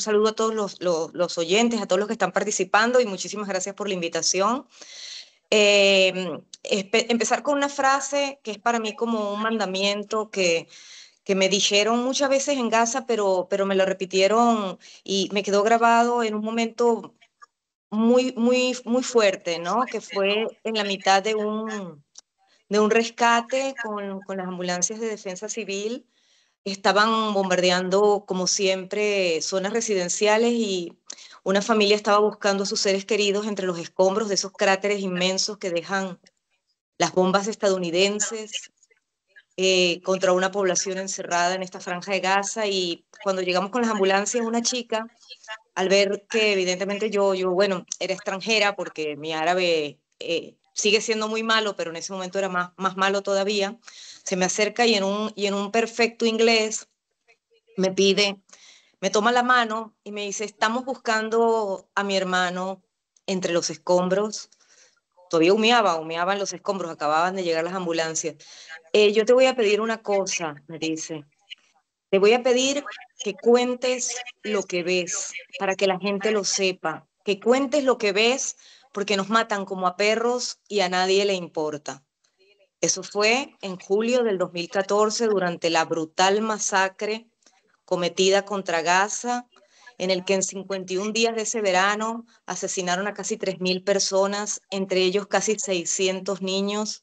Un saludo a todos los, los, oyentes, a todos los que están participando y muchísimas gracias por la invitación. Eh, empezar con una frase que es para mí como un mandamiento que, que me dijeron muchas veces en Gaza, pero, pero me lo repitieron y me quedó grabado en un momento muy, muy, muy fuerte, ¿no? Que fue en la mitad de un, de un rescate con, con las ambulancias de defensa civil estaban bombardeando, como siempre, zonas residenciales y una familia estaba buscando a sus seres queridos entre los escombros de esos cráteres inmensos que dejan las bombas estadounidenses eh, contra una población encerrada en esta franja de Gaza. Y cuando llegamos con las ambulancias, una chica, al ver que evidentemente yo, yo bueno, era extranjera porque mi árabe eh, sigue siendo muy malo, pero en ese momento era más, más malo todavía, se me acerca y en, un, y en un perfecto inglés me pide, me toma la mano y me dice, estamos buscando a mi hermano entre los escombros. Todavía humeaba, humeaban los escombros, acababan de llegar las ambulancias. Eh, yo te voy a pedir una cosa, me dice. Te voy a pedir que cuentes lo que ves, para que la gente lo sepa. Que cuentes lo que ves porque nos matan como a perros y a nadie le importa. Eso fue en julio del 2014 durante la brutal masacre cometida contra Gaza, en el que en 51 días de ese verano asesinaron a casi 3.000 personas, entre ellos casi 600 niños,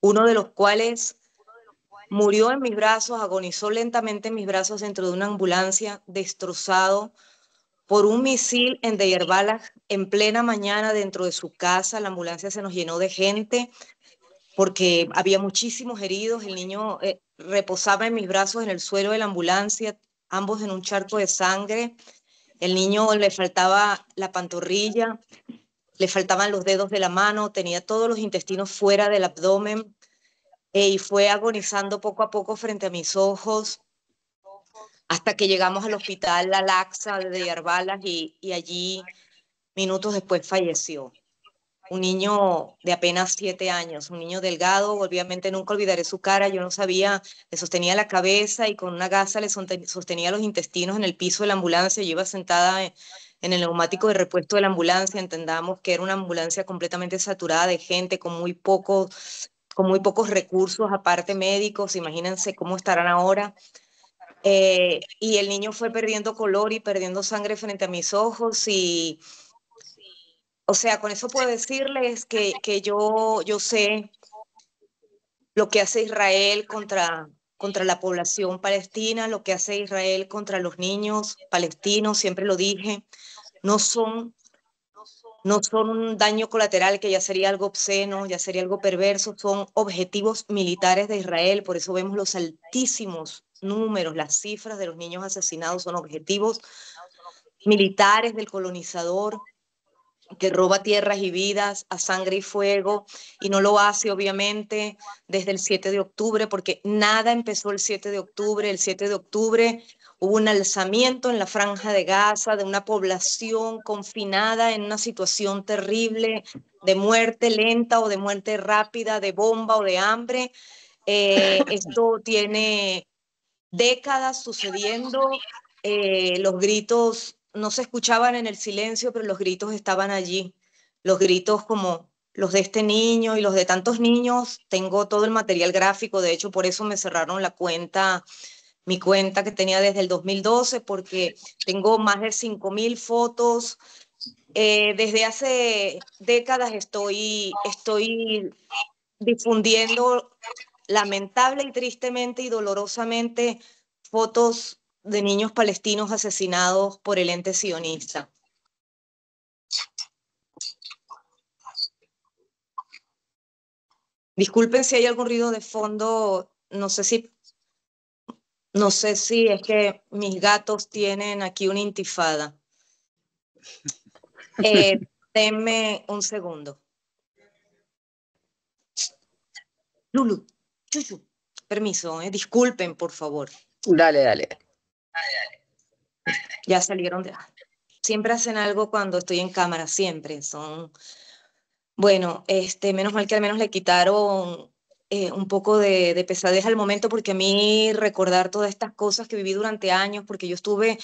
uno de los cuales murió en mis brazos, agonizó lentamente en mis brazos dentro de una ambulancia, destrozado por un misil en Yerbala, en plena mañana dentro de su casa. La ambulancia se nos llenó de gente porque había muchísimos heridos. El niño eh, reposaba en mis brazos en el suelo de la ambulancia, ambos en un charco de sangre. El niño le faltaba la pantorrilla, le faltaban los dedos de la mano, tenía todos los intestinos fuera del abdomen eh, y fue agonizando poco a poco frente a mis ojos hasta que llegamos al hospital La Laxa de Herbalas y, allí minutos después falleció. Un niño de apenas siete años, un niño delgado, obviamente nunca olvidaré su cara, yo no sabía, le sostenía la cabeza y con una gasa le sostenía los intestinos en el piso de la ambulancia, yo iba sentada en, el neumático de repuesto de la ambulancia, entendamos que era una ambulancia completamente saturada de gente con muy pocos, con muy pocos recursos, aparte médicos, imagínense cómo estarán ahora. Eh, y el niño fue perdiendo color y perdiendo sangre frente a mis ojos y, o sea, con eso puedo decirles que, que yo, yo sé lo que hace Israel contra, contra la población palestina, lo que hace Israel contra los niños palestinos, siempre lo dije, no son, no son un daño colateral que ya sería algo obsceno, ya sería algo perverso, son objetivos militares de Israel, por eso vemos los altísimos números, las cifras de los niños asesinados son objetivos militares del colonizador que roba tierras y vidas a sangre y fuego, y no lo hace obviamente desde el 7 de octubre, porque nada empezó el 7 de octubre. El 7 de octubre hubo un alzamiento en la franja de Gaza de una población confinada en una situación terrible de muerte lenta o de muerte rápida, de bomba o de hambre. Eh, esto tiene décadas sucediendo, eh, los gritos no se escuchaban en el silencio, pero los gritos estaban allí, los gritos como los de este niño y los de tantos niños, tengo todo el material gráfico, de hecho por eso me cerraron la cuenta, mi cuenta que tenía desde el 2012, porque tengo más de 5.000 fotos, eh, desde hace décadas estoy, estoy difundiendo lamentable y tristemente y dolorosamente fotos de niños palestinos asesinados por el ente sionista. Disculpen si hay algún ruido de fondo, no sé si no sé si es que mis gatos tienen aquí una intifada. Eh, denme un segundo. Lulu. Chuchu, permiso, eh, disculpen, por favor. Dale, dale. Ya salieron de... Siempre hacen algo cuando estoy en cámara, siempre. Son... Bueno, este, menos mal que al menos le quitaron eh, un poco de, de pesadez al momento, porque a mí recordar todas estas cosas que viví durante años, porque yo estuve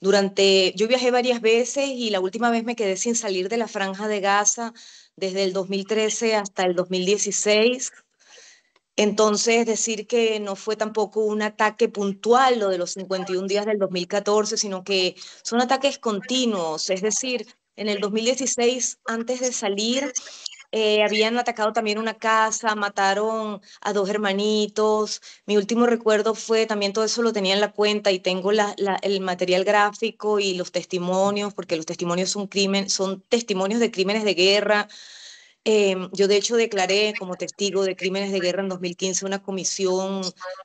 durante, yo viajé varias veces y la última vez me quedé sin salir de la franja de Gaza desde el 2013 hasta el 2016. Entonces, decir que no fue tampoco un ataque puntual lo de los 51 días del 2014, sino que son ataques continuos. Es decir, en el 2016, antes de salir, eh, habían atacado también una casa, mataron a dos hermanitos. Mi último recuerdo fue, también todo eso lo tenía en la cuenta y tengo el material gráfico y los testimonios, porque los testimonios son, crimen, son testimonios de crímenes de guerra Em, yo de hecho declaré como testigo de crímenes de guerra en 2015 una comisión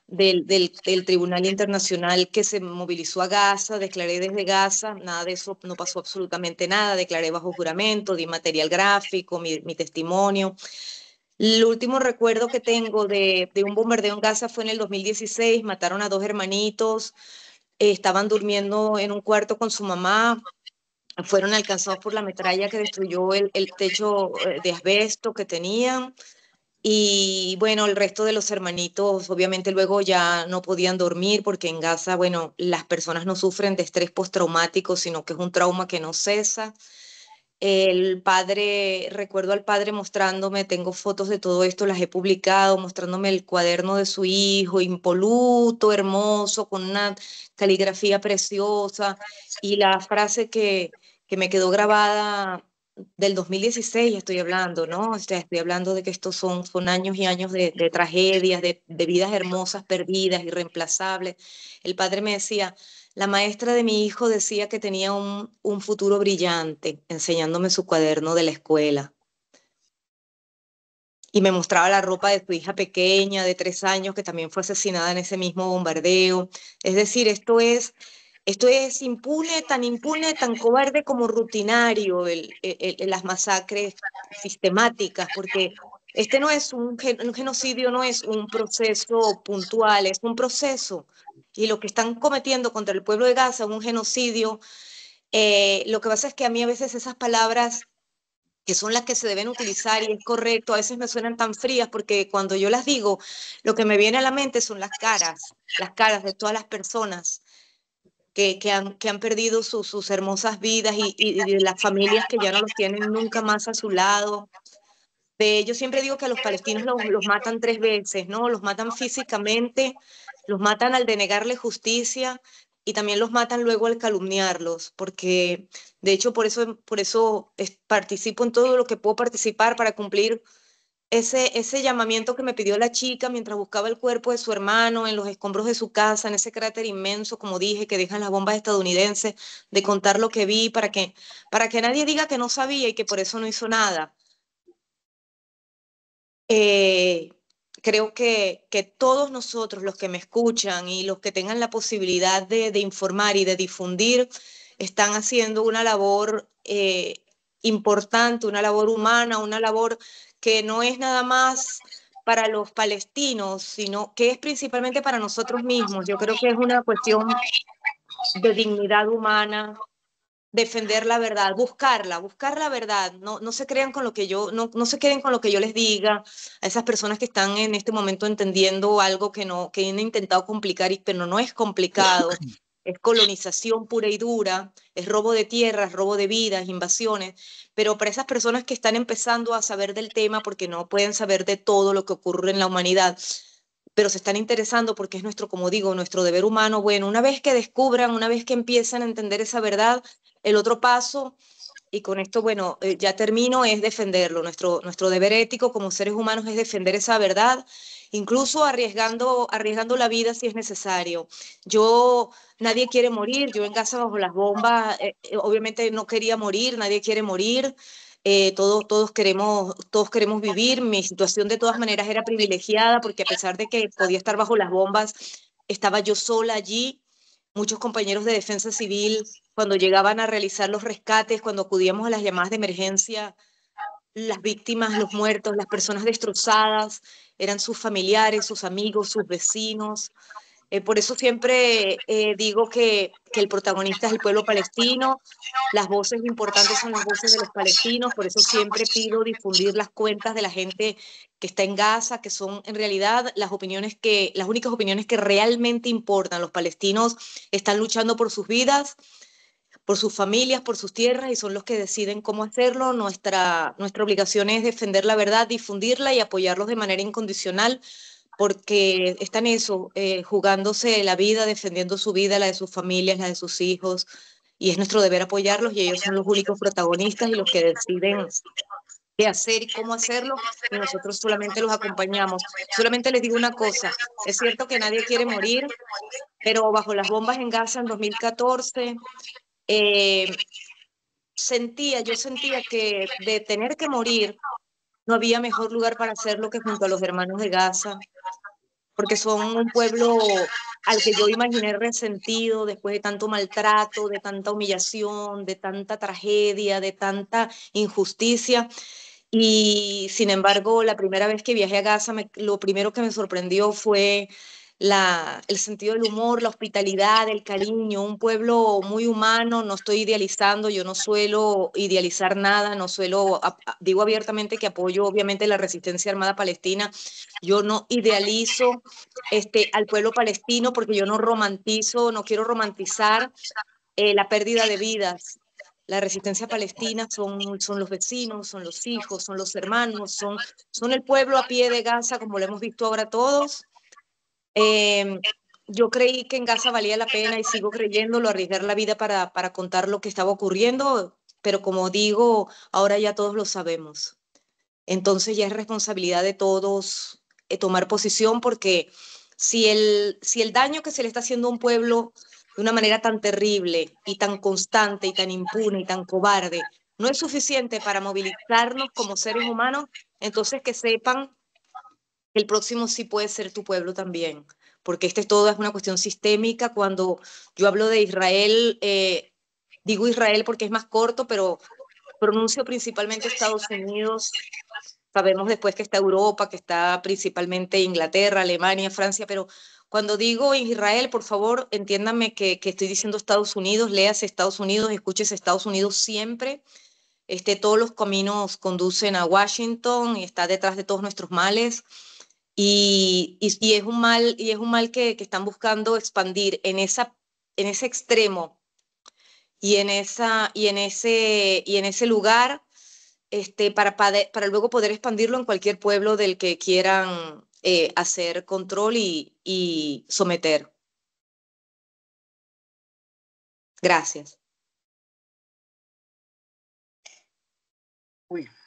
del, Tribunal Internacional que se movilizó a Gaza, declaré desde Gaza, nada de eso, no pasó absolutamente nada, declaré bajo juramento, di material gráfico, mi, testimonio. El último recuerdo que tengo de, de un bombardeo en Gaza fue en el 2016, mataron a dos hermanitos, estaban durmiendo en un cuarto con su mamá, fueron alcanzados por la metralla que destruyó el, techo eh, de asbesto que tenían. Y bueno, el resto de los hermanitos obviamente luego ya no podían dormir porque en Gaza, bueno, las personas no sufren de estrés postraumático, sino que es un trauma que no cesa. El padre, recuerdo al padre mostrándome, tengo fotos de todo esto, las he publicado, mostrándome el cuaderno de su hijo, impoluto, hermoso, con una caligrafía preciosa. Y la frase que, me quedó grabada del 2016 estoy hablando, ¿no? estoy hablando de que estos son, son años y años de, tragedias, de, de, vidas hermosas perdidas, irreemplazables. El padre me decía, la maestra de mi hijo decía que tenía un, futuro brillante enseñándome su cuaderno de la escuela. Y me mostraba la ropa de su hija pequeña, de tres años, que también fue asesinada en ese mismo bombardeo. Es decir, esto es esto es impune, tan impune, tan cobarde como rutinario, las masacres sistemáticas, porque este no es un, genocidio, no es un proceso puntual, es un proceso. Y lo que están cometiendo contra el pueblo de Gaza, es un genocidio, eh, lo que pasa es que a mí a veces esas palabras que son las que se deben utilizar y es correcto, a veces me suenan tan frías porque cuando yo las digo, lo que me viene a la mente son las caras, las caras de todas las personas que, que, han, perdido sus hermosas vidas y, y, de las familias que ya no los tienen nunca más a su lado de, yo siempre digo que a los palestinos los, matan tres veces, ¿no? Los matan físicamente, los matan al denegarle justicia y también los matan luego al calumniarlos, porque de hecho por eso, por eso participo en todo lo que puedo participar para cumplir ese, ese llamamiento que me pidió la chica mientras buscaba el cuerpo de su hermano en los escombros de su casa, en ese cráter inmenso, como dije, que dejan las bombas estadounidenses, de contar lo que vi para que, para que nadie diga que no sabía y que por eso no hizo nada. Eh, creo que, todos nosotros, los que me escuchan y los que tengan la posibilidad de, informar y de difundir, están haciendo una labor eh, importante, una labor humana, una labor que no es nada más para los palestinos, sino que es principalmente para nosotros mismos. Yo creo que es una cuestión de dignidad humana, defender la verdad, buscarla, buscar la verdad, no, no se crean con lo que yo, no, no, se queden con lo que yo les diga, a esas personas que están en este momento entendiendo algo que no, que han intentado complicar pero no es complicado, es colonización pura y dura, es robo de tierras, robo de vidas, invasiones, pero para esas personas que están empezando a saber del tema porque no pueden saber de todo lo que ocurre en la humanidad, pero se están interesando porque es nuestro, como digo, nuestro deber humano. Bueno, una vez que descubran, una vez que empiezan a entender esa verdad, el otro paso, y con esto, bueno, eh, ya termino, es defenderlo. Nuestro, nuestro deber ético como seres humanos es defender esa verdad, incluso arriesgando, arriesgando la vida si es necesario. Yo, nadie quiere morir, yo en casa bajo las bombas, eh, eh, obviamente no quería morir, nadie quiere morir. todos, todos, queremos, todos queremos vivir. Mi situación de todas maneras era privilegiada porque a pesar de que podía estar bajo las bombas, estaba yo sola allí. Muchos compañeros de defensa civil cuando llegaban a realizar los rescates, cuando acudíamos a las llamadas de emergencia, las víctimas, los muertos, las personas destrozadas, eran sus familiares, sus amigos, sus vecinos. Eh, por eso siempre eh, digo que, que, el protagonista es el pueblo palestino, las voces importantes son las voces de los palestinos, por eso siempre pido difundir las cuentas de la gente que está en Gaza, que son en realidad las opiniones que, las únicas opiniones que realmente importan. Los palestinos están luchando por sus vidas, por sus familias, por sus tierras y son los que deciden cómo hacerlo. Nuestra, nuestra obligación es defender la verdad, difundirla y apoyarlos de manera incondicional porque están eso, eh, jugándose la vida, defendiendo su vida, la de sus familias, la de sus hijos, y es nuestro deber apoyarlos y ellos son los únicos protagonistas y los que deciden qué hacer y cómo hacerlo, y nosotros solamente los acompañamos. Solamente les digo una cosa, es cierto que nadie quiere morir, pero bajo las bombas en Gaza en 2014, eh, sentía, yo sentía que de tener que morir, no había mejor lugar para hacerlo que junto a los hermanos de Gaza, porque son un pueblo al que yo imaginé resentido después de tanto maltrato, de tanta humillación, de tanta tragedia, de tanta injusticia. Y sin embargo, la primera vez que viajé a Gaza, lo primero que me sorprendió fue el sentido del humor, la hospitalidad, el cariño, un pueblo muy humano, no estoy idealizando, yo no suelo idealizar nada, no suelo, digo abiertamente que apoyo obviamente la resistencia armada palestina, yo no idealizo este, al pueblo palestino porque yo no romantizo, no quiero romantizar eh, la pérdida de vidas, la resistencia palestina son, son los vecinos, son los hijos, son los hermanos, son, son el pueblo a pie de Gaza, como lo hemos visto ahora todos, Em, yo creí que en Gaza valía la pena y sigo creyéndolo, arriesgar la vida para, contar lo que estaba ocurriendo, pero como digo, ahora ya todos lo sabemos. Entonces ya es responsabilidad de todos eh, tomar posición porque si el, si el daño que se le está haciendo a un pueblo de una manera tan terrible y tan constante y tan impune y tan cobarde no es suficiente para movilizarnos como seres humanos, entonces que sepan el próximo sí puede ser tu pueblo también, porque este todo es una cuestión sistémica. Cuando yo hablo de Israel, eh, digo Israel porque es más corto, pero pronuncio principalmente Estados Unidos. Sabemos después que está Europa, que está principalmente Inglaterra, Alemania, Francia, pero cuando digo Israel, por favor, entiéndame que, estoy diciendo Estados Unidos, leas Estados Unidos, escuches Estados Unidos siempre. Este, todos los caminos conducen a Washington y está detrás de todos nuestros males. Y, es un mal, y es un mal que, están buscando expandir en, esa, en ese extremo y en, y en, ese, lugar este, para, luego poder expandirlo en cualquier pueblo del que quieran eh, hacer control y someter. Gracias.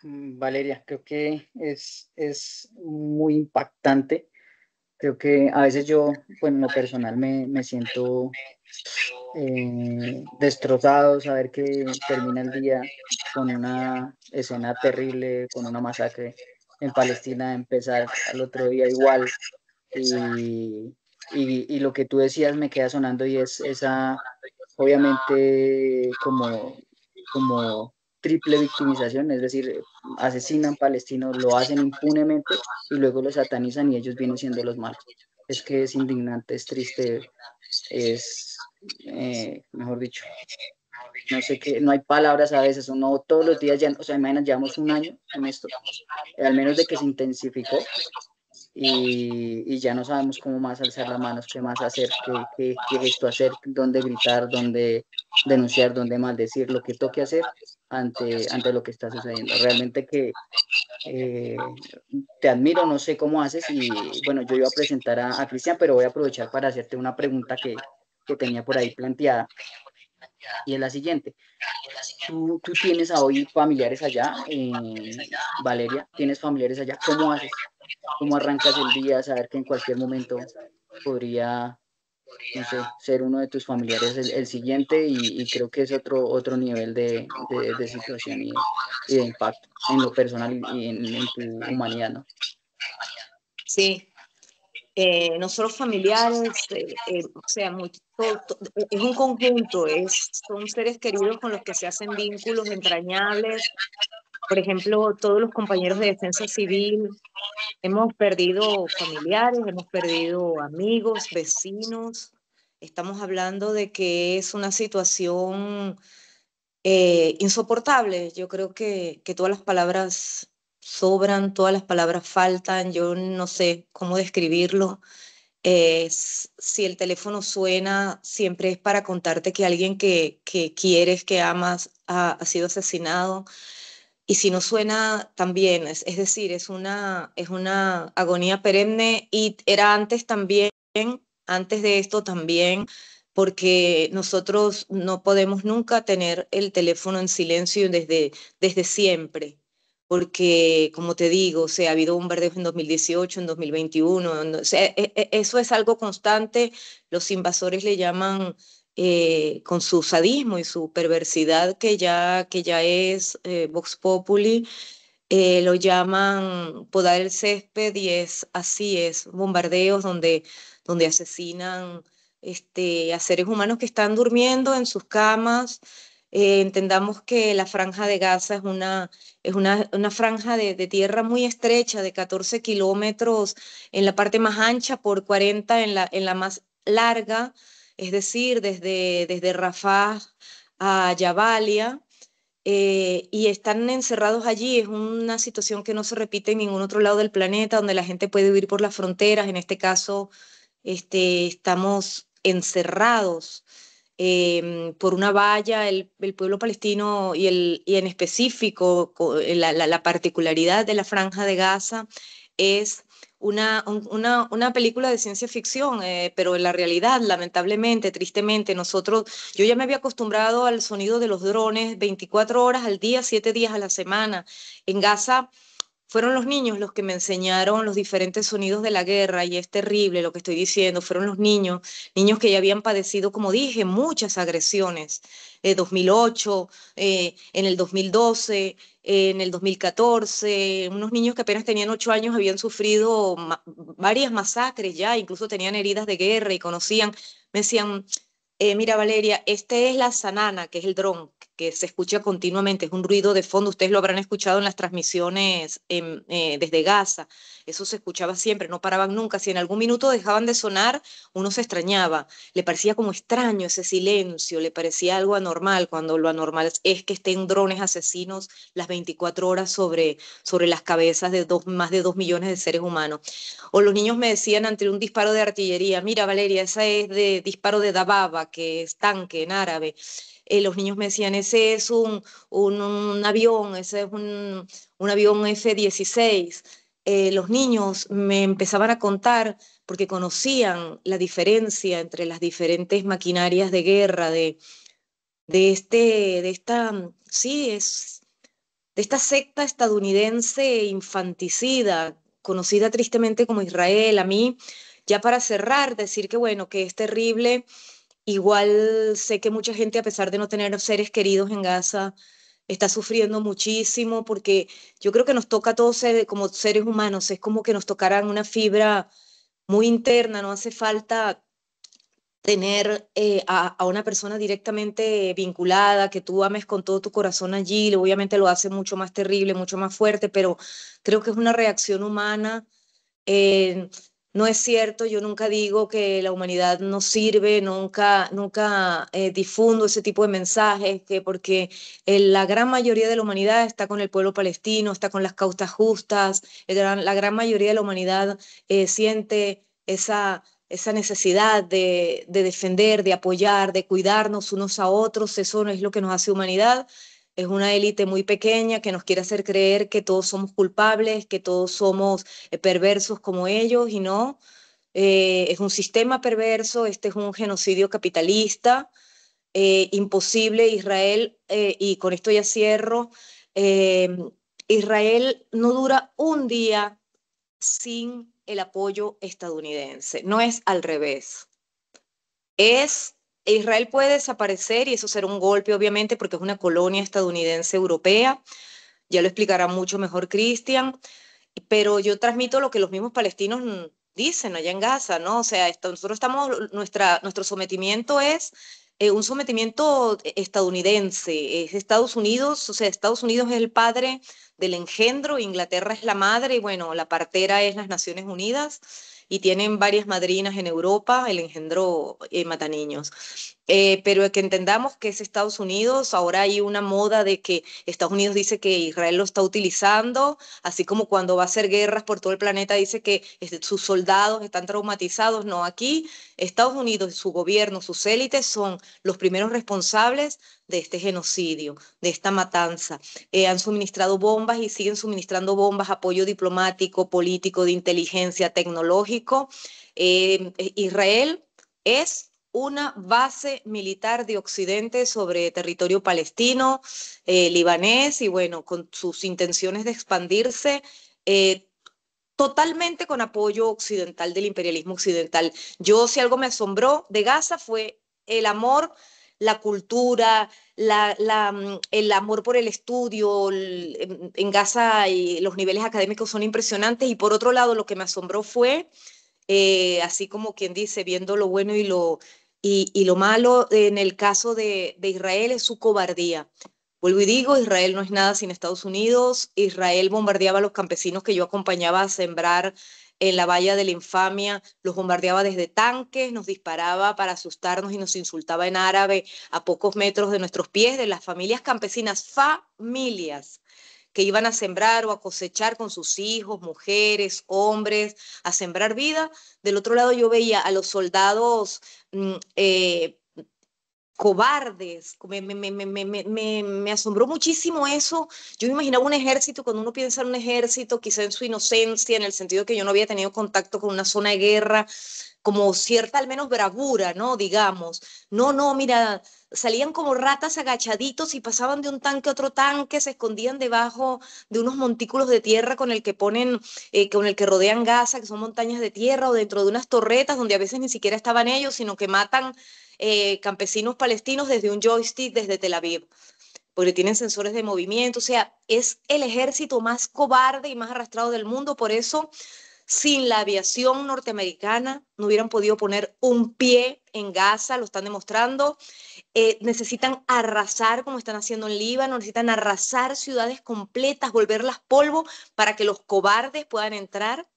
Mm, Valeria, creo que es, muy impactante. Creo que a veces yo, bueno, pues, en lo personal me, siento eh, destrozado saber que termina el día con una escena terrible, con una masacre en Palestina, empezar al otro día igual. Y, y, lo que tú decías me queda sonando y es esa, obviamente, como, como triple victimización, es decir, eh, asesinan palestinos, lo hacen impunemente y luego los satanizan y ellos vienen siendo los malos. Es que es indignante, es triste, es, eh, mejor dicho, no sé qué, no hay palabras a veces, no, todos los días, ya, o sea, mañana llevamos un año en esto, al menos de que se intensificó, y, ya no sabemos cómo más alzar las manos, qué más hacer, qué, qué, qué, gesto hacer, dónde gritar, dónde denunciar, dónde maldecir, lo que toque hacer ante, ante lo que está sucediendo. Realmente que eh, te admiro, no sé cómo haces y bueno, yo iba a presentar a, Cristian, pero voy a aprovechar para hacerte una pregunta que, tenía por ahí planteada. Y es la siguiente. Tú, tienes hoy familiares allá, en Valeria, tienes familiares allá, ¿cómo haces? cómo arrancas el día, saber que en cualquier momento podría, ser uno de tus familiares el, siguiente y, creo que es otro, otro nivel de, situación y, de impacto en lo personal y en, tu humanidad, Sí, eh, nosotros familiares, eh, eh, o sea, es un conjunto, son seres queridos con los que se hacen vínculos entrañables, por ejemplo, todos los compañeros de defensa civil hemos perdido familiares, hemos perdido amigos, vecinos. Estamos hablando de que es una situación eh, insoportable. Yo creo que, que todas las palabras sobran, todas las palabras faltan, yo no sé cómo describirlo. si el teléfono suena, siempre es para contarte que alguien que, que quieres, que amas, ha, ha sido asesinado y si no suena también, es, es, decir, es una, es una agonía perenne y era antes también, antes de esto también, porque nosotros no podemos nunca tener el teléfono en silencio desde, desde siempre, porque como te digo, se ha habido un bombardeos en 2018, en 2021, e, e, eso es algo constante, los invasores le llaman eh, con su sadismo y su perversidad que ya, que ya es eh, Vox Populi, eh, lo llaman podar el césped y es así, es bombardeos donde, donde asesinan este, a seres humanos que están durmiendo en sus camas. entendamos que la franja de Gaza es una, es una, franja de, tierra muy estrecha, de 14 kilómetros en la parte más ancha por 40 en la más larga, es decir, desde, desde Rafah a Yabalia, eh, y están encerrados allí. Es una situación que no se repite en ningún otro lado del planeta, donde la gente puede huir por las fronteras. En este caso, este, estamos encerrados em, por una valla, el, pueblo palestino y, el, en específico la, particularidad de la franja de Gaza es una, película de ciencia ficción, eh, pero en la realidad, lamentablemente, tristemente, nosotros, yo ya me había acostumbrado al sonido de los drones 24 horas al día, 7 días a la semana. En Gaza fueron los niños los que me enseñaron los diferentes sonidos de la guerra y es terrible lo que estoy diciendo, fueron los niños, niños que ya habían padecido, como dije, muchas agresiones, eh, 2008, eh, en el 2012, en el 2014, unos niños que apenas tenían ocho años habían sufrido varias masacres ya, incluso tenían heridas de guerra y conocían, me decían, eh, mira Valeria, este es la sanana, que es el dron, se escucha continuamente, es un ruido de fondo, ustedes lo habrán escuchado en las transmisiones em, eh, desde Gaza, eso se escuchaba siempre, no paraban nunca, si en algún minuto dejaban de sonar, uno se extrañaba, le parecía como extraño ese silencio, le parecía algo anormal, cuando lo anormal es que estén drones asesinos las 24 horas sobre, sobre las cabezas de dos, más de dos millones de seres humanos. O los niños me decían ante un disparo de artillería, mira Valeria, esa es de disparo de Dababa, que es tanque en árabe. Eh, los niños me decían, ese es un, avión, ese es un, avión F-16. Eh, los niños me empezaban a contar porque conocían la diferencia entre las diferentes maquinarias de guerra, de, de, este, de, esta, sí, es, de esta secta estadounidense infanticida, conocida tristemente como Israel. A mí, ya para cerrar, decir que bueno, que es terrible Igual sé que mucha gente, a pesar de no tener seres queridos en Gaza, está sufriendo muchísimo porque yo creo que nos toca a todos como seres humanos, es como que nos tocaran una fibra muy interna, no hace falta tener eh, a, una persona directamente vinculada, que tú ames con todo tu corazón allí, obviamente lo hace mucho más terrible, mucho más fuerte, pero creo que es una reacción humana. Eh, no es cierto, yo nunca digo que la humanidad no sirve, nunca, nunca eh, difundo ese tipo de mensajes, que porque la gran mayoría de la humanidad está con el pueblo palestino, está con las causas justas, la gran mayoría de la humanidad eh, siente esa, esa necesidad de, de defender, de apoyar, de cuidarnos unos a otros, eso no es lo que nos hace humanidad es una élite muy pequeña que nos quiere hacer creer que todos somos culpables, que todos somos eh, perversos como ellos y no. Eh, es un sistema perverso, este es un genocidio capitalista, eh, imposible. Israel, y con esto ya cierro, em, Israel no dura un día sin el apoyo estadounidense, no es al revés. Es Israel puede desaparecer y eso será un golpe, obviamente, porque es una colonia estadounidense europea. Ya lo explicará mucho mejor Christian. Pero yo transmito lo que los mismos palestinos dicen allá en Gaza, ¿no? O sea, esto, nosotros estamos, nuestra, nuestro sometimiento es eh, un sometimiento estadounidense, es Estados Unidos, o sea, Estados Unidos es el padre del engendro, Inglaterra es la madre y bueno, la partera es las Naciones Unidas y tienen varias madrinas en Europa, el engendró eh, niños. Eh, pero que entendamos que es Estados Unidos, ahora hay una moda de que Estados Unidos dice que Israel lo está utilizando, así como cuando va a hacer guerras por todo el planeta dice que este, sus soldados están traumatizados, no, aquí Estados Unidos, su gobierno, sus élites son los primeros responsables de este genocidio, de esta matanza. Eh, han suministrado bombas y siguen suministrando bombas, apoyo diplomático, político, de inteligencia, tecnológico. Eh, Israel es una base militar de Occidente sobre territorio palestino, eh, libanés, y bueno, con sus intenciones de expandirse. Eh, totalmente con apoyo occidental del imperialismo occidental. Yo si algo me asombró de Gaza fue el amor, la cultura, mm, el amor por el estudio. en Gaza y los niveles académicos son impresionantes y por otro lado lo que me asombró fue, eh, así como quien dice, viendo lo bueno y lo, y, lo malo en el caso de, de Israel es su cobardía. Vuelvo y digo, Israel no es nada sin Estados Unidos. Israel bombardeaba a los campesinos que yo acompañaba a sembrar en la valla de la infamia, los bombardeaba desde tanques, nos disparaba para asustarnos y nos insultaba en árabe a pocos metros de nuestros pies, de las familias campesinas, familias que iban a sembrar o a cosechar con sus hijos, mujeres, hombres, a sembrar vida. Del otro lado yo veía a los soldados mm, eh, cobardes. Me, asombró muchísimo eso. Yo me imaginaba un ejército, cuando uno piensa en un ejército, quizá en su inocencia, en el sentido que yo no había tenido contacto con una zona de guerra, como cierta al menos bravura, ¿no? Digamos. No, no, mira, salían como ratas agachaditos y pasaban de un tanque a otro tanque, se escondían debajo de unos montículos de tierra con el que ponen, eh, con el que rodean Gaza, que son montañas de tierra, o dentro de unas torretas donde a veces ni siquiera estaban ellos, sino que matan eh, campesinos palestinos desde un joystick desde Tel Aviv, porque tienen sensores de movimiento, o sea, es el ejército más cobarde y más arrastrado del mundo, por eso sin la aviación norteamericana no hubieran podido poner un pie en Gaza, lo están demostrando. Eh, necesitan arrasar, como están haciendo en Líbano, necesitan arrasar ciudades completas, volverlas polvo para que los cobardes puedan entrar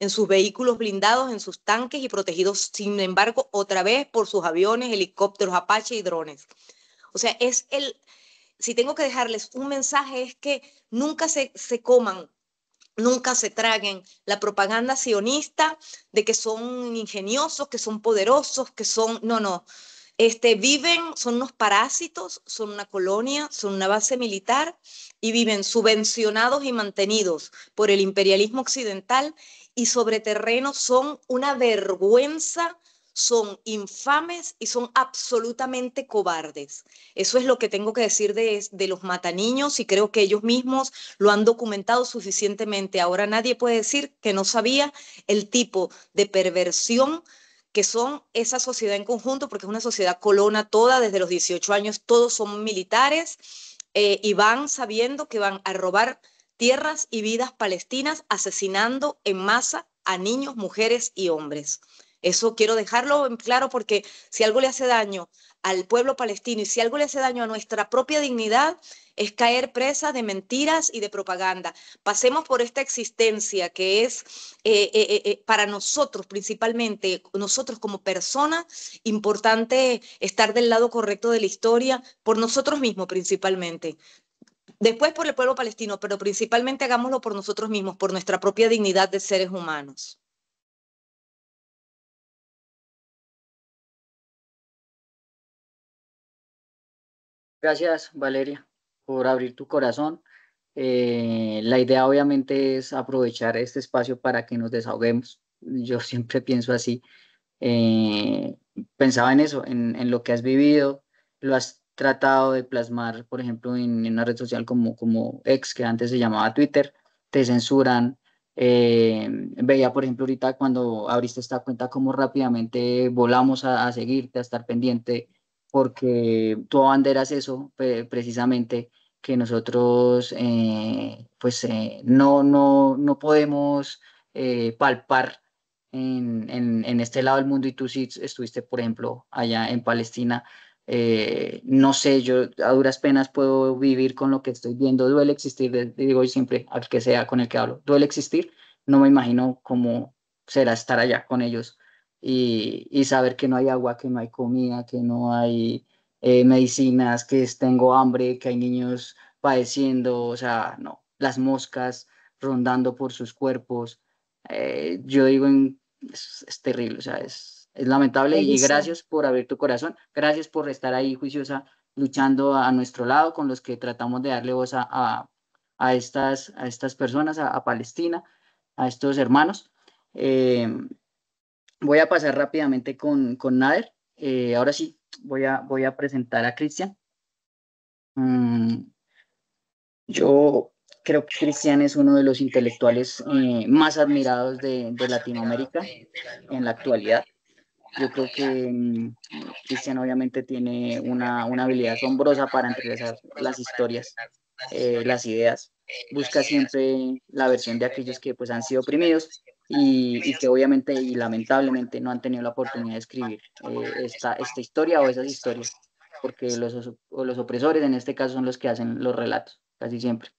en sus vehículos blindados, en sus tanques y protegidos, sin embargo, otra vez por sus aviones, helicópteros, Apache y drones. O sea, es el, si tengo que dejarles un mensaje es que nunca se, se coman, nunca se traguen la propaganda sionista de que son ingeniosos, que son poderosos, que son, no, no. Este, viven, son unos parásitos, son una colonia, son una base militar y viven subvencionados y mantenidos por el imperialismo occidental y sobre terreno son una vergüenza, son infames y son absolutamente cobardes. Eso es lo que tengo que decir de, de los mataniños y creo que ellos mismos lo han documentado suficientemente. Ahora nadie puede decir que no sabía el tipo de perversión que son esa sociedad en conjunto, porque es una sociedad colona toda, desde los 18 años todos son militares eh, y van sabiendo que van a robar tierras y vidas palestinas, asesinando en masa a niños, mujeres y hombres. Eso quiero dejarlo en claro porque si algo le hace daño al pueblo palestino y si algo le hace daño a nuestra propia dignidad, es caer presa de mentiras y de propaganda. Pasemos por esta existencia que es eh, eh, eh, para nosotros, principalmente nosotros como personas, importante estar del lado correcto de la historia, por nosotros mismos principalmente. Después por el pueblo palestino, pero principalmente hagámoslo por nosotros mismos, por nuestra propia dignidad de seres humanos. Gracias, Valeria, por abrir tu corazón. Eh, la idea obviamente es aprovechar este espacio para que nos desahoguemos. Yo siempre pienso así. Eh, pensaba en eso, en, lo que has vivido, lo has tratado de plasmar, por ejemplo, en, una red social como, como que antes se llamaba Twitter, te censuran. Eh, veía, por ejemplo, ahorita cuando abriste esta cuenta, cómo rápidamente volamos a, a seguirte, a estar pendiente, porque tú abanderas eso precisamente que nosotros eh, pues eh, no, no, no podemos eh, palpar en, en, en, este lado del mundo y tú sí estuviste por ejemplo allá en Palestina no sé, yo a duras penas puedo vivir con lo que estoy viendo, duele existir, digo siempre al que sea con el que hablo, duele existir, no me imagino cómo será estar allá con ellos y, y, saber que no hay agua, que no hay comida, que no hay eh, medicinas, que tengo hambre, que hay niños padeciendo, o sea, no, las moscas rondando por sus cuerpos. Eh, yo digo, es, terrible, o sea, es, es lamentable y gracias por abrir tu corazón, gracias por estar ahí juiciosa, luchando a, nuestro lado con los que tratamos de darle voz a, a, estas, a estas personas, a, Palestina, a estos hermanos. Eh, Voy a pasar rápidamente con, con Nader. Eh, ahora sí, voy a, voy a presentar a Cristian. Mm, yo creo que Cristian es uno de los intelectuales eh, más admirados de, de, Latinoamérica en la actualidad. Yo creo que mm, Cristian obviamente tiene una, una, habilidad asombrosa para entrelazar las historias, eh, las ideas. Busca siempre la versión de aquellos que pues, han sido oprimidos y, que obviamente y lamentablemente no han tenido la oportunidad de escribir eh, esta, esta historia o esas historias, porque los, los opresores en este caso son los que hacen los relatos, casi siempre.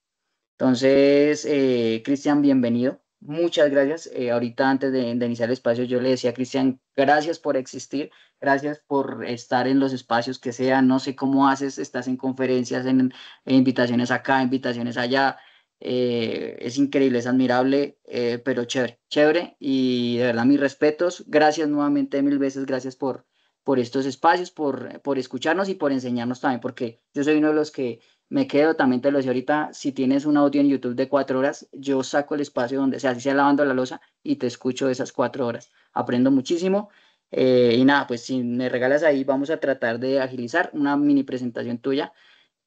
Entonces, eh, Cristian, bienvenido. Muchas gracias. Eh, ahorita antes de, iniciar el espacio, yo le decía a Cristian, gracias por existir, gracias por estar en los espacios que sean, no sé cómo haces, estás en conferencias, en invitaciones acá, invitaciones allá, eh, es increíble, es admirable, eh, pero chévere, chévere. Y de verdad, mis respetos. Gracias nuevamente mil veces, gracias por, por estos espacios, por, escucharnos y por enseñarnos también, porque yo soy uno de los que me quedo, también te lo decía ahorita, si tienes un audio en YouTube de cuatro horas, yo saco el espacio donde, sea, si sea lavando la losa y te escucho esas cuatro horas. Aprendo muchísimo. Eh, y nada, pues si me regalas ahí, vamos a tratar de agilizar una mini presentación tuya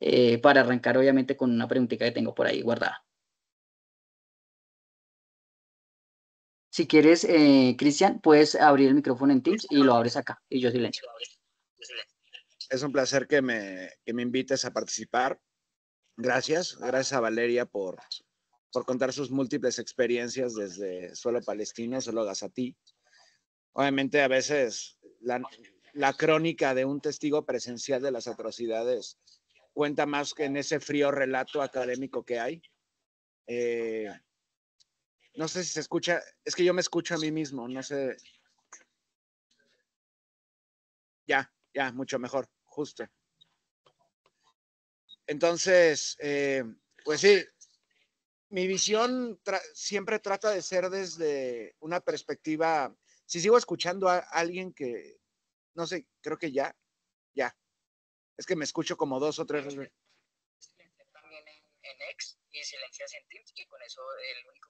eh, para arrancar obviamente con una preguntita que tengo por ahí guardada. Si quieres, eh, Cristian, puedes abrir el micrófono en Teams y lo abres acá y yo silencio. Es un placer que me, que me invites a participar. Gracias, gracias a Valeria por, por contar sus múltiples experiencias desde suelo palestino, suelo gazatí. Obviamente a veces la, la, crónica de un testigo presencial de las atrocidades cuenta más que en ese frío relato académico que hay. Eh, no sé si se escucha, es que yo me escucho a mí mismo, no sé. Ya, ya, mucho mejor, justo. Entonces, eh, pues sí, mi visión siempre trata de ser desde una perspectiva, si sigo escuchando a alguien que, no sé, creo que ya, ya. Es que me escucho como dos o tres veces. También en, X y silencias en y con eso el único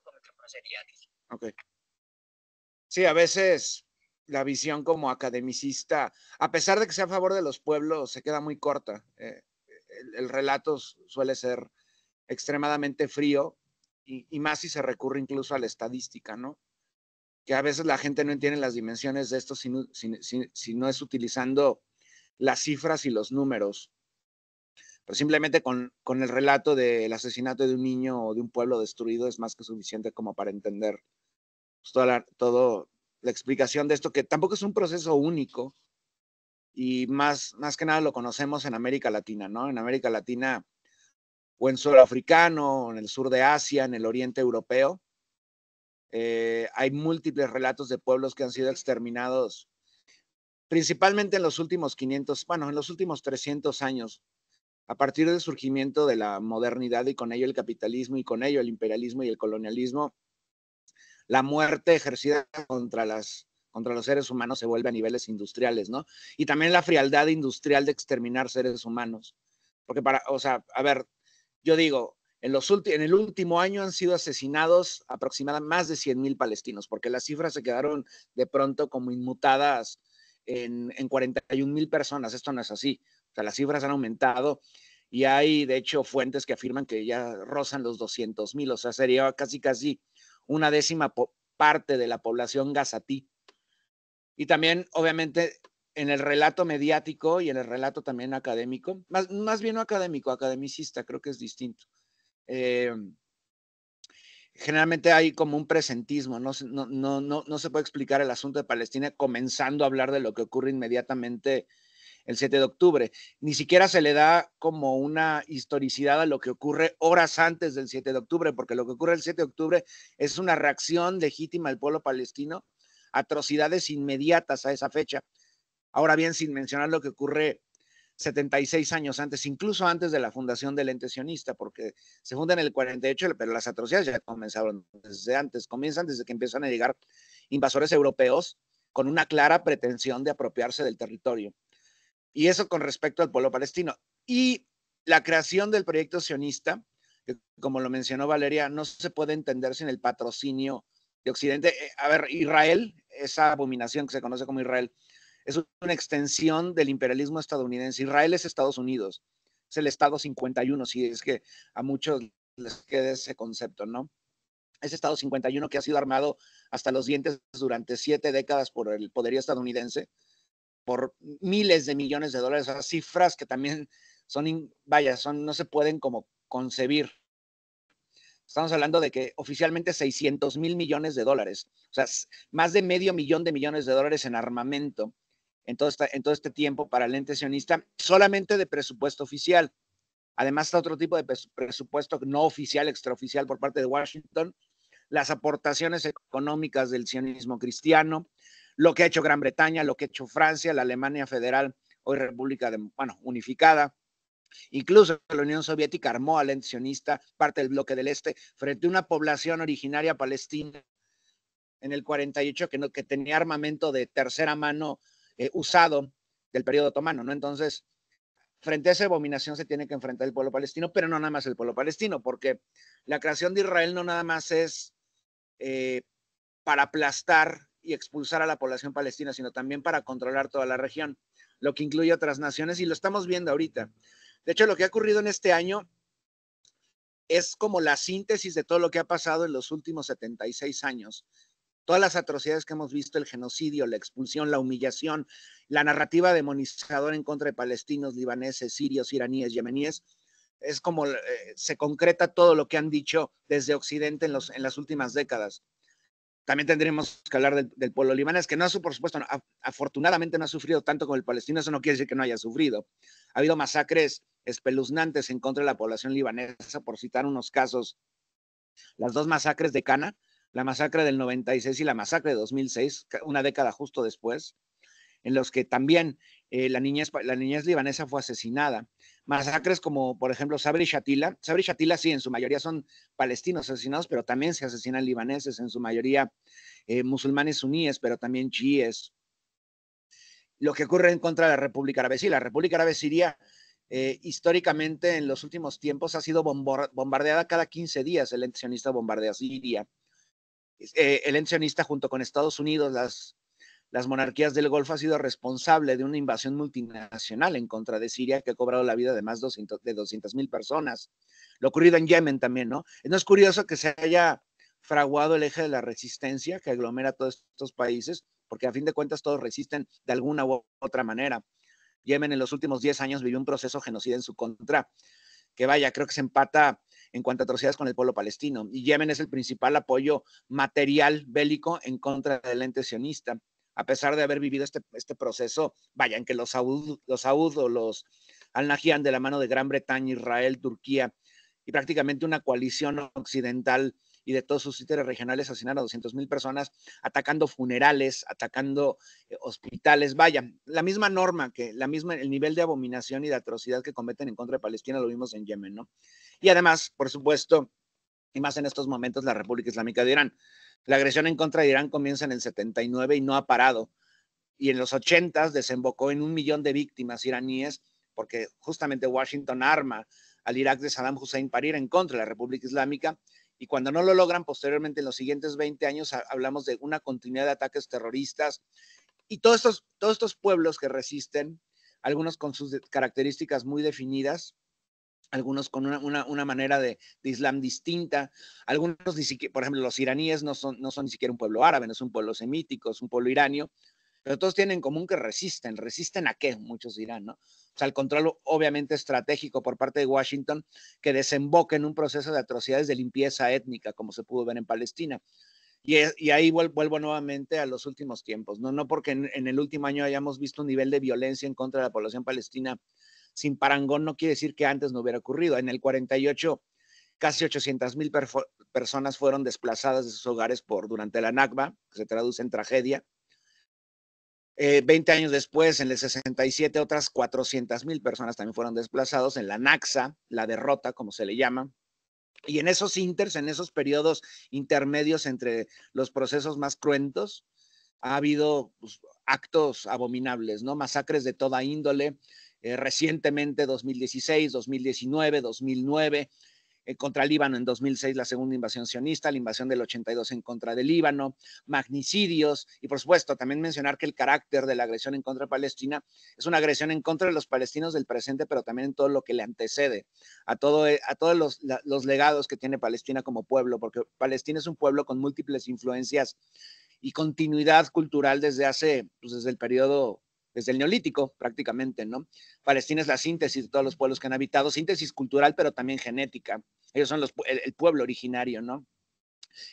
Sí, a veces la visión como academicista, a pesar de que sea a favor de los pueblos, se queda muy corta. Eh, el, relato suele ser extremadamente frío y, más si se recurre incluso a la estadística, ¿no? Que a veces la gente no entiende las dimensiones de esto si no es utilizando las cifras y los números, pero simplemente con, con el relato del asesinato de un niño o de un pueblo destruido es más que suficiente como para entender pues, toda, la, todo, la explicación de esto, que tampoco es un proceso único y más, más que nada lo conocemos en América Latina, ¿no? En América Latina o en o en el sur de Asia, en el oriente europeo, eh, hay múltiples relatos de pueblos que han sido exterminados principalmente en los últimos 500, bueno, en los últimos 300 años, a partir del surgimiento de la modernidad y con ello el capitalismo y con ello el imperialismo y el colonialismo, la muerte ejercida contra las contra los seres humanos se vuelve a niveles industriales, ¿no? Y también la frialdad industrial de exterminar seres humanos. Porque para, o sea, a ver, yo digo, en, los en el último año han sido asesinados aproximadamente más de 100 mil palestinos, porque las cifras se quedaron de pronto como inmutadas en, 41 mil personas. Esto no es así. O sea, las cifras han aumentado y hay, de hecho, fuentes que afirman que ya rozan los 200 mil. O sea, sería casi, casi una décima parte de la población gazatí. Y también, obviamente, en el relato mediático y en el relato también académico, más, más bien no académico, academicista, creo que es distinto. Eh, generalmente hay como un presentismo, no, se puede explicar el asunto de Palestina comenzando a hablar de lo que ocurre inmediatamente el 7 de octubre. Ni siquiera se le da como una historicidad a lo que ocurre horas antes del 7 de octubre, porque lo que ocurre el 7 de octubre es una reacción legítima del pueblo palestino, atrocidades inmediatas a esa fecha. Ahora bien, sin mencionar lo que ocurre 76 años antes, incluso antes de la fundación del ente sionista, porque se funda en el 48, pero las atrocidades ya comenzaron desde antes, comienzan desde que empiezan a llegar invasores europeos con una clara pretensión de apropiarse del territorio. Y eso con respecto al pueblo palestino. Y la creación del proyecto sionista, que como lo mencionó Valeria, no se puede entender sin el patrocinio de Occidente. Eh, a ver, Israel, esa abominación que se conoce como Israel, es una extensión del imperialismo estadounidense. Israel es Estados Unidos, es el Estado 51, si es que a muchos les queda ese concepto, ¿no? Ese Estado 51 que ha sido armado hasta los dientes durante siete décadas por el poderío estadounidense, por miles de millones de dólares, cifras que también son, vaya, son, no se pueden como concebir. Estamos hablando de que oficialmente 600 mil millones de dólares, o sea, más de medio millón de millones de dólares en armamento en todo, este, tiempo para el ente sionista solamente de presupuesto oficial. Además está otro tipo de presupuesto no oficial, extraoficial por parte de Washington, las aportaciones económicas del sionismo cristiano, lo que ha hecho Gran Bretaña, lo que ha hecho Francia, la Alemania Federal, hoy República bueno, unificada. Incluso la Unión Soviética armó al ente sionista, parte del bloque del Este, frente a una población originaria palestina en el 48 que, no, que tenía armamento de tercera mano eh, usado del periodo otomano, ¿no? Entonces, frente a esa abominación se tiene que enfrentar el pueblo palestino, pero no nada más el pueblo palestino, porque la creación de Israel no nada más es eh, para aplastar y expulsar a la población palestina, sino también para controlar toda la región, lo que incluye otras naciones y lo estamos viendo ahorita. De hecho, lo que ha ocurrido en este año es como la síntesis de todo lo que ha pasado en los últimos 76 años todas las atrocidades que hemos visto, el genocidio, la expulsión, la humillación, la narrativa demonizadora en contra de palestinos, libaneses, sirios, iraníes, yemeníes, es como eh, se concreta todo lo que han dicho desde Occidente en, las últimas décadas. También tendríamos que hablar del, pueblo libanés, que no ha, por supuesto, afortunadamente no ha sufrido tanto como el palestino, eso no quiere decir que no haya sufrido. Ha habido masacres espeluznantes en contra de la población libanesa, por citar unos casos, las dos masacres de Cana, la masacre del 96 y la masacre de 2006, una década justo después, en los que también eh, la, niñez, la libanesa fue asesinada. Masacres como, por ejemplo, Sabri Shatila. Sabri Shatila sí, en su mayoría son palestinos asesinados, pero también se asesinan libaneses, en su mayoría eh, musulmanes suníes, pero también chiíes. Lo que ocurre en contra de la República Árabe Siria. la República Árabe Siria eh, históricamente en los últimos tiempos ha sido bombardeada cada 15 días. El sionista bombardea Siria. Eh, el ente junto con Estados Unidos, las, monarquías del Golfo, ha sido responsable de una invasión multinacional en contra de Siria que ha cobrado la vida de más de 200 mil personas. Lo ocurrido en Yemen también, ¿no? No es curioso que se haya fraguado el eje de la resistencia que aglomera a todos estos países, porque a fin de cuentas todos resisten de alguna u otra manera. Yemen en los últimos 10 años vivió un proceso genocida en su contra, que vaya, creo que se empata en cuanto a atrocidades con el pueblo palestino. Y Yemen es el principal apoyo material bélico en contra del ente sionista, a pesar de haber vivido este, este proceso, vaya, en que los los Saud o los al-Najian de la mano de Gran Bretaña, Israel, Turquía y prácticamente una coalición occidental y de todos sus títeres regionales asesinar a 200 mil personas, atacando funerales, atacando eh, hospitales. Vaya, la misma norma, que la misma, el nivel de abominación y de atrocidad que cometen en contra de Palestina lo vimos en Yemen, ¿no? Y además, por supuesto, y más en estos momentos, la República Islámica de Irán. La agresión en contra de Irán comienza en el 79 y no ha parado. Y en los 80 desembocó en un millón de víctimas iraníes porque justamente Washington arma al Irak de Saddam Hussein para ir en contra de la República Islámica y cuando no lo logran posteriormente en los siguientes 20 años hablamos de una continuidad de ataques terroristas y todos estos, todos estos pueblos que resisten, algunos con sus características muy definidas, algunos con una, manera de, Islam distinta, algunos ni siquiera, por ejemplo, los iraníes no son, no son ni siquiera un pueblo árabe, no son un pueblo semítico, es un pueblo iranio, pero todos tienen en común que resisten. ¿Resisten a qué? Muchos dirán, ¿no? O sea, el control obviamente estratégico por parte de Washington que desemboca en un proceso de atrocidades de limpieza étnica, como se pudo ver en Palestina. Y, ahí vuelvo nuevamente a los últimos tiempos, no, no porque en, el último año hayamos visto un nivel de violencia en contra de la población palestina sin parangón, no quiere decir que antes no hubiera ocurrido. En el 48 casi 800 mil personas fueron desplazadas de sus hogares por durante la Nakba, que se traduce en tragedia. Eh, veinte años después, en el 67, otras 400 mil personas también fueron desplazados en la Naxa, la derrota, como se le llama. Y en esos inters, en esos periodos intermedios entre los procesos más cruentos, ha habido pues, actos abominables, ¿no? Masacres de toda índole. Eh, recientemente, 2016, 2019, 2009, eh, contra contra Líbano en 2006, la segunda invasión sionista, la invasión del 82 en contra del Líbano, magnicidios y por supuesto también mencionar que el carácter de la agresión en contra de Palestina es una agresión en contra de los palestinos del presente, pero también en todo lo que le antecede, a, todo, eh, a todos los, los legados que tiene Palestina como pueblo, porque Palestina es un pueblo con múltiples influencias y continuidad cultural desde hace, pues desde el periodo desde el neolítico prácticamente, ¿no? Palestina es la síntesis de todos los pueblos que han habitado, síntesis cultural, pero también genética. Ellos son el, pueblo originario, ¿no?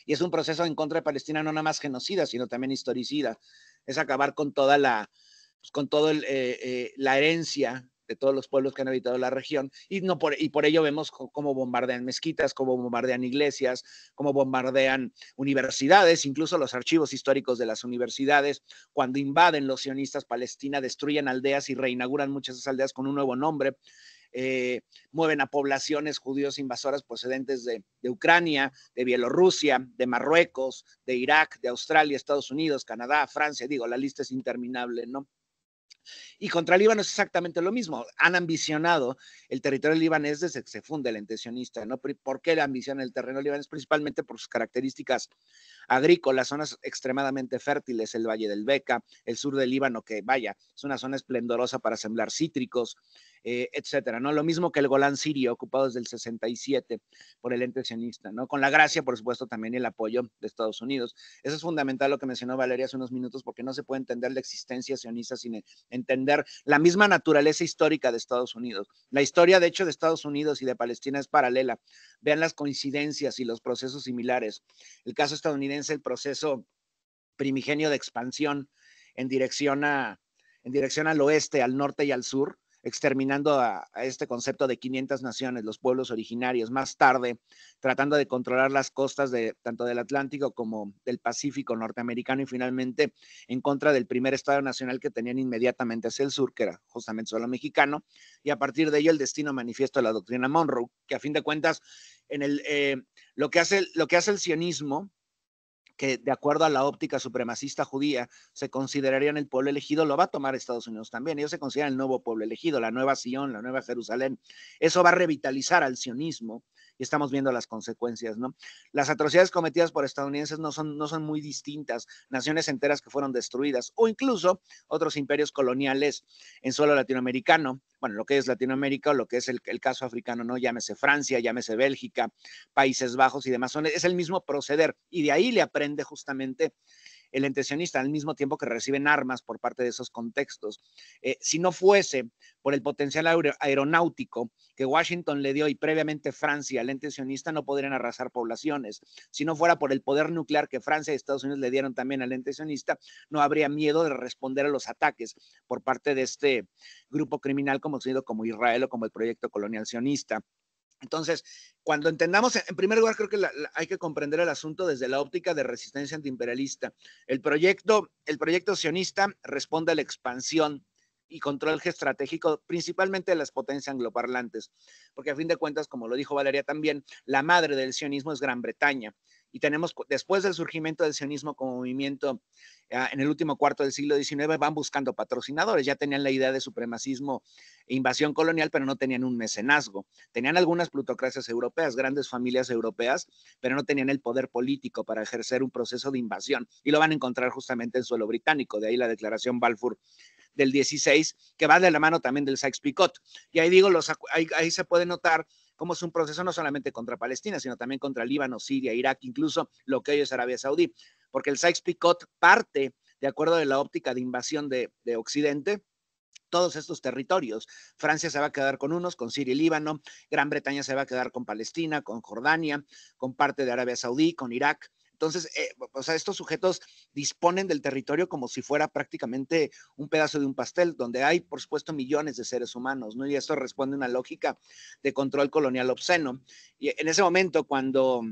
Y es un proceso en contra de Palestina, no nada más genocida, sino también historicida. Es acabar con toda la, pues, con eh, eh, la herencia de todos los pueblos que han habitado la región, y, no por, y por ello vemos cómo bombardean mezquitas, cómo bombardean iglesias, cómo bombardean universidades, incluso los archivos históricos de las universidades, cuando invaden los sionistas Palestina, destruyen aldeas y reinauguran muchas de esas aldeas con un nuevo nombre. Eh, mueven a poblaciones judíos invasoras procedentes de, de, Ucrania, de Bielorrusia, de Marruecos, de Irak, de Australia, Estados Unidos, Canadá, Francia, digo, la lista es interminable, ¿no? Y contra Líbano es exactamente lo mismo. Han ambicionado el territorio libanés desde que se funda el entesionista. ¿no? ¿Por qué la ambición del terreno libanés? Principalmente por sus características agrícolas, zonas extremadamente fértiles, el Valle del Beca, el sur del Líbano, que vaya, es una zona esplendorosa para sembrar cítricos, eh, etcétera, ¿no? Lo mismo que el Golán sirio, ocupado desde el 67 por el ente sionista, ¿no? Con la gracia, por supuesto, también el apoyo de Estados Unidos. Eso es fundamental lo que mencionó Valeria hace unos minutos, porque no se puede entender la existencia sionista sin e, entender la misma naturaleza histórica de Estados Unidos. La historia, de hecho, de Estados Unidos y de Palestina es paralela. Vean las coincidencias y los procesos similares. El caso estadounidense, el proceso primigenio de expansión en dirección en dirección al oeste, al norte y al sur, exterminando a, este concepto de 500 naciones, los pueblos originarios, más tarde tratando de controlar las costas de, tanto del Atlántico como del Pacífico norteamericano y finalmente en contra del primer Estado nacional que tenían inmediatamente hacia el sur, que era justamente solo mexicano, y a partir de ello el destino manifiesto de la doctrina Monroe, que a fin de cuentas en el, eh, lo, que hace, lo que hace el sionismo que de acuerdo a la óptica supremacista judía se considerarían el pueblo elegido, lo va a tomar Estados Unidos también. Ellos se consideran el nuevo pueblo elegido, la nueva Sion, la nueva Jerusalén. Eso va a revitalizar al sionismo y estamos viendo las consecuencias, ¿no? Las atrocidades cometidas por estadounidenses no son, no son muy distintas, naciones enteras que fueron destruidas o incluso otros imperios coloniales en suelo latinoamericano, bueno, lo que es Latinoamérica o lo que es el, caso africano, ¿no? Llámese Francia, llámese Bélgica, Países Bajos y demás, es el mismo proceder y de ahí le aprende justamente el sionista, al mismo tiempo que reciben armas por parte de esos contextos. Eh, si no fuese por el potencial aeronáutico que Washington le dio y previamente Francia al sionista no podrían arrasar poblaciones. Si no fuera por el poder nuclear que Francia y Estados Unidos le dieron también al sionista, no habría miedo de responder a los ataques por parte de este grupo criminal conocido como Israel o como el proyecto colonial sionista. Entonces, cuando entendamos, en primer lugar, creo que hay que comprender el asunto desde la óptica de resistencia antiimperialista. El proyecto, el proyecto sionista responde a la expansión y control estratégico, principalmente de las potencias angloparlantes, porque a fin de cuentas, como lo dijo Valeria también, la madre del sionismo es Gran Bretaña y tenemos después del surgimiento del sionismo como movimiento ah, en el último cuarto del siglo XIX, van buscando patrocinadores. Ya tenían la idea de supremacismo e invasión colonial, pero no tenían un mecenazgo. Tenían algunas plutocracias europeas, grandes familias europeas, pero no tenían el poder político para ejercer un proceso de invasión. Y lo van a encontrar justamente en suelo británico, de ahí la declaración Balfour del 16, que va de la mano también del Sykes-Picot. Y ahí digo, ahí se puede notar cómo es un proceso no solamente contra Palestina, sino también contra Líbano, Siria, Irak, incluso lo que hoy es Arabia Saudí, porque el Sykes-Picot parte, de acuerdo de la óptica de invasión de, de Occidente, todos estos territorios. Francia se va a quedar con unos, con Siria y Líbano, Gran Bretaña se va a quedar con Palestina, con Jordania, con parte de Arabia Saudí, con Irak. Entonces, eh, o sea, estos sujetos disponen del territorio como si fuera prácticamente un pedazo de un pastel, donde hay, por supuesto, millones de seres humanos, ¿no? Y esto responde a una lógica de control colonial obsceno. Y en ese momento, cuando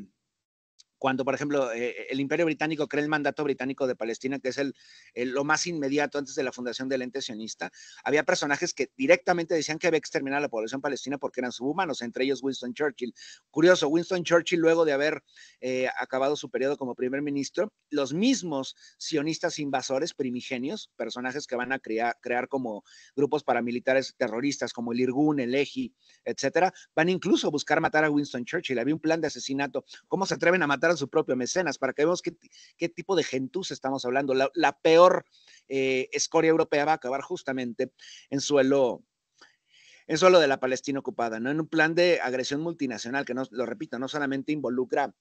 cuando, por ejemplo, eh, eh, el Imperio Británico crea el mandato británico de Palestina, que es el, lo más inmediato antes de la fundación del ente sionista, había personajes que directamente decían que había que exterminar a la población palestina porque eran subhumanos, entre ellos Winston Churchill. Curioso, Winston Churchill, luego de haber eh, acabado su periodo como primer ministro, los mismos sionistas invasores primigenios, personajes que van a crear, crear como grupos paramilitares terroristas, como el Irgun, el Eji, etcétera, van incluso a buscar matar a Winston Churchill. Había un plan de asesinato. ¿Cómo se atreven a matar? a su propio mecenas para que veamos qué, qué tipo de gentuza estamos hablando. La, peor eh, escoria europea va a acabar justamente en suelo de la Palestina ocupada, ¿no? En un plan de agresión multinacional que, no, lo repito, no solamente involucra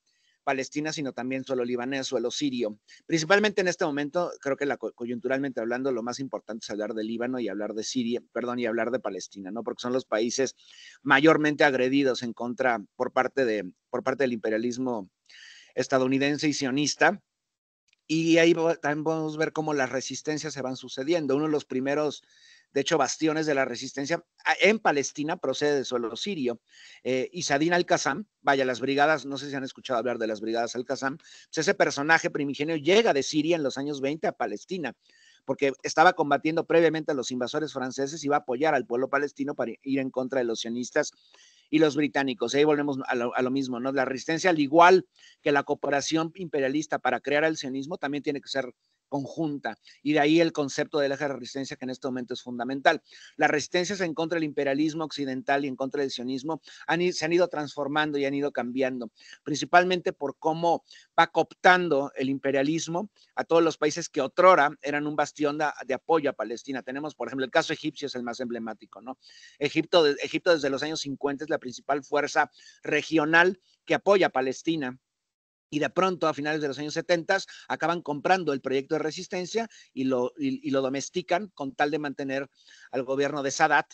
Palestina, sino también suelo libanés, suelo sirio. Principalmente en este momento, creo que coyunturalmente hablando, lo más importante es hablar de Líbano y hablar de Siria, perdón, y hablar de Palestina, ¿no? Porque son los países mayormente agredidos en contra por parte, de, por parte del imperialismo estadounidense y sionista. Y ahí también podemos ver cómo las resistencias se van sucediendo. Uno de los primeros, de hecho, bastiones de la resistencia ah, en Palestina procede de suelo sirio. Eh, Isadín al-Qassam, vaya, las brigadas, no sé si han escuchado hablar de las brigadas al-Qassam, pues ese personaje primigenio llega de Siria en los años 20 a Palestina porque estaba combatiendo previamente a los invasores franceses y va a apoyar al pueblo palestino para ir en contra de los sionistas y los británicos. Ahí volvemos a lo, mismo, ¿no? La resistencia, al igual que la cooperación imperialista para crear el sionismo, también tiene que ser conjunta. Y de ahí el concepto del eje de resistencia que en este momento es fundamental. Las resistencias en contra del imperialismo occidental y en contra del sionismo han, se han ido transformando y han ido cambiando, principalmente por cómo va cooptando el imperialismo a todos los países que otrora eran un bastión de, apoyo a Palestina. Tenemos, por ejemplo, el caso egipcio es el más emblemático, ¿no? Egipto, Egipto desde los años 50 es la principal fuerza regional que apoya a Palestina y de pronto a finales de los años 70 acaban comprando el proyecto de resistencia y lo, y lo domestican con tal de mantener al gobierno de Sadat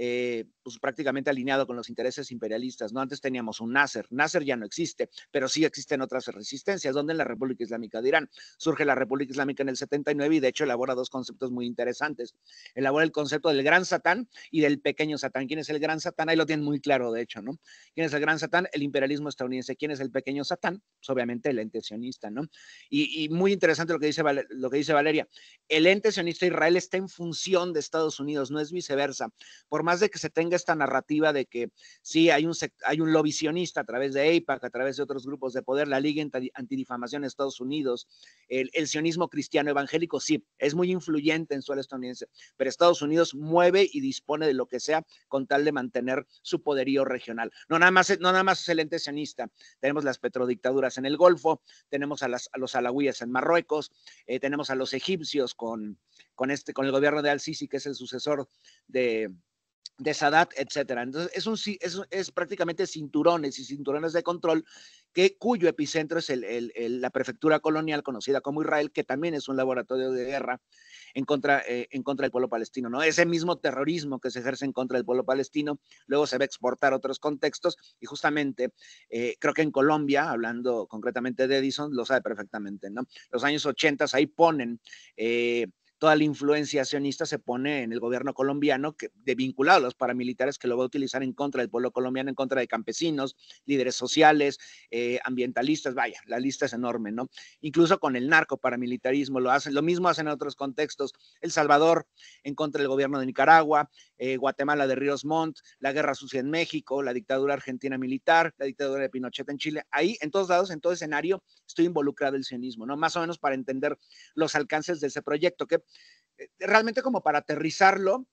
eh, pues prácticamente alineado con los intereses imperialistas, ¿no? Antes teníamos un Nasser, Nasser ya no existe, pero sí existen otras resistencias, donde en la República Islámica de Irán surge la República Islámica en el 79 y de hecho elabora dos conceptos muy interesantes. Elabora el concepto del gran Satán y del pequeño Satán. ¿Quién es el gran Satán? Ahí lo tienen muy claro, de hecho, ¿no? ¿Quién es el gran Satán? El imperialismo estadounidense. ¿Quién es el pequeño Satán? Pues, obviamente el ente sionista, ¿no? Y, muy interesante lo que, dice, lo que dice Valeria. El ente sionista Israel está en función de Estados Unidos, no es viceversa. Por más de que se tenga esta narrativa de que sí, hay un, hay un lobby sionista a través de AIPAC, a través de otros grupos de poder, la Liga Antidifamación de Estados Unidos, el, el sionismo cristiano evangélico, sí, es muy influyente en suelo estadounidense, pero Estados Unidos mueve y dispone de lo que sea con tal de mantener su poderío regional. No nada más, no nada más es el sionista, tenemos las petrodictaduras en el Golfo, tenemos a, las, a los alawíes en Marruecos, eh, tenemos a los egipcios con, con, este, con el gobierno de Al-Sisi, que es el sucesor de, de Sadat, etcétera. Entonces, es, un, es, prácticamente cinturones y cinturones de control, que, cuyo epicentro es la prefectura colonial conocida como Israel, que también es un laboratorio de guerra eh, en contra, del pueblo palestino. ¿no? Ese mismo terrorismo que se ejerce en contra del pueblo palestino, luego se va a exportar a otros contextos, y justamente eh, creo que en Colombia, hablando concretamente de Edison, lo sabe perfectamente. ¿no? Los años 80 ahí ponen. Eh, toda la influencia sionista se pone en el gobierno colombiano, de vinculado a los paramilitares que lo va a utilizar en contra del pueblo colombiano, en contra de campesinos, líderes sociales, eh, ambientalistas, vaya, la lista es enorme, ¿no? Incluso con el narco paramilitarismo lo hacen, lo mismo hacen en otros contextos, El Salvador en contra del gobierno de Nicaragua, eh, Guatemala de Ríos Montt, la guerra sucia en México, la dictadura argentina militar, la dictadura de Pinochet en Chile, ahí en todos lados, en todo escenario, estoy involucrado el sionismo, ¿no? Más o menos para entender los alcances de ese proyecto, que eh, realmente como para aterrizarlo,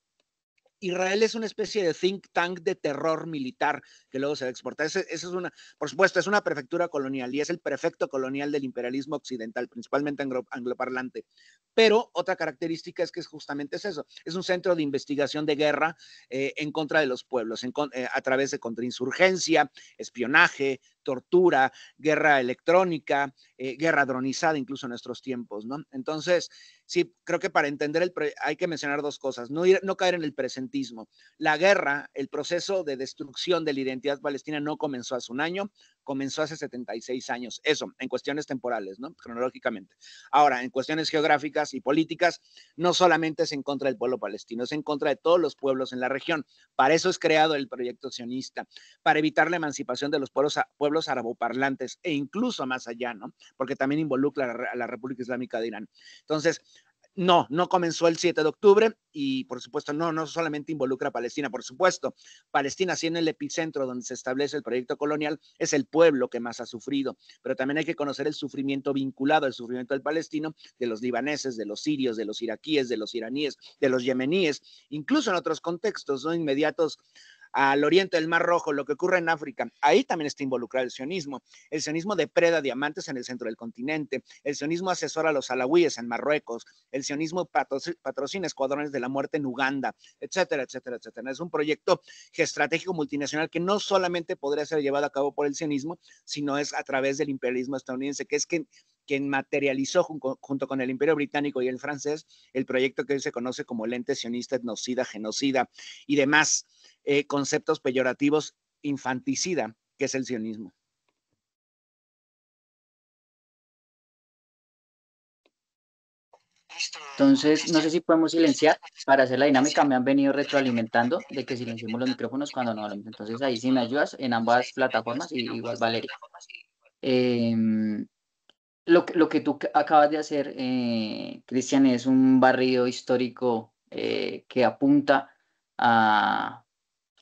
Israel es una especie de think tank de terror militar que luego se exporta. a es una, por supuesto, es una prefectura colonial y es el prefecto colonial del imperialismo occidental, principalmente angloparlante. Pero otra característica es que es justamente es eso, es un centro de investigación de guerra eh, en contra de los pueblos, eh, a través de contrainsurgencia, espionaje, tortura, guerra electrónica, eh, guerra dronizada incluso en nuestros tiempos, ¿no? Entonces, sí, creo que para entender el, hay que mencionar dos cosas, no, no caer en el presentismo. La guerra, el proceso de destrucción de la identidad palestina no comenzó hace un año, comenzó hace 76 años. Eso, en cuestiones temporales, ¿no? Cronológicamente. Ahora, en cuestiones geográficas y políticas, no solamente es en contra del pueblo palestino, es en contra de todos los pueblos en la región. Para eso es creado el proyecto sionista, para evitar la emancipación de los pueblos, pueblos araboparlantes e incluso más allá, ¿no? Porque también involucra a la República Islámica de Irán. Entonces, no, no comenzó el 7 de octubre y por supuesto no, no solamente involucra a Palestina, por supuesto, Palestina siendo el epicentro donde se establece el proyecto colonial, es el pueblo que más ha sufrido, pero también hay que conocer el sufrimiento vinculado al sufrimiento del palestino de los libaneses, de los sirios, de los iraquíes, de los iraníes, de los yemeníes, incluso en otros contextos no inmediatos al oriente del Mar Rojo, lo que ocurre en África, ahí también está involucrado el sionismo. El sionismo depreda diamantes en el centro del continente, el sionismo asesora a los alawíes en Marruecos, el sionismo patrocina escuadrones de la muerte en Uganda, etcétera, etcétera, etcétera. Es un proyecto estratégico multinacional que no solamente podría ser llevado a cabo por el sionismo, sino es a través del imperialismo estadounidense, que es quien, materializó junto, junto con el imperio británico y el francés el proyecto que hoy se conoce como lente ente sionista etnocida, genocida y demás. Eh, conceptos peyorativos infanticida, que es el sionismo. Entonces, no sé si podemos silenciar. Para hacer la dinámica me han venido retroalimentando de que silenciemos los micrófonos cuando no hablamos. Entonces, ahí sí me ayudas en ambas plataformas y igual Valeria. Em, lo, lo, que tú acabas de hacer, eh, Cristian, es un barrido histórico eh, que apunta a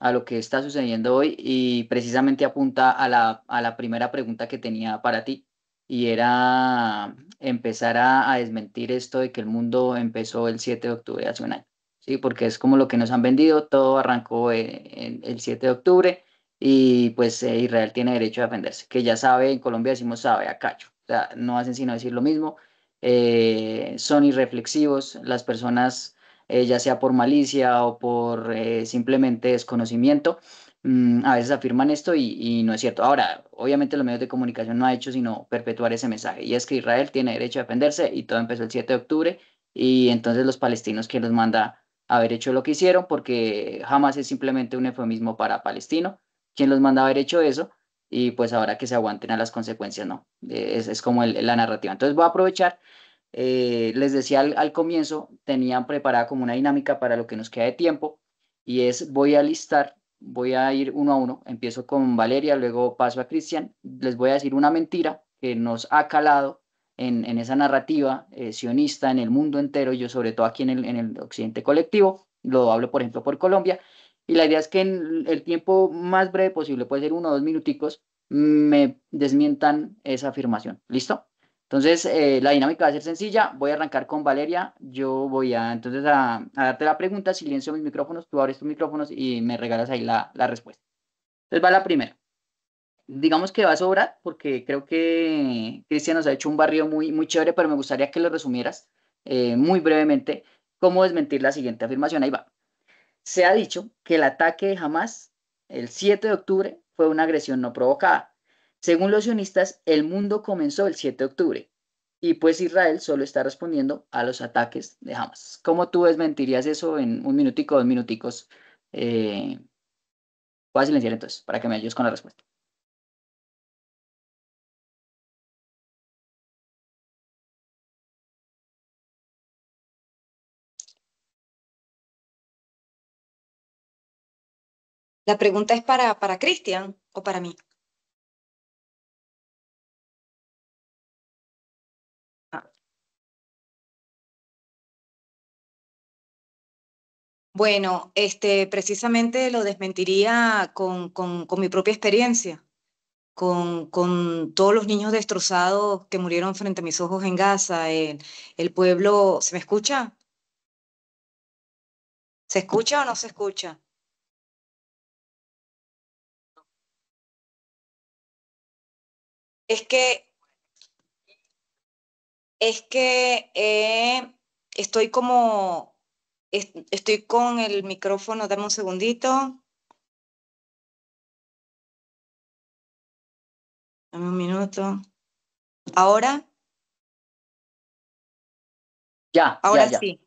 a lo que está sucediendo hoy y precisamente apunta a la, primera pregunta que tenía para ti y era empezar a, desmentir esto de que el mundo empezó el 7 de octubre hace un año, ¿sí? Porque es como lo que nos han vendido, todo arrancó eh, el 7 de octubre y pues eh, Israel tiene derecho a defenderse, que ya sabe, en Colombia decimos sabe a cacho, no hacen sino decir lo mismo, eh, son irreflexivos, las personas eh, ya sea por malicia o por eh, simplemente desconocimiento. Mm, a veces afirman esto y, no es cierto. Ahora, obviamente los medios de comunicación no han hecho sino perpetuar ese mensaje. Y es que Israel tiene derecho a defenderse y todo empezó el 7 de octubre y entonces los palestinos ¿quién los manda haber hecho lo que hicieron porque jamás es simplemente un eufemismo para palestino. ¿Quién los manda haber hecho eso? Y pues ahora que se aguanten a las consecuencias, no. Eh, es, como la narrativa. Entonces voy a aprovechar eh, les decía al, comienzo, tenían preparada como una dinámica para lo que nos queda de tiempo y es voy a listar, voy a ir uno a uno, empiezo con Valeria, luego paso a Cristian, les voy a decir una mentira que nos ha calado en, esa narrativa eh, sionista en el mundo entero, yo sobre todo aquí en el, en el occidente colectivo, lo hablo por ejemplo por Colombia, y la idea es que en el tiempo más breve posible, puede ser uno o dos minuticos, me desmientan esa afirmación. ¿Listo? Entonces, eh, la dinámica va a ser sencilla. Voy a arrancar con Valeria. Yo voy a entonces a, darte la pregunta, silencio mis micrófonos, tú abres tus micrófonos y me regalas ahí la, respuesta. Entonces va la primera. Digamos que va a sobrar porque creo que Cristian nos ha hecho un barrio muy, muy chévere, pero me gustaría que lo resumieras eh, muy brevemente. ¿Cómo desmentir la siguiente afirmación? Ahí va. Se ha dicho que el ataque de el 7 de octubre fue una agresión no provocada según los sionistas, el mundo comenzó el 7 de octubre y pues Israel solo está respondiendo a los ataques de Hamas. ¿Cómo tú desmentirías eso en un minutico, dos minuticos? Eh, voy a silenciar entonces para que me ayudes con la respuesta. La pregunta es para, para Cristian o para mí. Bueno, este, precisamente lo desmentiría con, mi propia experiencia, con, todos los niños destrozados que murieron frente a mis ojos en Gaza, el, el pueblo, ¿se me escucha? ¿Se escucha o no se escucha? Es que, es que eh, estoy como Estoy con el micrófono, dame un segundito. Dame un minuto. ¿Ahora? Ya. Ahora sí.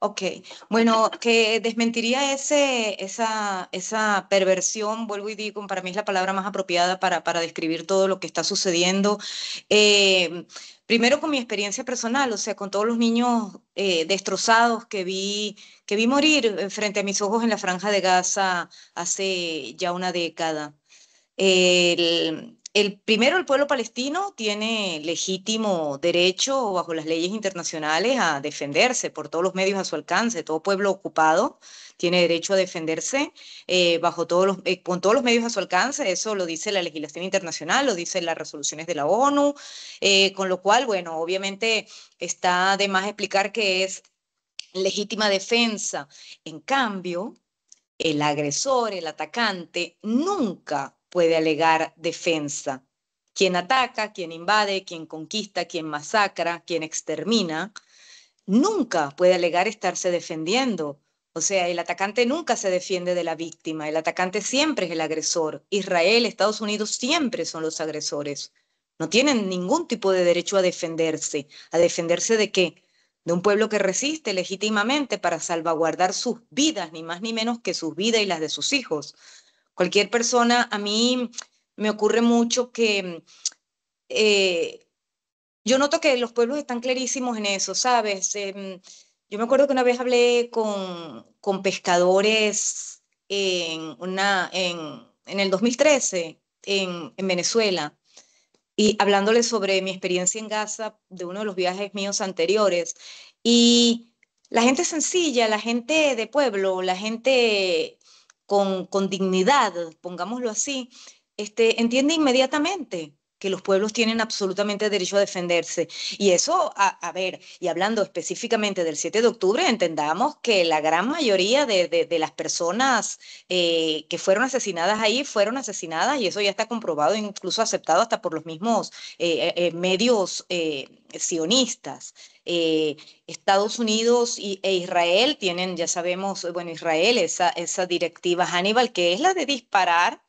Ok, bueno, que desmentiría ese, esa, esa perversión, vuelvo y digo, para mí es la palabra más apropiada para, describir todo lo que está sucediendo. Eh, primero con mi experiencia personal, o sea, con todos los niños eh, destrozados que vi, morir eh, frente a mis ojos en la franja de Gaza hace ya una década. el primero, el pueblo palestino tiene legítimo derecho bajo las leyes internacionales a defenderse por todos los medios a su alcance, todo pueblo ocupado tiene derecho a defenderse eh, bajo todos los, eh, con todos los medios a su alcance. Eso lo dice la legislación internacional, lo dicen las resoluciones de la ONU, eh, con lo cual, bueno, obviamente está de más explicar que es legítima defensa. En cambio, el agresor, el atacante, nunca puede alegar defensa. Quien ataca, quien invade, quien conquista, quien masacra, quien extermina, nunca puede alegar estarse defendiendo. O sea, el atacante nunca se defiende de la víctima, el atacante siempre es el agresor. Israel, Estados Unidos siempre son los agresores. No tienen ningún tipo de derecho a defenderse. ¿A defenderse de qué? De un pueblo que resiste legítimamente para salvaguardar sus vidas, ni más ni menos que sus vidas y las de sus hijos. Cualquier persona, a mí me ocurre mucho que eh, yo noto que los pueblos están clarísimos en eso, ¿sabes? Em, yo me acuerdo que una vez hablé con, con pescadores en, una, en, en el 2013 en, en, Venezuela y hablándoles sobre mi experiencia en Gaza de uno de los viajes míos anteriores. Y la gente sencilla, la gente de pueblo, la gente con, con dignidad, pongámoslo así, este, entiende inmediatamente que los pueblos tienen absolutamente derecho a defenderse. Y eso, a, ver, y hablando específicamente del 7 de octubre, entendamos que la gran mayoría de, las personas eh, que fueron asesinadas ahí fueron asesinadas y eso ya está comprobado, incluso aceptado hasta por los mismos eh, eh, medios sionistas. Estados Unidos y, e Israel tienen, ya sabemos, bueno, Israel, esa, esa directiva Hannibal, que es la de disparar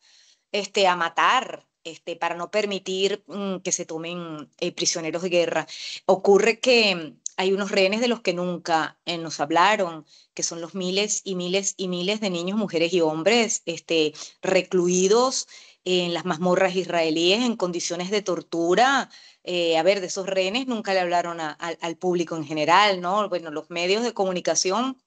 este, a matar este, para no permitir mm, que se tomen eh, prisioneros de guerra. Ocurre que hay unos rehenes de los que nunca eh, nos hablaron, que son los miles y miles y miles de niños, mujeres y hombres este, recluidos en las mazmorras israelíes en condiciones de tortura. Eh, a ver, de esos rehenes nunca le hablaron al público en general, ¿no? Bueno, los medios de comunicación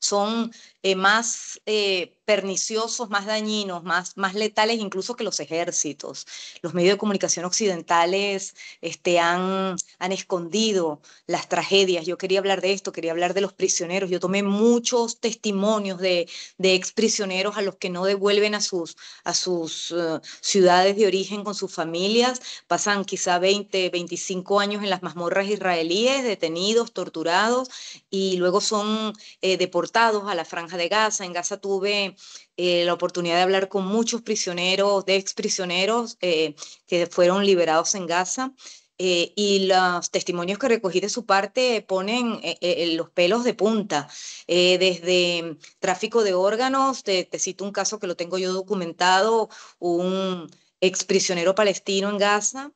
son eh, más eh, perniciosos, más dañinos, más, más letales incluso que los ejércitos. Los medios de comunicación occidentales este, han, han escondido las tragedias. Yo quería hablar de esto, quería hablar de los prisioneros. Yo tomé muchos testimonios de, de exprisioneros a los que no devuelven a sus, a sus eh, ciudades de origen con sus familias. Pasan quizá 20, 25 años en las mazmorras israelíes, detenidos, torturados, y luego son deportados a la franja de Gaza. En Gaza tuve eh, la oportunidad de hablar con muchos prisioneros, de exprisioneros eh, que fueron liberados en Gaza. Eh, y los testimonios que recogí de su parte ponen eh, los pelos de punta, desde tráfico de órganos, te cito un caso que lo tengo yo documentado, un exprisionero palestino en Gaza,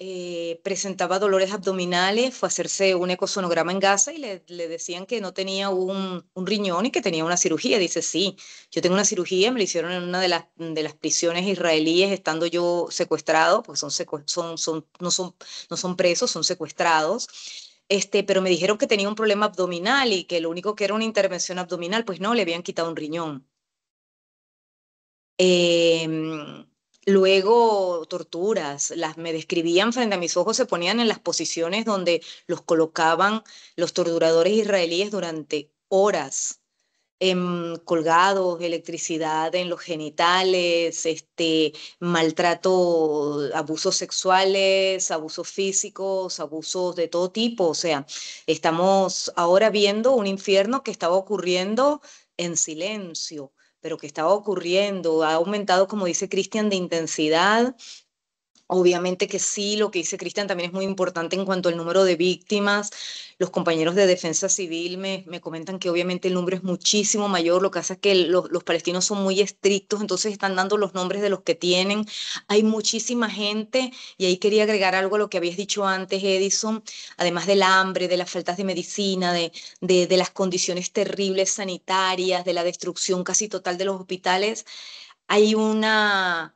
eh, presentaba dolores abdominales, fue a hacerse un ecosonograma en Gaza y le, decían que no tenía un, riñón y que tenía una cirugía. Dice, sí, yo tengo una cirugía, me la hicieron en una de las, de las prisiones israelíes estando yo secuestrado, porque son, son, son, no, son, no son presos, son secuestrados. Este, pero me dijeron que tenía un problema abdominal y que lo único que era una intervención abdominal, pues no, le habían quitado un riñón. Eh, Luego, torturas, las me describían frente a mis ojos, se ponían en las posiciones donde los colocaban los torturadores israelíes durante horas, em, colgados, electricidad en los genitales, este, maltrato, abusos sexuales, abusos físicos, abusos de todo tipo. O sea, estamos ahora viendo un infierno que estaba ocurriendo en silencio pero que estaba ocurriendo, ha aumentado, como dice Cristian, de intensidad Obviamente que sí, lo que dice Cristian también es muy importante en cuanto al número de víctimas. Los compañeros de defensa civil me, me comentan que obviamente el número es muchísimo mayor, lo que hace es que los, palestinos son muy estrictos, entonces están dando los nombres de los que tienen. Hay muchísima gente y ahí quería agregar algo a lo que habías dicho antes, Edison, además del hambre, de las faltas de medicina, de, de, de las condiciones terribles sanitarias, de la destrucción casi total de los hospitales. Hay una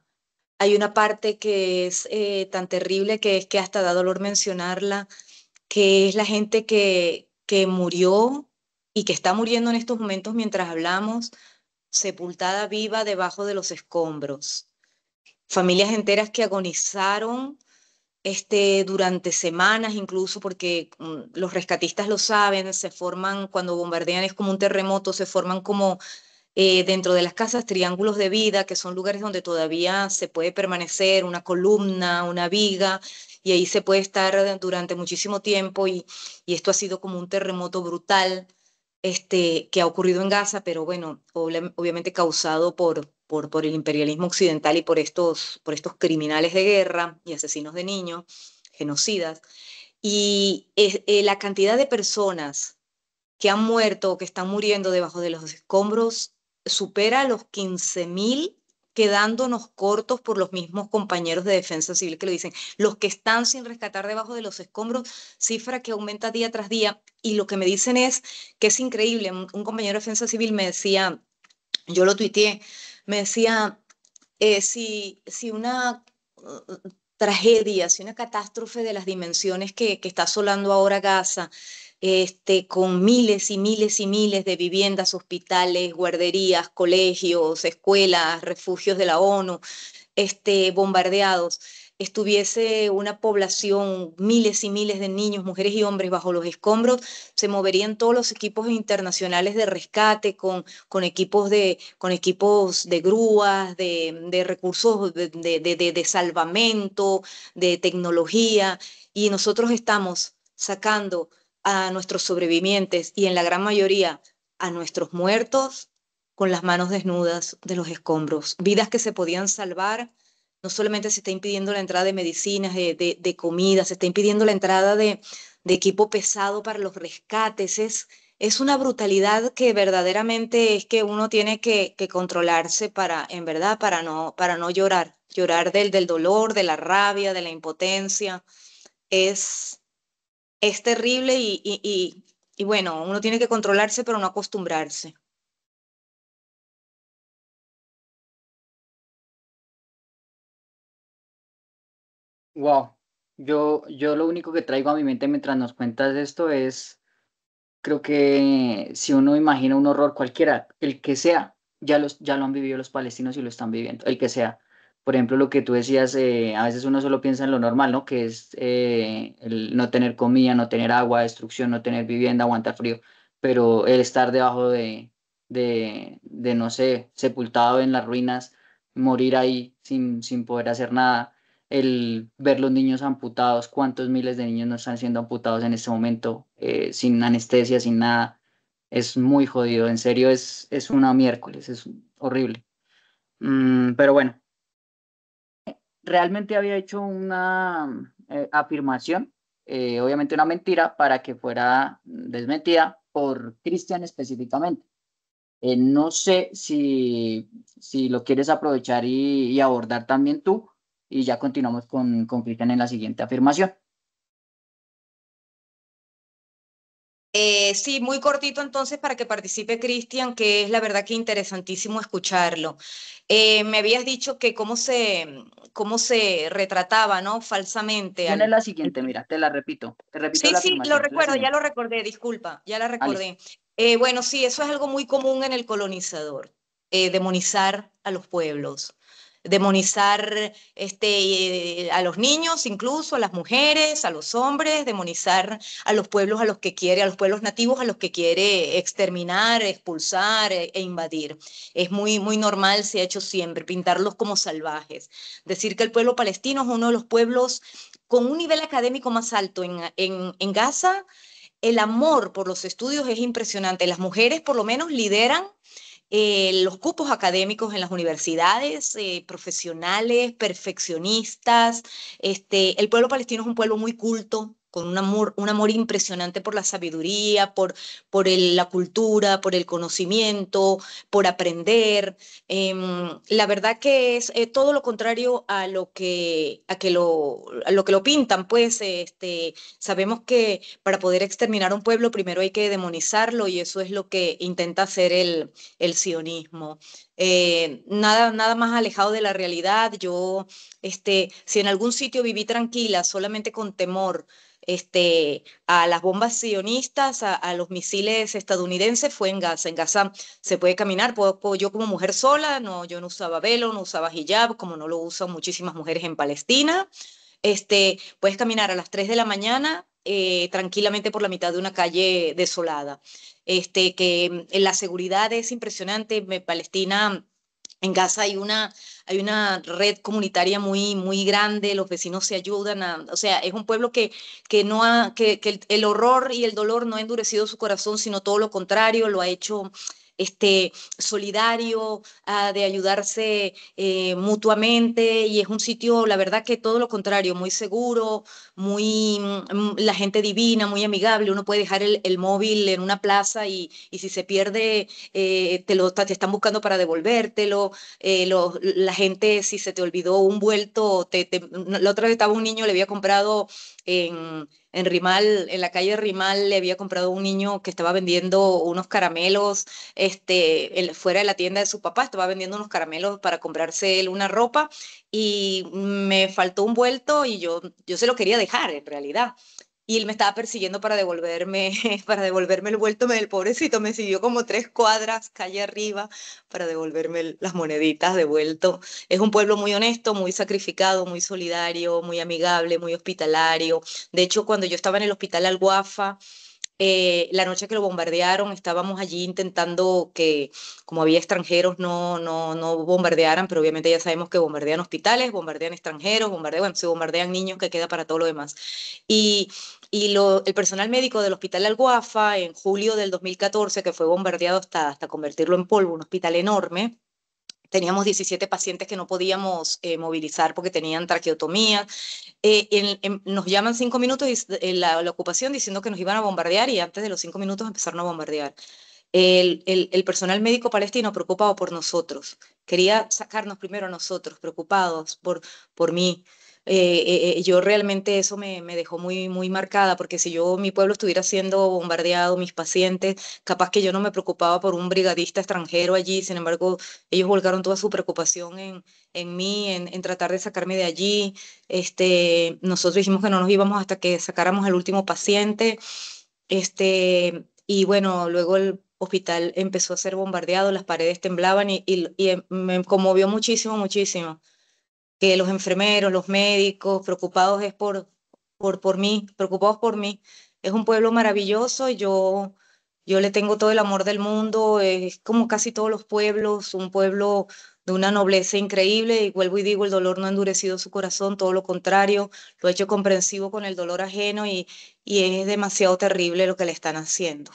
hay una parte que es eh, tan terrible que es que hasta da dolor mencionarla, que es la gente que, murió y que está muriendo en estos momentos mientras hablamos, sepultada viva debajo de los escombros. Familias enteras que agonizaron este, durante semanas, incluso porque mm, los rescatistas lo saben, se forman, cuando bombardean es como un terremoto, se forman como eh, dentro de las casas triángulos de vida, que son lugares donde todavía se puede permanecer una columna, una viga, y ahí se puede estar durante muchísimo tiempo, y, esto ha sido como un terremoto brutal este, que ha ocurrido en Gaza, pero bueno, obviamente causado por, por, el imperialismo occidental y por estos, por estos criminales de guerra y asesinos de niños, genocidas. Y eh, la cantidad de personas que han muerto o que están muriendo debajo de los escombros supera los 15.000 quedándonos cortos por los mismos compañeros de defensa civil que lo dicen, los que están sin rescatar debajo de los escombros, cifra que aumenta día tras día. Y lo que me dicen es que es increíble. Un, compañero de defensa civil me decía, yo lo tuiteé, me decía, eh, si, si una eh, tragedia, si una catástrofe de las dimensiones que, que está asolando ahora Gaza este, con miles y miles y miles de viviendas, hospitales, guarderías, colegios, escuelas, refugios de la ONU, este, bombardeados estuviese una población, miles y miles de niños, mujeres y hombres bajo los escombros, se moverían todos los equipos internacionales de rescate con, equipos, de, con equipos de grúas, de, recursos de salvamento, de tecnología, y nosotros estamos sacando a nuestros sobrevivientes y en la gran mayoría a nuestros muertos con las manos desnudas de los escombros. Vidas que se podían salvar, no solamente se está impidiendo la entrada de medicinas, de, de, comida, se está impidiendo la entrada de, equipo pesado para los rescates, es, es una brutalidad que verdaderamente es que uno tiene que, que, controlarse para, en verdad, para no, para no llorar, llorar del, del dolor, de la rabia, de la impotencia. Es, es terrible y, bueno, uno tiene que controlarse pero no acostumbrarse. Wow, yo, yo lo único que traigo a mi mente mientras nos cuentas esto es, creo que si uno imagina un horror cualquiera, el que sea, ya, los, ya lo han vivido los palestinos y lo están viviendo, el que sea por ejemplo, lo que tú decías, eh, a veces uno solo piensa en lo normal, ¿no? Que es eh, el no tener comida, no tener agua, destrucción, no tener vivienda, aguantar frío, pero el estar debajo de, de, de no sé, sepultado en las ruinas, morir ahí sin, sin poder hacer nada, el ver los niños amputados, cuántos miles de niños no están siendo amputados en este momento, eh, sin anestesia, sin nada, es muy jodido, en serio es, es una miércoles, es horrible. Mm, pero bueno, realmente había hecho una eh, afirmación, eh, obviamente una mentira, para que fuera desmentida por Cristian específicamente. Eh, no sé si, si lo quieres aprovechar y, abordar también tú, y ya continuamos con Cristian en la siguiente afirmación. Eh, sí, muy cortito entonces para que participe Cristian, que es la verdad que interesantísimo escucharlo. Eh, me habías dicho que cómo se, mm, cómo se retrataba, ¿no? Falsamente. Tiene la siguiente, mira, te la repito. sí, sí, lo recuerdo, ya lo recordé, disculpa, ya la recordé. Eh, bueno, sí, eso es algo muy común en el colonizador, demonizar a los pueblos demonizar este, a los niños, incluso a las mujeres, a los hombres, demonizar a los pueblos a los que quiere, a los pueblos nativos a los que quiere exterminar, expulsar e, e, invadir. Es muy, muy normal, se ha hecho siempre, pintarlos como salvajes. Decir que el pueblo palestino es uno de los pueblos con un nivel académico más alto en Gaza, el amor por los estudios es impresionante. Las mujeres por lo menos lideran eh, los cupos académicos en las universidades, eh, profesionales, perfeccionistas. Este, el pueblo palestino es un pueblo muy culto, con un amor, un amor impresionante por la sabiduría, por, por la cultura, por el conocimiento, por aprender. Em, la verdad que es eh, todo lo contrario a lo que, a que, lo, lo, que lo pintan, pues este, sabemos que para poder exterminar a un pueblo primero hay que demonizarlo y eso es lo que intenta hacer el, el sionismo. Eh, nada, nada más alejado de la realidad. Yo, este, si en algún sitio viví tranquila, solamente con temor este, a las bombas sionistas, a, los misiles estadounidenses, fue en Gaza. En Gaza se puede caminar, yo como mujer sola, no, yo no usaba velo, no usaba hijab, como no lo usan muchísimas mujeres en Palestina. Este, puedes caminar a las 3 de la mañana eh, tranquilamente por la mitad de una calle desolada. Este, que mm, la seguridad es impresionante. en Palestina, en Gaza hay una, hay una red comunitaria muy, muy grande, los vecinos se ayudan, o sea, es un pueblo que, que, no ha, que, el, horror y el dolor no ha endurecido su corazón, sino todo lo contrario, lo ha hecho este, solidario, ha ah, de ayudarse eh, mutuamente y es un sitio, la verdad que todo lo contrario, muy seguro, muy, mm, la gente divina, muy amigable, uno puede dejar el, móvil en una plaza y, si se pierde, eh, te lo están buscando para devolvértelo, eh, la gente si se te olvidó un vuelto, mm, la otra vez estaba un niño, le había comprado en, en Rimal, en la calle Rimal, le había comprado un niño que estaba vendiendo unos caramelos este, fuera de la tienda de su papá, estaba vendiendo unos caramelos para comprarse él una ropa y me faltó un vuelto y yo, yo se lo quería dejar en realidad. Y él me estaba persiguiendo para devolverme, para devolverme el vuelto, el pobrecito me siguió como tres cuadras calle arriba para devolverme las moneditas de vuelto. Es un pueblo muy honesto, muy sacrificado, muy solidario, muy amigable, muy hospitalario. De hecho, cuando yo estaba en el hospital Alguafa, eh, la noche que lo bombardearon estábamos allí intentando que, como había extranjeros, no, no, no bombardearan, pero obviamente ya sabemos que bombardean hospitales, bombardean extranjeros, bombardean, bueno, bombardean niños, que queda para todo lo demás. Y, el personal médico del Hospital Alguafa, en julio del 2014, que fue bombardeado hasta, hasta convertirlo en polvo, un hospital enorme, teníamos 17 pacientes que no podíamos eh, movilizar porque tenían traqueotomía. Eh, nos llaman cinco minutos y, eh, la, ocupación diciendo que nos iban a bombardear y antes de los cinco minutos empezaron a bombardear. El, personal médico palestino preocupado por nosotros. Quería sacarnos primero a nosotros, preocupados por, por mí, eh, eh, yo realmente eso me, dejó muy, muy marcada, porque si yo, mi pueblo estuviera siendo bombardeado, mis pacientes, capaz que yo no me preocupaba por un brigadista extranjero allí, sin embargo, ellos volcaron toda su preocupación en, mí, en, tratar de sacarme de allí. Este, nosotros dijimos que no nos íbamos hasta que sacáramos al último paciente. Este, y bueno, luego el hospital empezó a ser bombardeado, las paredes temblaban y em, me conmovió muchísimo, muchísimo que los enfermeros, los médicos, preocupados es por, por, por mí, preocupados por mí. Es un pueblo maravilloso y yo, yo le tengo todo el amor del mundo, es como casi todos los pueblos, un pueblo de una nobleza increíble y vuelvo y digo, el dolor no ha endurecido su corazón, todo lo contrario, lo ha hecho comprensivo con el dolor ajeno y es demasiado terrible lo que le están haciendo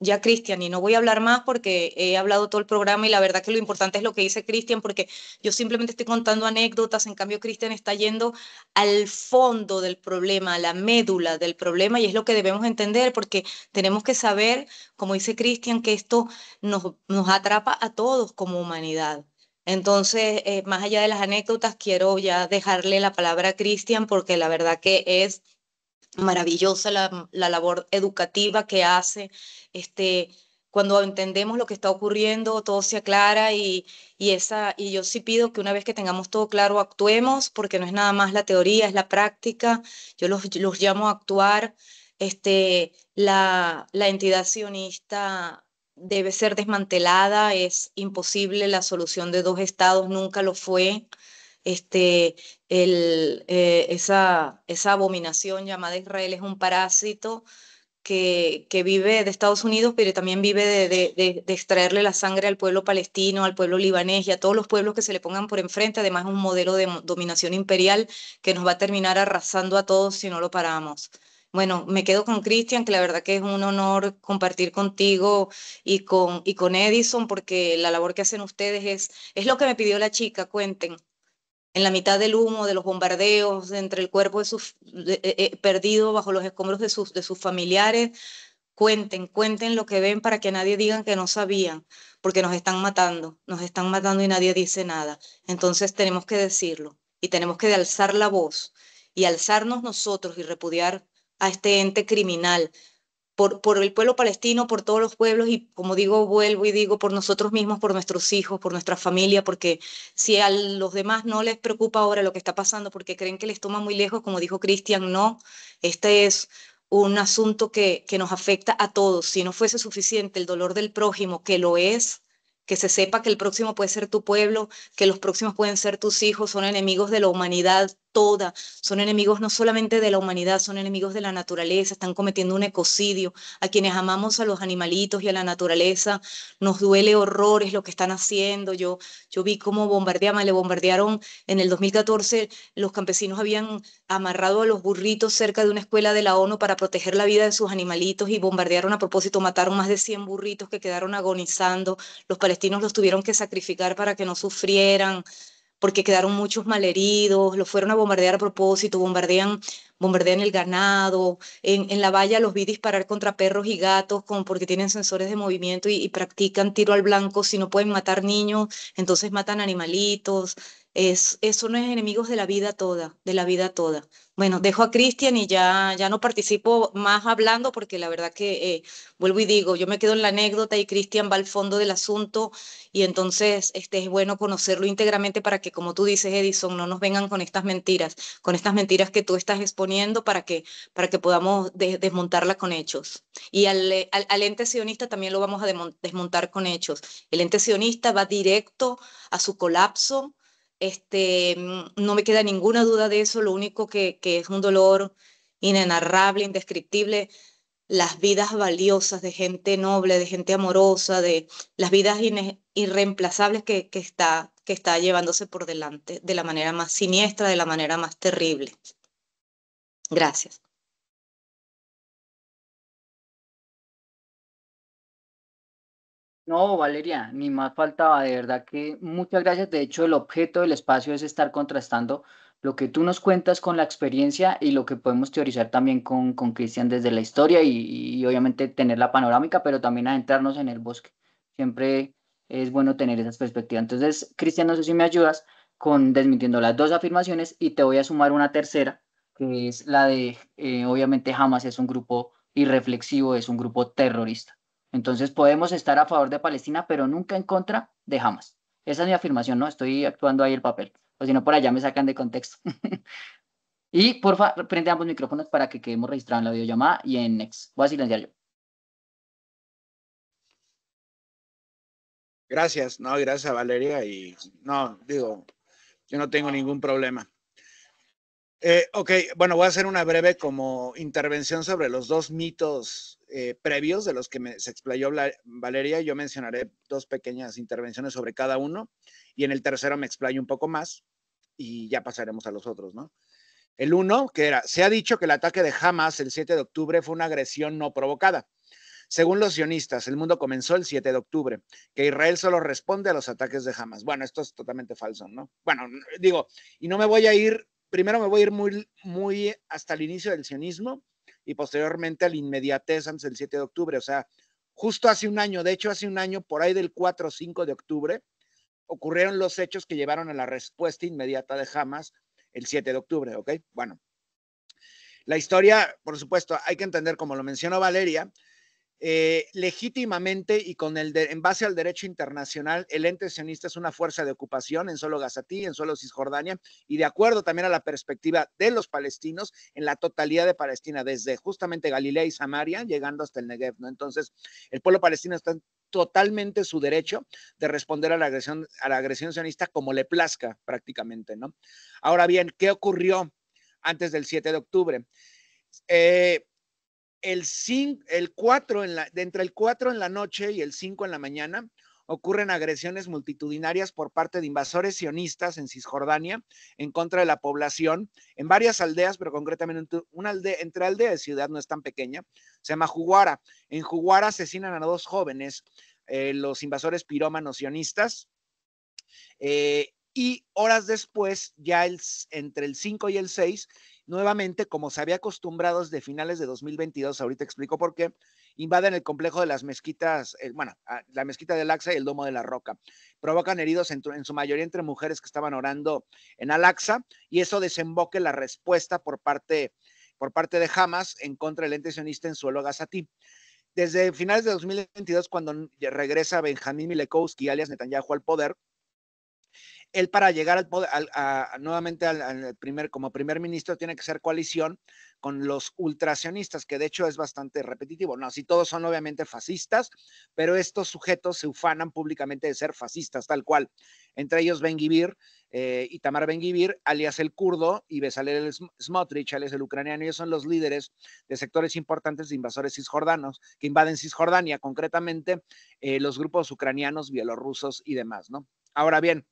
ya Cristian, y no voy a hablar más porque he hablado todo el programa y la verdad que lo importante es lo que dice Cristian, porque yo simplemente estoy contando anécdotas, en cambio Cristian está yendo al fondo del problema, a la médula del problema, y es lo que debemos entender, porque tenemos que saber, como dice Cristian, que esto nos, nos atrapa a todos como humanidad. Entonces, eh, más allá de las anécdotas, quiero ya dejarle la palabra a Cristian porque la verdad que es maravillosa la, labor educativa que hace. Este, cuando entendemos lo que está ocurriendo, todo se aclara y, esa, y yo sí pido que una vez que tengamos todo claro, actuemos, porque no es nada más la teoría, es la práctica. Yo los, llamo a actuar. Este, la, la entidad sionista debe ser desmantelada, es imposible la solución de dos estados, nunca lo fue este, el, eh, esa, esa abominación llamada Israel es un parásito que, que, vive de Estados Unidos, pero también vive de, extraerle la sangre al pueblo palestino, al pueblo libanés y a todos los pueblos que se le pongan por enfrente. Además, es un modelo de dominación imperial que nos va a terminar arrasando a todos si no lo paramos. Bueno, me quedo con Cristian, que la verdad que es un honor compartir contigo y con, y con Edison, porque la labor que hacen ustedes es, es lo que me pidió la chica, cuenten en la mitad del humo, de los bombardeos, entre el cuerpo de sus, eh, eh, perdido bajo los escombros de sus, de sus familiares. Cuenten, cuenten lo que ven para que nadie digan que no sabían, porque nos están matando, nos están matando y nadie dice nada. Entonces tenemos que decirlo y tenemos que alzar la voz y alzarnos nosotros y repudiar a este ente criminal, por, el pueblo palestino, por todos los pueblos y, como digo, vuelvo y digo, por nosotros mismos, por nuestros hijos, por nuestra familia, porque si a los demás no les preocupa ahora lo que está pasando, porque creen que les toma muy lejos, como dijo Cristian, no, este es un asunto que, que nos afecta a todos. Si no fuese suficiente el dolor del prójimo, que lo es, que se sepa que el próximo puede ser tu pueblo, que los próximos pueden ser tus hijos, son enemigos de la humanidad, son enemigos no solamente de la humanidad, son enemigos de la naturaleza, están cometiendo un ecocidio. A quienes amamos a los animalitos y a la naturaleza, nos duele horrores lo que están haciendo. Yo, yo vi cómo bombardeaban, le bombardearon en el 2014, los campesinos habían amarrado a los burritos cerca de una escuela de la ONU para proteger la vida de sus animalitos y bombardearon a propósito, mataron más de 100 burritos que quedaron agonizando. Los palestinos los tuvieron que sacrificar para que no sufrieran porque quedaron muchos malheridos, los fueron a bombardear a propósito, bombardean, bombardean el ganado, en, la valla los vi disparar contra perros y gatos como porque tienen sensores de movimiento y, y, practican tiro al blanco, si no pueden matar niños, entonces matan animalitos, es, es enemigos de la vida toda, de la vida toda. Bueno, dejo a Cristian y ya, ya no participo más hablando porque la verdad que eh, vuelvo y digo, yo me quedo en la anécdota y Cristian va al fondo del asunto y entonces este, es bueno conocerlo íntegramente para que, como tú dices, Edison, no nos vengan con estas mentiras, con estas mentiras que tú estás exponiendo para que, para que podamos desmontarla con hechos. Y al, al, al, ente sionista también lo vamos a desmontar con hechos. El ente sionista va directo a su colapso este, no me queda ninguna duda de eso, lo único que, es un dolor inenarrable, indescriptible, las vidas valiosas de gente noble, de gente amorosa, de las vidas irreemplazables que, está, que está llevándose por delante de la manera más siniestra, de la manera más terrible. Gracias. No, Valeria, ni más faltaba, de verdad que muchas gracias. De hecho, el objeto del espacio es estar contrastando lo que tú nos cuentas con la experiencia y lo que podemos teorizar también con Cristian desde la historia y, obviamente tener la panorámica, pero también adentrarnos en el bosque. Siempre es bueno tener esas perspectivas. Entonces, Cristian, no sé si me ayudas con desmintiendo las dos afirmaciones y te voy a sumar una tercera, que es la de, eh, obviamente, jamás es un grupo irreflexivo, es un grupo terrorista. Entonces podemos estar a favor de Palestina, pero nunca en contra de Hamas. Esa es mi afirmación, ¿no? Estoy actuando ahí el papel. O si no, por allá me sacan de contexto. y por favor, prende ambos micrófonos para que quedemos registrados en la videollamada y en Next. Voy a silenciar yo. Gracias, no, gracias Valeria. Y no, digo, yo no tengo ningún problema. Eh, ok, bueno, voy a hacer una breve como intervención sobre los dos mitos eh, previos de los que se explayó Valeria. Yo mencionaré dos pequeñas intervenciones sobre cada uno y en el tercero me explayo un poco más y ya pasaremos a los otros, ¿no? El uno, que era, se ha dicho que el ataque de Hamas el 7 de octubre fue una agresión no provocada. Según los sionistas, el mundo comenzó el 7 de octubre, que Israel solo responde a los ataques de Hamas. Bueno, esto es totalmente falso, ¿no? Bueno, digo, y no me voy a ir primero me voy a ir muy, muy hasta el inicio del sionismo y posteriormente a la inmediatez antes del 7 de octubre, o sea, justo hace un año, de hecho hace un año, por ahí del 4 o 5 de octubre, ocurrieron los hechos que llevaron a la respuesta inmediata de Hamas el 7 de octubre, ¿ok? Bueno, la historia, por supuesto, hay que entender, como lo mencionó Valeria, eh, legítimamente y con el de, en base al derecho internacional, el ente sionista es una fuerza de ocupación en solo gazatí, en solo cisjordania, y de acuerdo también a la perspectiva de los palestinos, en la totalidad de Palestina, desde justamente Galilea y Samaria, llegando hasta el Negev, ¿no? Entonces, el pueblo palestino está en totalmente su derecho de responder a la agresión, a la agresión sionista como le plazca prácticamente, ¿no? Ahora bien, ¿qué ocurrió antes del 7 de octubre? Eh, el, el 4 en la, entre el 4 en la noche y el 5 en la mañana, ocurren agresiones multitudinarias por parte de invasores sionistas en Cisjordania en contra de la población en varias aldeas, pero concretamente una aldea, entre aldea de ciudad no es tan pequeña, se llama Juguara. En Juguara asesinan a dos jóvenes, eh, los invasores pirómanos sionistas, eh, y horas después, ya entre el 5 y el 6, nuevamente, como se había acostumbrado desde finales de 2022, ahorita explico por qué, invaden el complejo de las mezquitas, bueno, ah, la mezquita del Aqsa y el Domo de la Roca. Provocan heridos en, su mayoría entre mujeres que estaban orando en Al-Aqsa y eso desemboque la respuesta por parte, por parte de Hamas en contra del ente sionista en suelo gazatí. Desde finales de 2022, cuando regresa Benjamín Milekowski, alias Netanyahu, al poder, él para llegar al, nuevamente al, primer, como primer ministro tiene que ser coalición con los ultracionistas, que de hecho es bastante repetitivo. No, si todos son obviamente fascistas, pero estos sujetos se ufanan públicamente de ser fascistas, tal cual. Entre ellos Ben eh, Itamar Ben Gibir, alias el kurdo, y Besalel Smotrich, alias el ucraniano. Ellos son los líderes de sectores importantes de invasores cisjordanos, que invaden Cisjordania, concretamente eh, los grupos ucranianos, bielorrusos y demás, ¿no? Ahora bien,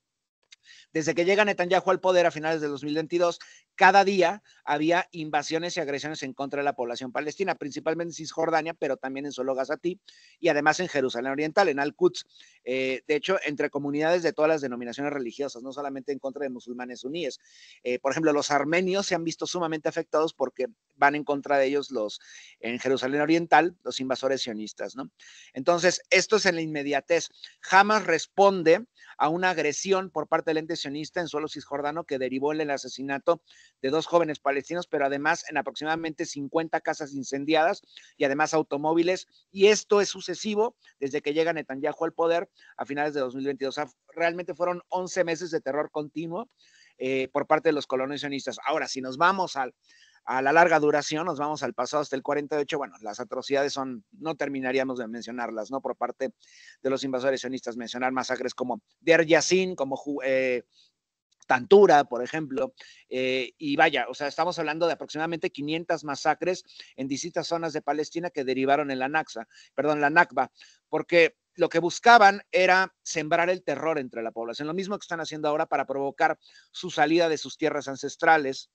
desde que llega Netanyahu al poder a finales de 2022, cada día había invasiones y agresiones en contra de la población palestina, principalmente en Cisjordania, pero también en Solo Gazatí y además en Jerusalén Oriental, en Al-Quds. Eh, de hecho, entre comunidades de todas las denominaciones religiosas, no solamente en contra de musulmanes suníes. Eh, por ejemplo, los armenios se han visto sumamente afectados porque van en contra de ellos los en Jerusalén Oriental, los invasores sionistas, ¿no? Entonces, esto es en la inmediatez. jamás responde a una agresión por parte de sionista en suelo cisjordano que derivó en el asesinato de dos jóvenes palestinos, pero además en aproximadamente 50 casas incendiadas y además automóviles. Y esto es sucesivo desde que llega Netanyahu al poder a finales de 2022. realmente fueron 11 meses de terror continuo eh, por parte de los colonos sionistas Ahora, si nos vamos al, a la larga duración, nos vamos al pasado hasta el 48, bueno, las atrocidades son, no terminaríamos de mencionarlas, ¿no? Por parte de los invasores sionistas, mencionar masacres como Der Yassin, como eh, Tantura, por ejemplo, eh, y vaya, o sea, estamos hablando de aproximadamente 500 masacres en distintas zonas de Palestina que derivaron en la Naxa, perdón, la Nakba, porque lo que buscaban era sembrar el terror entre la población, lo mismo que están haciendo ahora para provocar su salida de sus tierras ancestrales,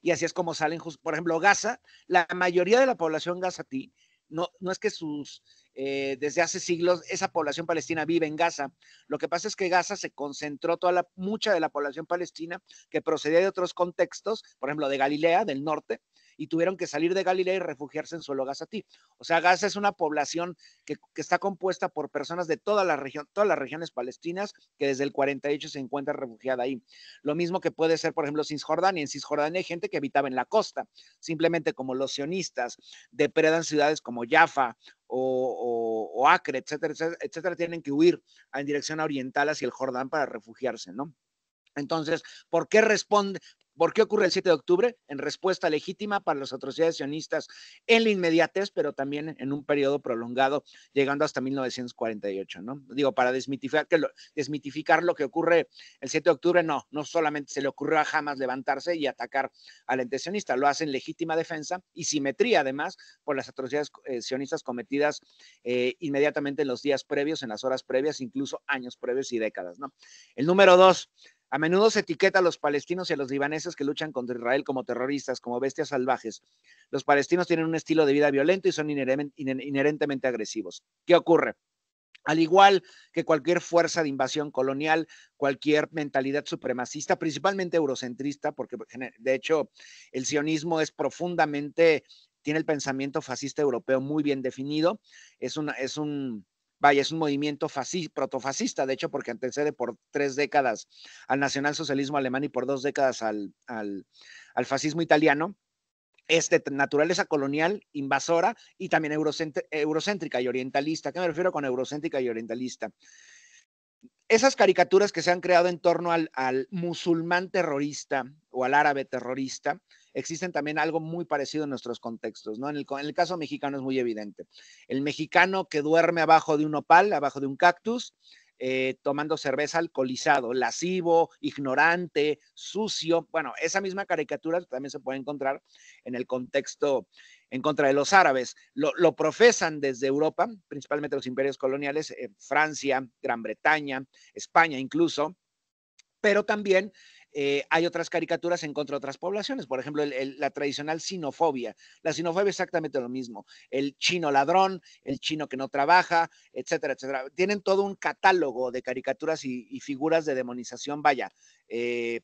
y así es como salen, por ejemplo, Gaza, la mayoría de la población gazatí, no, no es que sus, eh, desde hace siglos esa población palestina vive en Gaza. Lo que pasa es que Gaza se concentró toda la, mucha de la población palestina que procedía de otros contextos, por ejemplo, de Galilea, del norte, y tuvieron que salir de Galilea y refugiarse en suelo gazatí. O sea, Gaza es una población que, está compuesta por personas de toda la región, todas las regiones palestinas que desde el 48 se encuentra refugiada ahí. Lo mismo que puede ser, por ejemplo, Cisjordania. En Cisjordania hay gente que habitaba en la costa, simplemente como los sionistas depredan ciudades como Jaffa o, o, Acre, etcétera, etcétera, tienen que huir en dirección oriental hacia el Jordán para refugiarse, ¿no? Entonces, ¿por qué responde, ¿Por qué ocurre el 7 de octubre? En respuesta legítima para las atrocidades sionistas en la inmediatez, pero también en un periodo prolongado, llegando hasta 1948, ¿no? Digo, para desmitificar, lo, que ocurre el 7 de octubre, no, no solamente se le ocurrió a Hamas levantarse y atacar al ente sionista, lo hacen legítima defensa y simetría, además, por las atrocidades eh, sionistas cometidas eh, inmediatamente en los días previos, en las horas previas, incluso años previos y décadas, ¿no? El número dos, a menudo se etiqueta a los palestinos y a los libaneses que luchan contra Israel como terroristas, como bestias salvajes. Los palestinos tienen un estilo de vida violento y son inherentemente agresivos. ¿Qué ocurre? Al igual que cualquier fuerza de invasión colonial, cualquier mentalidad supremacista, principalmente eurocentrista, porque de hecho el sionismo es profundamente, tiene el pensamiento fascista europeo muy bien definido, es, una, es un vaya, es un movimiento protofascista, de hecho, porque antecede por tres décadas al nacionalsocialismo alemán y por dos décadas al, fascismo italiano es de naturaleza colonial, invasora y también eurocéntrica y orientalista. ¿Qué me refiero con eurocéntrica y orientalista? Esas caricaturas que se han creado en torno al musulmán terrorista o al árabe terrorista existen también algo muy parecido en nuestros contextos, ¿no? En el, caso mexicano es muy evidente. El mexicano que duerme abajo de un opal, abajo de un cactus, eh, tomando cerveza alcoholizado, lascivo, ignorante, sucio. Bueno, esa misma caricatura también se puede encontrar en el contexto en contra de los árabes. Lo, profesan desde Europa, principalmente los imperios coloniales, eh, Francia, Gran Bretaña, España incluso, pero también eh, hay otras caricaturas en contra de otras poblaciones, por ejemplo, la tradicional sinofobia. La sinofobia es exactamente lo mismo, el chino ladrón, el chino que no trabaja, etcétera, etcétera. Tienen todo un catálogo de caricaturas y, figuras de demonización, vaya, eh,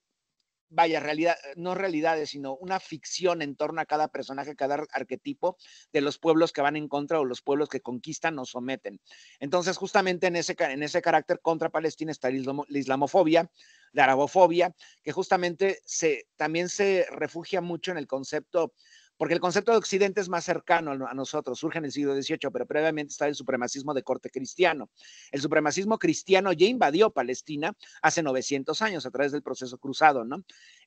vaya, realidad, eh, no realidades, sino una ficción en torno a cada personaje, cada arquetipo de los pueblos que van en contra o los pueblos que conquistan o someten. Entonces, justamente en ese, en ese carácter contra Palestina está la islamofobia, la arabofobia, que justamente se, también se refugia mucho en el concepto porque el concepto de Occidente es más cercano a nosotros, surge en el siglo XVIII, pero previamente está el supremacismo de corte cristiano. El supremacismo cristiano ya invadió Palestina hace 900 años a través del proceso cruzado, ¿no?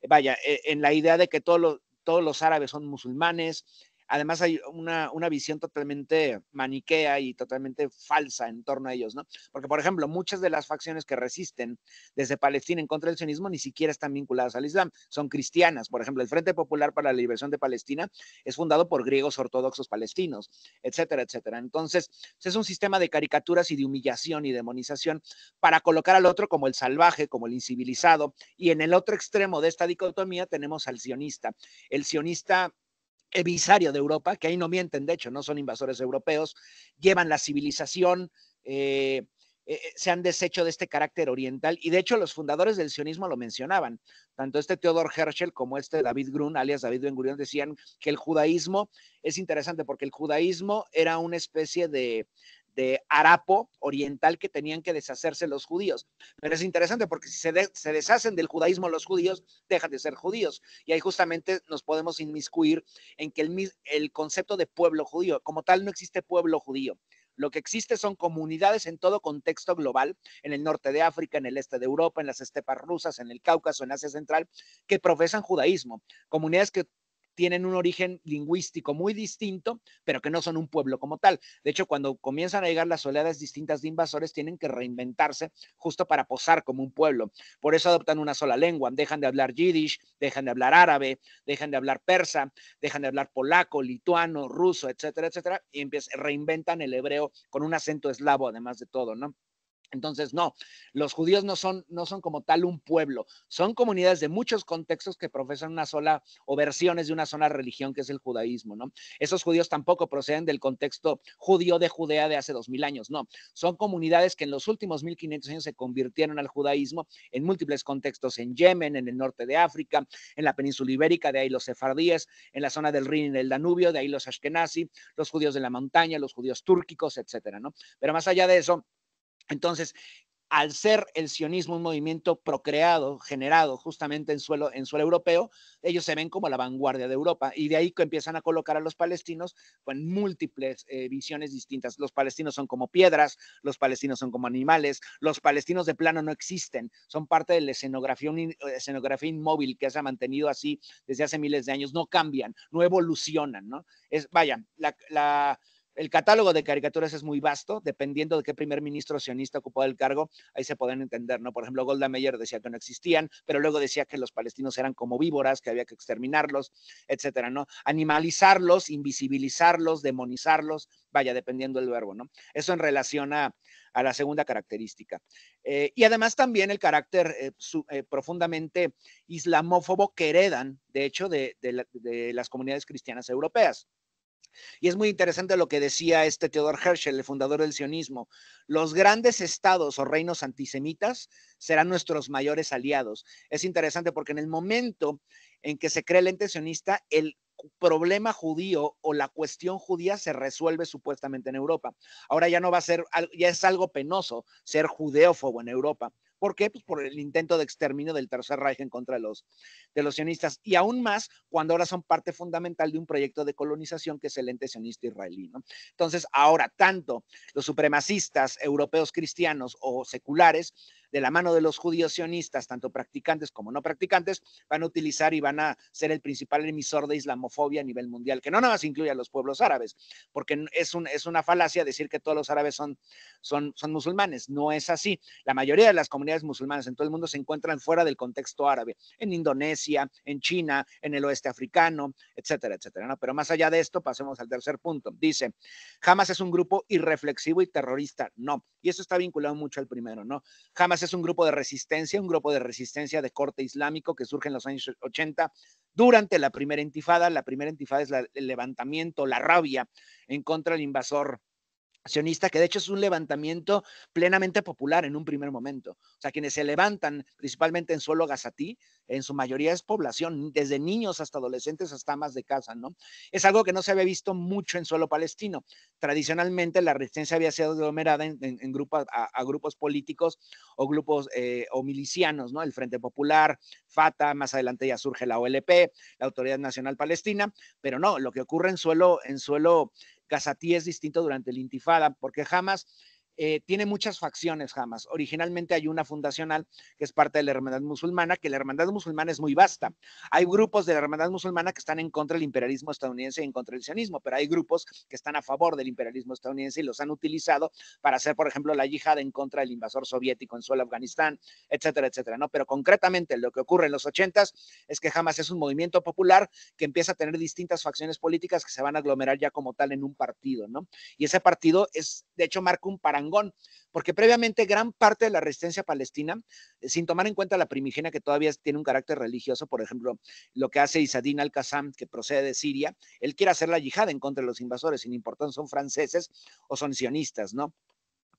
Vaya, eh, en la idea de que todos los, todos los árabes son musulmanes, además hay una, visión totalmente maniquea y totalmente falsa en torno a ellos, ¿no? Porque, por ejemplo, muchas de las facciones que resisten desde Palestina en contra del sionismo ni siquiera están vinculadas al Islam, son cristianas. Por ejemplo, el Frente Popular para la Liberación de Palestina es fundado por griegos ortodoxos palestinos, etcétera, etcétera. Entonces, pues, es un sistema de caricaturas y de humillación y demonización para colocar al otro como el salvaje, como el incivilizado, y en el otro extremo de esta dicotomía tenemos al sionista. El sionista emisario de Europa, que ahí no mienten, de hecho, no son invasores europeos, llevan la civilización, eh, eh, eh, se han deshecho de este carácter oriental y de hecho los fundadores del sionismo lo mencionaban, tanto este Theodor Herschel como este David Grun, alias David Ben Gurion, decían que el judaísmo es interesante porque el judaísmo era una especie de, de harapo oriental que tenían que deshacerse los judíos. Pero es interesante porque si se, deshacen del judaísmo los judíos, dejan de ser judíos. Y ahí justamente nos podemos inmiscuir en que el, el concepto de pueblo judío, como tal, no existe pueblo judío. Lo que existe son comunidades en todo contexto global, en el norte de África, en el este de Europa, en las estepas rusas, en el Cáucaso, en Asia Central, que profesan judaísmo. Comunidades que tienen un origen lingüístico muy distinto, pero que no son un pueblo como tal. De hecho, cuando comienzan a llegar las oleadas distintas de invasores, tienen que reinventarse justo para posar como un pueblo. Por eso adoptan una sola lengua, dejan de hablar yiddish, dejan de hablar árabe, dejan de hablar persa, dejan de hablar polaco, lituano, ruso, etcétera, etcétera, y reinventan el hebreo con un acento eslavo, además de todo, ¿no? Entonces, no, los judíos no son, como tal un pueblo, son comunidades de muchos contextos que profesan una sola o versiones de una sola religión que es el judaísmo, ¿no? Esos judíos tampoco proceden del contexto judío de Judea de hace dos mil años, no, son comunidades que en los últimos 1500 años se convirtieron al judaísmo en múltiples contextos, en Yemen, en el norte de África, en la península ibérica, de ahí los sefardíes, en la zona del Rin y del Danubio, de ahí los ashkenazi, los judíos de la montaña, los judíos túrquicos, etcétera, ¿no? Pero más allá de eso, entonces, al ser el sionismo un movimiento procreado, generado justamente en suelo, en suelo europeo, ellos se ven como la vanguardia de Europa y de ahí que empiezan a colocar a los palestinos con múltiples eh, visiones distintas. Los palestinos son como piedras, los palestinos son como animales, los palestinos de plano no existen, son parte de la escenografía, escenografía inmóvil que se ha mantenido así desde hace miles de años, no cambian, no evolucionan, ¿no? Es, vaya, la el catálogo de caricaturas es muy vasto, dependiendo de qué primer ministro sionista ocupó el cargo, ahí se pueden entender, ¿no? Por ejemplo, Golda Meir decía que no existían, pero luego decía que los palestinos eran como víboras, que había que exterminarlos, etcétera, ¿no? Animalizarlos, invisibilizarlos, demonizarlos, vaya, dependiendo del verbo, ¿no? Eso en relación a, la segunda característica. Eh, y además también el carácter eh, eh, profundamente islamófobo que heredan, de hecho, de las comunidades cristianas europeas. Y es muy interesante lo que decía este Theodor Herschel, el fundador del sionismo. Los grandes estados o reinos antisemitas serán nuestros mayores aliados. Es interesante porque en el momento en que se cree el ente sionista, el problema judío o la cuestión judía se resuelve supuestamente en Europa. Ahora ya no va a ser, ya es algo penoso ser judeófobo en Europa. ¿Por qué? Pues por el intento de exterminio del Tercer Reich en contra de los, de los sionistas. Y aún más cuando ahora son parte fundamental de un proyecto de colonización que es el ente sionista israelí. Entonces, ahora tanto los supremacistas europeos cristianos o seculares de la mano de los judíos sionistas, tanto practicantes como no practicantes, van a utilizar y van a ser el principal emisor de islamofobia a nivel mundial, que no nada más incluye a los pueblos árabes, porque es, es una falacia decir que todos los árabes son, son, son musulmanes, no es así. La mayoría de las comunidades musulmanas en todo el mundo se encuentran fuera del contexto árabe, en Indonesia, en China, en el oeste africano, etcétera, etcétera. ¿no? Pero más allá de esto, pasemos al tercer punto. Dice, Hamas es un grupo irreflexivo y terrorista. No, y eso está vinculado mucho al primero, ¿no? Hamas pues, es un grupo de resistencia, un grupo de resistencia de corte islámico que surge en los años 80 durante la primera intifada. La primera intifada es el levantamiento, la rabia en contra del invasor accionista, que de hecho es un levantamiento plenamente popular en un primer momento. O sea, quienes se levantan principalmente en suelo gazatí, en su mayoría es población, desde niños hasta adolescentes, hasta más de casa, ¿no? Es algo que no se había visto mucho en suelo palestino. Tradicionalmente la resistencia había sido aglomerada en, en, a, grupos políticos o grupos eh, o milicianos, ¿no? El Frente Popular, FATA, más adelante ya surge la OLP, la Autoridad Nacional Palestina, pero no, lo que ocurre en suelo, en suelo Casatí es distinto durante la intifada, porque jamás... Eh, tiene muchas facciones, Hamas. Originalmente hay una fundacional que es parte de la Hermandad Musulmana, que la Hermandad Musulmana es muy vasta. Hay grupos de la Hermandad Musulmana que están en contra del imperialismo estadounidense y en contra del sionismo, pero hay grupos que están a favor del imperialismo estadounidense y los han utilizado para hacer, por ejemplo, la yihad en contra del invasor soviético en suelo Afganistán, etcétera, etcétera, ¿no? Pero concretamente lo que ocurre en los ochentas es que Hamas es un movimiento popular que empieza a tener distintas facciones políticas que se van a aglomerar ya como tal en un partido, ¿no? Y ese partido es, de hecho, marca un parámetro porque previamente gran parte de la resistencia palestina, eh, sin tomar en cuenta la primigenia que todavía tiene un carácter religioso, por ejemplo, lo que hace Isadín al-Qassam, que procede de Siria, él quiere hacer la yihad en contra de los invasores, sin importar si son franceses o son sionistas, ¿no?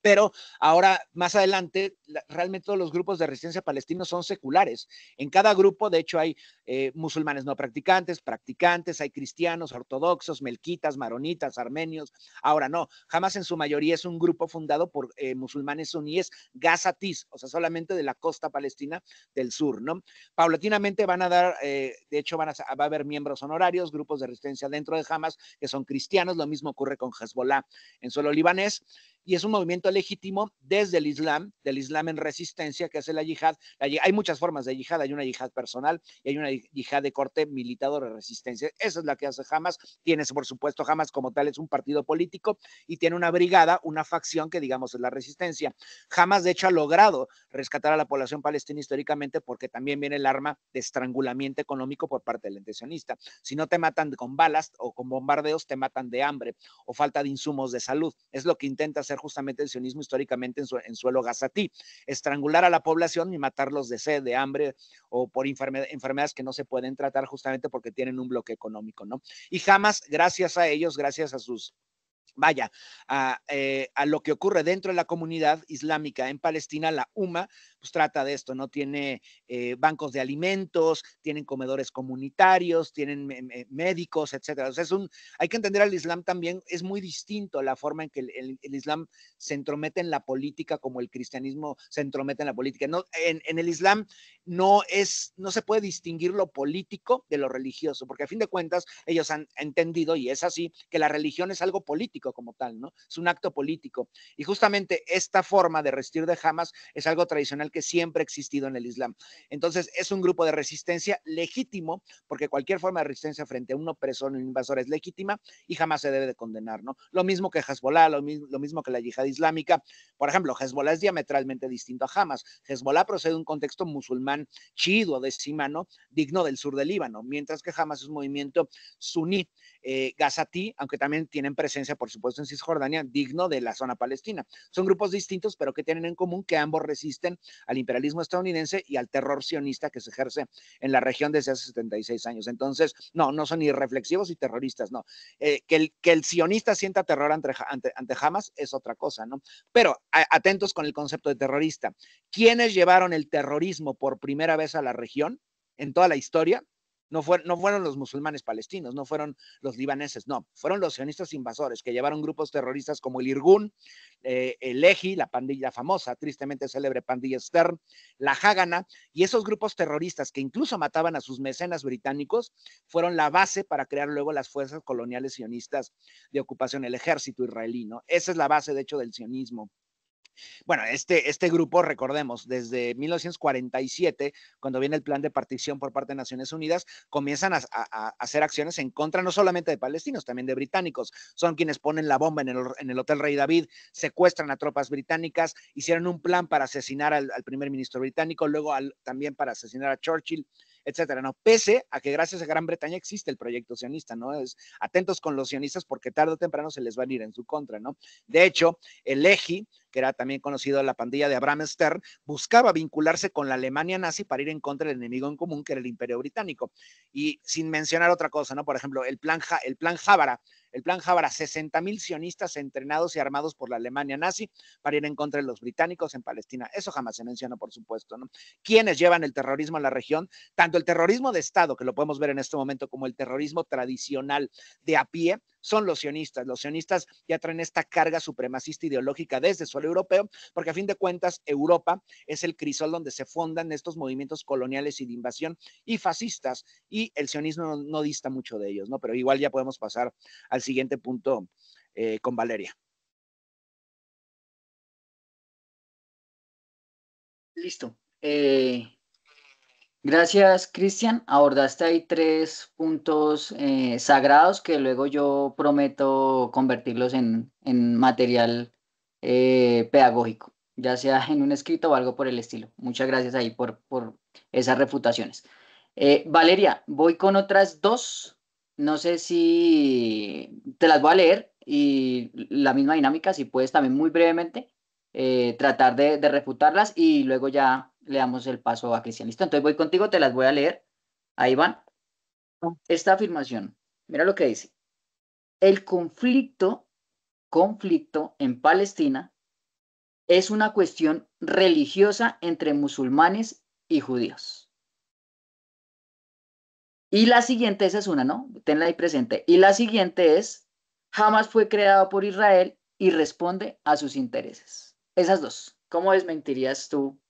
pero ahora más adelante realmente todos los grupos de resistencia palestinos son seculares. En cada grupo, de hecho, hay eh, musulmanes no practicantes, practicantes, hay cristianos, ortodoxos, melquitas, maronitas, armenios. Ahora no, jamás en su mayoría es un grupo fundado por eh, musulmanes suníes gazatis, o sea, solamente de la costa palestina del sur, ¿no? Paulatinamente van a dar, eh, de hecho, van a, va a haber miembros honorarios, grupos de resistencia dentro de Hamas que son cristianos, lo mismo ocurre con Hezbollah en suelo libanés y es un movimiento legítimo desde el Islam, del Islam en resistencia, que hace la yihad. hay muchas formas de yihad, hay una yihad personal y hay una yihad de corte militar de resistencia. Esa es la que hace Hamas. Tienes, por supuesto, Hamas como tal es un partido político y tiene una brigada, una facción que digamos es la resistencia. Hamas, de hecho, ha logrado rescatar a la población palestina históricamente porque también viene el arma de estrangulamiento económico por parte del intencionista, Si no te matan con balas o con bombardeos, te matan de hambre o falta de insumos de salud. Es lo que intenta hacer justamente el sionismo históricamente en, en suelo gazatí, estrangular a la población y matarlos de sed, de hambre o por enfermedades que no se pueden tratar justamente porque tienen un bloque económico, ¿no? Y jamás, gracias a ellos, gracias a sus vaya, a, eh, lo que ocurre dentro de la comunidad islámica en Palestina, la UMA pues, trata de esto, ¿no? Tiene eh, bancos de alimentos, tienen comedores comunitarios, tienen médicos, etcétera. O sea, es un, hay que entender al Islam también, es muy distinto la forma en que el, Islam se entromete en la política como el cristianismo se entromete en la política. No, en, en el Islam no es, no se puede distinguir lo político de lo religioso, porque a fin de cuentas ellos han entendido, y es así, que la religión es algo político como tal, ¿no? Es un acto político. Y justamente esta forma de resistir de Hamas es algo tradicional que siempre ha existido en el Islam. Entonces, es un grupo de resistencia legítimo, porque cualquier forma de resistencia frente a un opresor o un invasor es legítima y jamás se debe de condenar, ¿no? Lo mismo que Hezbollah, lo, mismo que la yihad islámica. Por ejemplo, Hezbollah es diametralmente distinto a Hamas. Hezbollah procede de un contexto musulmán chido, decimano, digno del sur del Líbano, mientras que Hamas es un movimiento suní, eh, gazatí, aunque también tienen presencia, por supuesto, en Cisjordania, digno de la zona palestina. Son grupos distintos, pero que tienen en común que ambos resisten al imperialismo estadounidense y al terror sionista que se ejerce en la región desde hace 76 años. Entonces, no, no son irreflexivos y terroristas, no. Eh, que, el, que el sionista sienta terror ante, ante, Hamas es otra cosa, ¿no? Pero atentos con el concepto de terrorista. ¿Quiénes llevaron el terrorismo por primera vez a la región en toda la historia? No, fueron los musulmanes palestinos, no fueron los libaneses, no, fueron los sionistas invasores que llevaron grupos terroristas como el Irgun, eh, el Eji, la pandilla famosa, tristemente célebre pandilla Stern, la Hagana, y esos grupos terroristas que incluso mataban a sus mecenas británicos, fueron la base para crear luego las fuerzas coloniales sionistas de ocupación, el ejército israelí, ¿no? Esa es la base, de hecho, del sionismo bueno, este, este grupo, recordemos, desde 1947, cuando viene el plan de partición por parte de Naciones Unidas, comienzan a, hacer acciones en contra no solamente de palestinos, también de británicos. Son quienes ponen la bomba en el, Hotel Rey David, secuestran a tropas británicas, hicieron un plan para asesinar al, primer ministro británico, luego también para asesinar a Churchill etcétera, ¿no? Pese a que gracias a Gran Bretaña existe el proyecto sionista, ¿no? Es atentos con los sionistas porque tarde o temprano se les van a ir en su contra, ¿no? De hecho, el EGI, que era también conocido la pandilla de Abraham Stern, buscaba vincularse con la Alemania nazi para ir en contra del enemigo en común, que era el Imperio Británico. Y sin mencionar otra cosa, ¿no? Por ejemplo, el plan, el plan el plan Javara, 60 mil sionistas entrenados y armados por la Alemania nazi para ir en contra de los británicos en Palestina. Eso jamás se menciona, por supuesto, ¿no? ¿Quiénes llevan el terrorismo a la región? Tanto el terrorismo de Estado, que lo podemos ver en este momento, como el terrorismo tradicional de a pie, son los sionistas. Los sionistas ya traen esta carga supremacista ideológica desde suelo europeo, porque a fin de cuentas Europa es el crisol donde se fundan estos movimientos coloniales y de invasión y fascistas, y el sionismo no, dista mucho de ellos, ¿no? Pero igual ya podemos pasar al siguiente punto eh, con Valeria. Listo. Eh, Gracias, Cristian. Abordaste ahí tres puntos eh, sagrados que luego yo prometo convertirlos en, material eh, pedagógico, ya sea en un escrito o algo por el estilo. Muchas gracias ahí por, esas refutaciones. Eh, Valeria, voy con otras dos. No sé si te las voy a leer y la misma dinámica, si puedes también muy brevemente tratar de, de refutarlas y luego ya le damos el paso a cristianismo. entonces voy contigo, te las voy a leer. Ahí van. Ah. Esta afirmación, mira lo que dice. El conflicto, conflicto en Palestina es una cuestión religiosa entre musulmanes y judíos. Y la siguiente, esa es una, ¿no? Tenla ahí presente. Y la siguiente es, jamás fue creado por Israel y responde a sus intereses. Esas dos. ¿Cómo desmentirías tú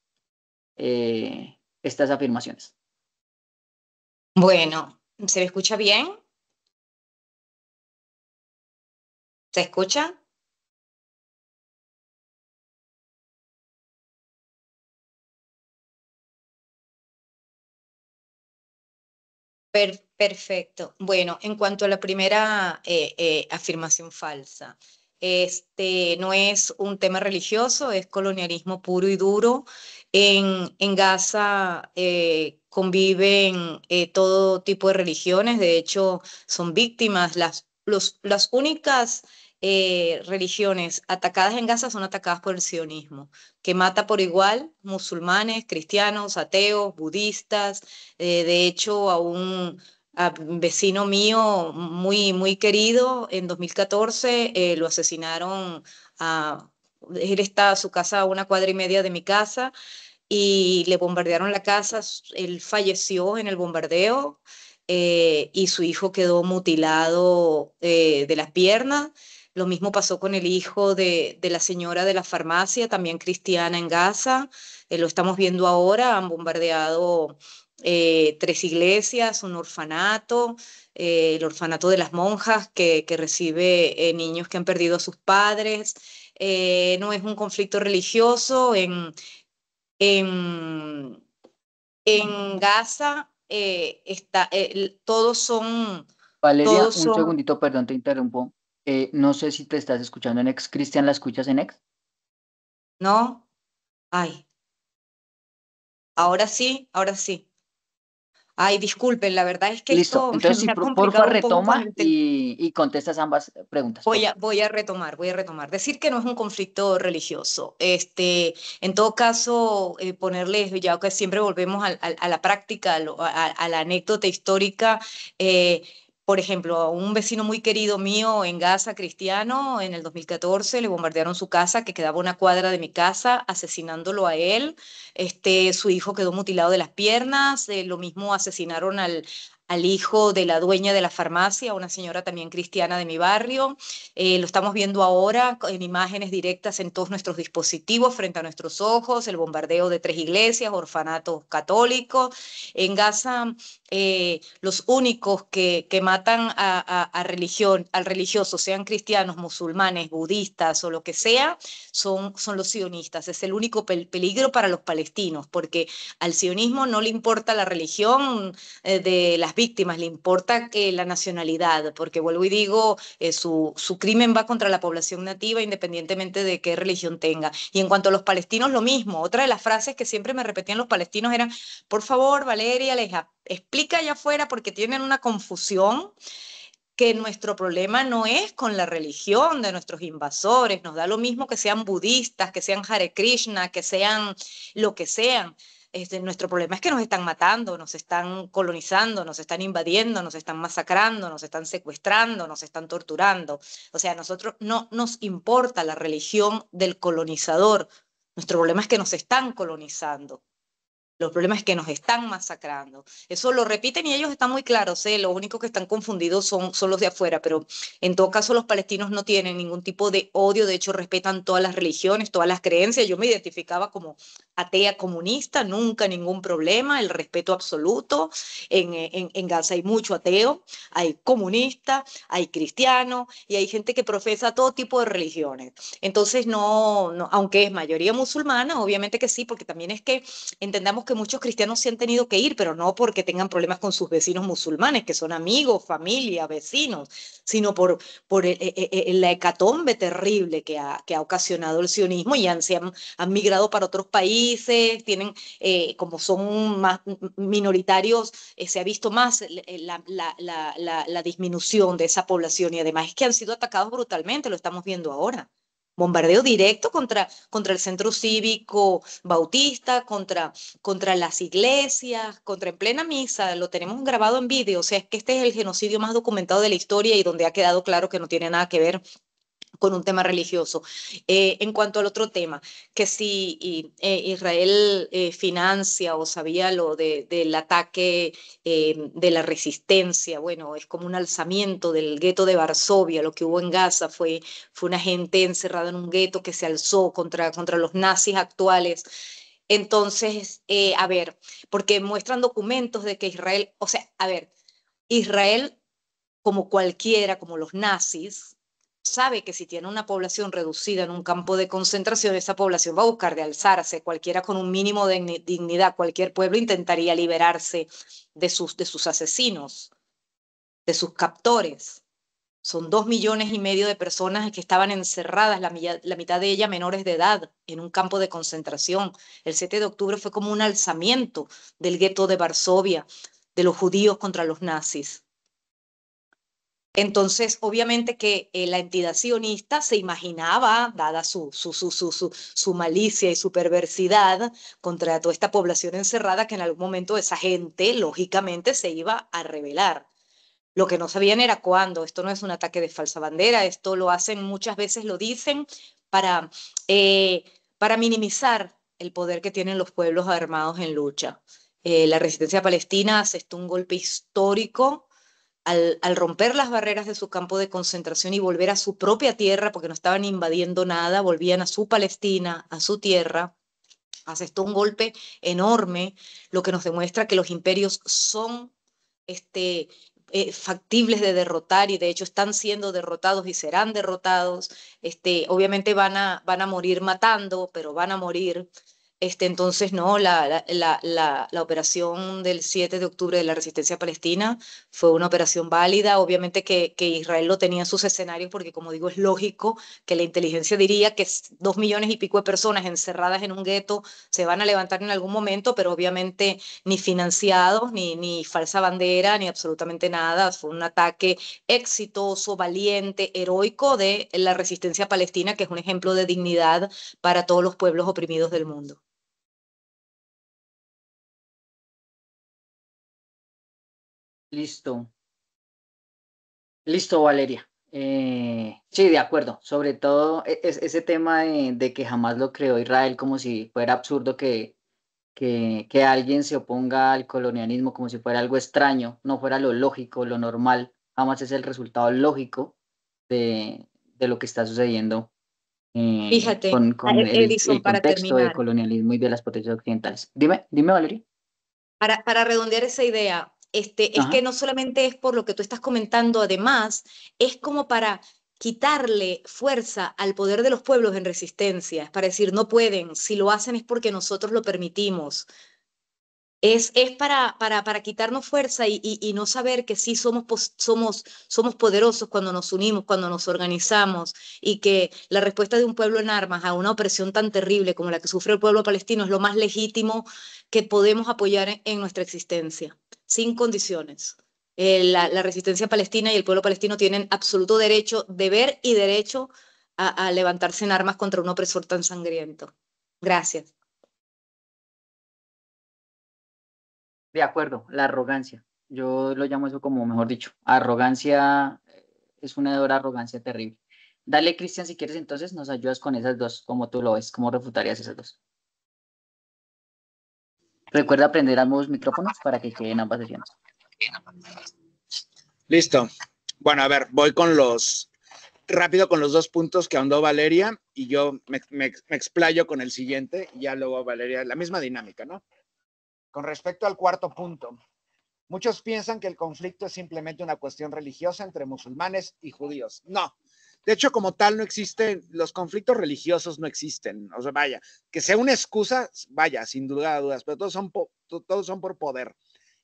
eh, estas afirmaciones. Bueno, ¿se me escucha bien? ¿Se escucha? perfecto. Bueno, en cuanto a la primera eh, eh, afirmación falsa, este, no es un tema religioso, es colonialismo puro y duro. En, Gaza eh, conviven eh, todo tipo de religiones, de hecho son víctimas. Las, únicas eh, religiones atacadas en Gaza son atacadas por el sionismo, que mata por igual musulmanes, cristianos, ateos, budistas. de hecho, aún un vecino mío muy, muy querido, en 2014 eh, lo asesinaron a... Él está a su casa a una cuadra y media de mi casa y le bombardearon la casa. Él falleció en el bombardeo eh, y su hijo quedó mutilado eh, de las piernas. Lo mismo pasó con el hijo de, la señora de la farmacia, también cristiana en Gaza. lo estamos viendo ahora, han bombardeado eh, tres iglesias, un orfanato, eh, el orfanato de las monjas que, recibe eh, niños que han perdido a sus padres. no es un conflicto religioso. En, en, Gaza está, todos son... Valeria, un segundito, perdón, te interrumpo. no sé si te estás escuchando en ex. Cristian, ¿la escuchas en ex? No. Ay. Ahora sí, ahora sí. Ay, disculpen, la verdad es que Listo. Esto Entonces, si por, favor retoma y, contestas ambas preguntas. Voy a, voy a retomar, voy a retomar. Decir que no es un conflicto religioso. Este, en todo caso, eh, ponerles, ya que siempre volvemos a, la práctica, a, la anécdota histórica, eh, por ejemplo, un vecino muy querido mío en Gaza, cristiano, en el 2014 le bombardearon su casa, que quedaba una cuadra de mi casa, asesinándolo a él. Este, su hijo quedó mutilado de las piernas, eh, lo mismo asesinaron al, al hijo de la dueña de la farmacia, una señora también cristiana de mi barrio. Eh, lo estamos viendo ahora en imágenes directas en todos nuestros dispositivos, frente a nuestros ojos, el bombardeo de tres iglesias, orfanatos católicos. En Gaza, eh, los únicos que, matan a, religión, al religioso, sean cristianos, musulmanes, budistas o lo que sea, son, son los sionistas. Es el único peligro para los palestinos, porque al sionismo no le importa la religión eh, de las víctimas, le importa que la nacionalidad, porque vuelvo y digo, eh, su, crimen va contra la población nativa independientemente de qué religión tenga. Y en cuanto a los palestinos, lo mismo. Otra de las frases que siempre me repetían los palestinos era, por favor, Valeria, les explica allá afuera porque tienen una confusión que nuestro problema no es con la religión de nuestros invasores, nos da lo mismo que sean budistas, que sean Hare Krishna, que sean lo que sean este, nuestro problema es que nos están matando, nos están colonizando, nos están invadiendo, nos están masacrando, nos están secuestrando, nos están torturando. O sea, a nosotros no nos importa la religión del colonizador. Nuestro problema es que nos están colonizando. Los problemas es que nos están masacrando. Eso lo repiten y ellos están muy claros. ¿eh? Los únicos que están confundidos son, son los de afuera, pero en todo caso los palestinos no tienen ningún tipo de odio. De hecho, respetan todas las religiones, todas las creencias. Yo me identificaba como atea comunista, nunca ningún problema, el respeto absoluto. En, eh, en, Gaza hay mucho ateo, hay comunista, hay cristiano y hay gente que profesa todo tipo de religiones. Entonces, no, no aunque es mayoría musulmana, obviamente que sí, porque también es que entendamos que muchos cristianos se han tenido que ir, pero no porque tengan problemas con sus vecinos musulmanes, que son amigos, familia, vecinos, sino por, por eh, eh, eh, la hecatombe terrible que ha, que ha ocasionado el sionismo y han, se han, migrado para otros países, tienen, como son más minoritarios, se ha visto más la, la, la disminución de esa población y además es que han sido atacados brutalmente, lo estamos viendo ahora bombardeo directo contra, contra el centro cívico bautista, contra, contra las iglesias, contra en plena misa, lo tenemos grabado en vídeo, o sea, es que este es el genocidio más documentado de la historia y donde ha quedado claro que no tiene nada que ver con un tema religioso. Eh, en cuanto al otro tema, que si eh, Israel eh, financia o sabía lo del ataque de la resistencia, bueno, es como un alzamiento del gueto de Varsovia, lo que hubo en Gaza fue, fue una gente encerrada en un gueto que se alzó contra, contra los nazis actuales. Entonces, a ver, porque muestran documentos de que Israel, o sea, a ver, Israel como cualquiera, como los nazis, sabe que si tiene una población reducida en un campo de concentración, esa población va a buscar de alzarse. Cualquiera con un mínimo de dignidad, cualquier pueblo intentaría liberarse de sus, de sus asesinos, de sus captores. Son dos millones y medio de personas que estaban encerradas, la, la mitad de ellas menores de edad, en un campo de concentración. El 7 de octubre fue como un alzamiento del gueto de Varsovia, de los judíos contra los nazis. Entonces, obviamente que eh, la entidad sionista se imaginaba, dada su, malicia y su perversidad contra toda esta población encerrada, que en algún momento esa gente, lógicamente, se iba a rebelar. Lo que no sabían era cuándo. Esto no es un ataque de falsa bandera, esto lo hacen muchas veces, lo dicen para, eh, para minimizar el poder que tienen los pueblos armados en lucha. Eh, la resistencia palestina aceptó un golpe histórico al, romper las barreras de su campo de concentración y volver a su propia tierra, porque no estaban invadiendo nada, volvían a su Palestina, a su tierra, asestó un golpe enorme, lo que nos demuestra que los imperios son este, eh, factibles de derrotar y de hecho están siendo derrotados y serán derrotados. Este, obviamente van a, van a morir matando, pero van a morir. Este, entonces, no, la, operación del 7 de octubre de la resistencia palestina fue una operación válida. Obviamente que, Israel lo tenía en sus escenarios porque, como digo, es lógico que la inteligencia diría que dos millones y pico de personas encerradas en un gueto se van a levantar en algún momento, pero obviamente ni financiados, ni, ni falsa bandera, ni absolutamente nada. Fue un ataque exitoso, valiente, heroico de la resistencia palestina, que es un ejemplo de dignidad para todos los pueblos oprimidos del mundo. Listo. Listo, Valeria. Eh, sí, de acuerdo. Sobre todo e-, ese tema de, que jamás lo creó Israel, como si fuera absurdo que, alguien se oponga al colonialismo, como si fuera algo extraño, no fuera lo lógico, lo normal. Jamás es el resultado lógico de, lo que está sucediendo. Eh, Fíjate, con, el, contexto del colonialismo y de las potencias occidentales. Dime, dime, Valeria. Para, para redondear esa idea, este, es que no solamente es por lo que tú estás comentando, además, es como para quitarle fuerza al poder de los pueblos en resistencia, para decir, no pueden, si lo hacen es porque nosotros lo permitimos. Es, para, para, quitarnos fuerza y, no saber que sí somos, somos, somos poderosos cuando nos unimos, cuando nos organizamos, y que la respuesta de un pueblo en armas a una opresión tan terrible como la que sufre el pueblo palestino es lo más legítimo que podemos apoyar en nuestra existencia sin condiciones. Eh, la, resistencia palestina y el pueblo palestino tienen absoluto derecho, deber y derecho a, levantarse en armas contra un opresor tan sangriento. Gracias. De acuerdo, la arrogancia. Yo lo llamo eso como, mejor dicho, arrogancia, eh, es una de arrogancia terrible. Dale, Cristian, si quieres, entonces nos ayudas con esas dos, como tú lo ves, cómo refutarías esas dos. Recuerda prender ambos micrófonos para que queden ambas sesiones. Listo. Bueno, a ver, voy con los rápido con los dos puntos que ahondó Valeria y yo me, me, explayo con el siguiente y ya luego Valeria, la misma dinámica, ¿no? Con respecto al cuarto punto, muchos piensan que el conflicto es simplemente una cuestión religiosa entre musulmanes y judíos. No, de hecho, como tal, no existen, los conflictos religiosos no existen. O sea, vaya, que sea una excusa, vaya, sin duda dudas, pero todos son, todos son por poder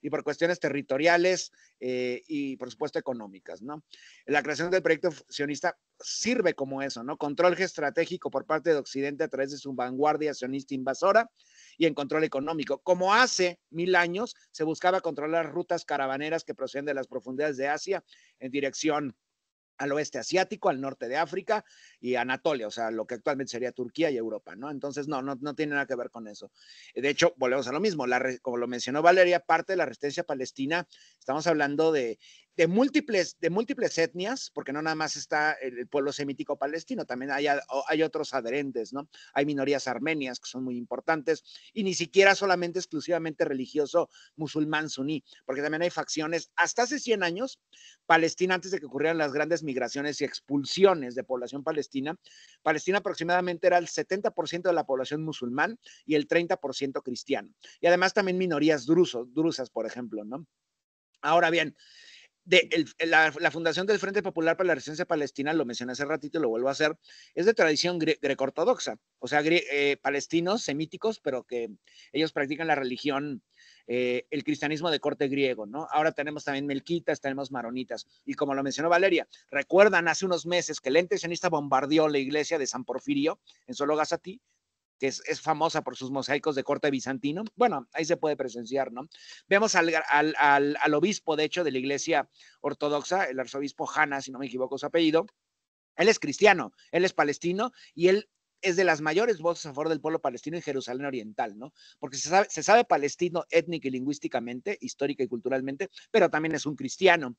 y por cuestiones territoriales eh, y, por supuesto, económicas, ¿no? La creación del proyecto sionista sirve como eso, ¿no? Control estratégico por parte de Occidente a través de su vanguardia sionista invasora y en control económico. Como hace mil años se buscaba controlar rutas caravaneras que proceden de las profundidades de Asia en dirección al oeste asiático, al norte de África y Anatolia, o sea, lo que actualmente sería Turquía y Europa, ¿no? Entonces, no, no, no tiene nada que ver con eso. De hecho, volvemos a lo mismo, la, como lo mencionó Valeria, parte de la resistencia palestina, estamos hablando de de múltiples, de múltiples etnias, porque no nada más está el, pueblo semítico palestino, también hay, hay otros adherentes, ¿no? Hay minorías armenias que son muy importantes y ni siquiera solamente exclusivamente religioso musulmán suní, porque también hay facciones, hasta hace 100 años, Palestina, antes de que ocurrieran las grandes migraciones y expulsiones de población palestina, Palestina aproximadamente era el 70% de la población musulmán y el 30% cristiano. Y además también minorías drusos, drusas, por ejemplo, ¿no? Ahora bien, la, fundación del Frente Popular para la Resistencia Palestina, lo mencioné hace ratito y lo vuelvo a hacer, es de tradición greco-ortodoxa, o sea, eh, palestinos, semíticos, pero que ellos practican la religión, eh, el cristianismo de corte griego, ¿no? Ahora tenemos también melquitas, tenemos maronitas, y como lo mencionó Valeria, recuerdan hace unos meses que el ente sionista bombardeó la iglesia de San Porfirio en Solo Gazatí, que es, famosa por sus mosaicos de corte bizantino. Bueno, ahí se puede presenciar, ¿no? Vemos al, obispo, de hecho, de la iglesia ortodoxa, el arzobispo Hanna, si no me equivoco su apellido. Él es cristiano, él es palestino y él es de las mayores voces a favor del pueblo palestino en Jerusalén Oriental, ¿no? Porque se sabe, se sabe palestino étnico y lingüísticamente, histórica y culturalmente, pero también es un cristiano.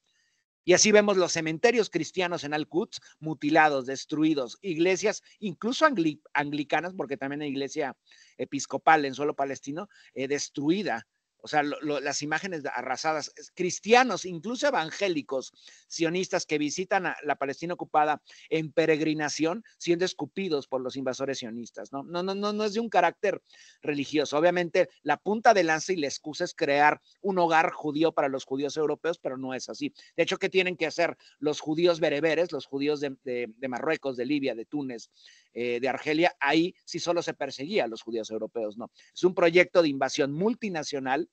Y así vemos los cementerios cristianos en Al-Quds mutilados, destruidos, iglesias, incluso anglicanas, porque también hay iglesia episcopal en suelo palestino, eh, destruida o sea, las imágenes arrasadas, cristianos, incluso evangélicos, sionistas que visitan a la Palestina ocupada en peregrinación, siendo escupidos por los invasores sionistas, ¿no? No, no, no, no es de un carácter religioso. Obviamente, la punta de lanza y la excusa es crear un hogar judío para los judíos europeos, pero no es así. De hecho, ¿qué tienen que hacer los judíos bereberes, los judíos de Marruecos, de Libia, de Túnez, eh, de Argelia, ahí sí solo se perseguía a los judíos europeos, no. Es un proyecto de invasión multinacional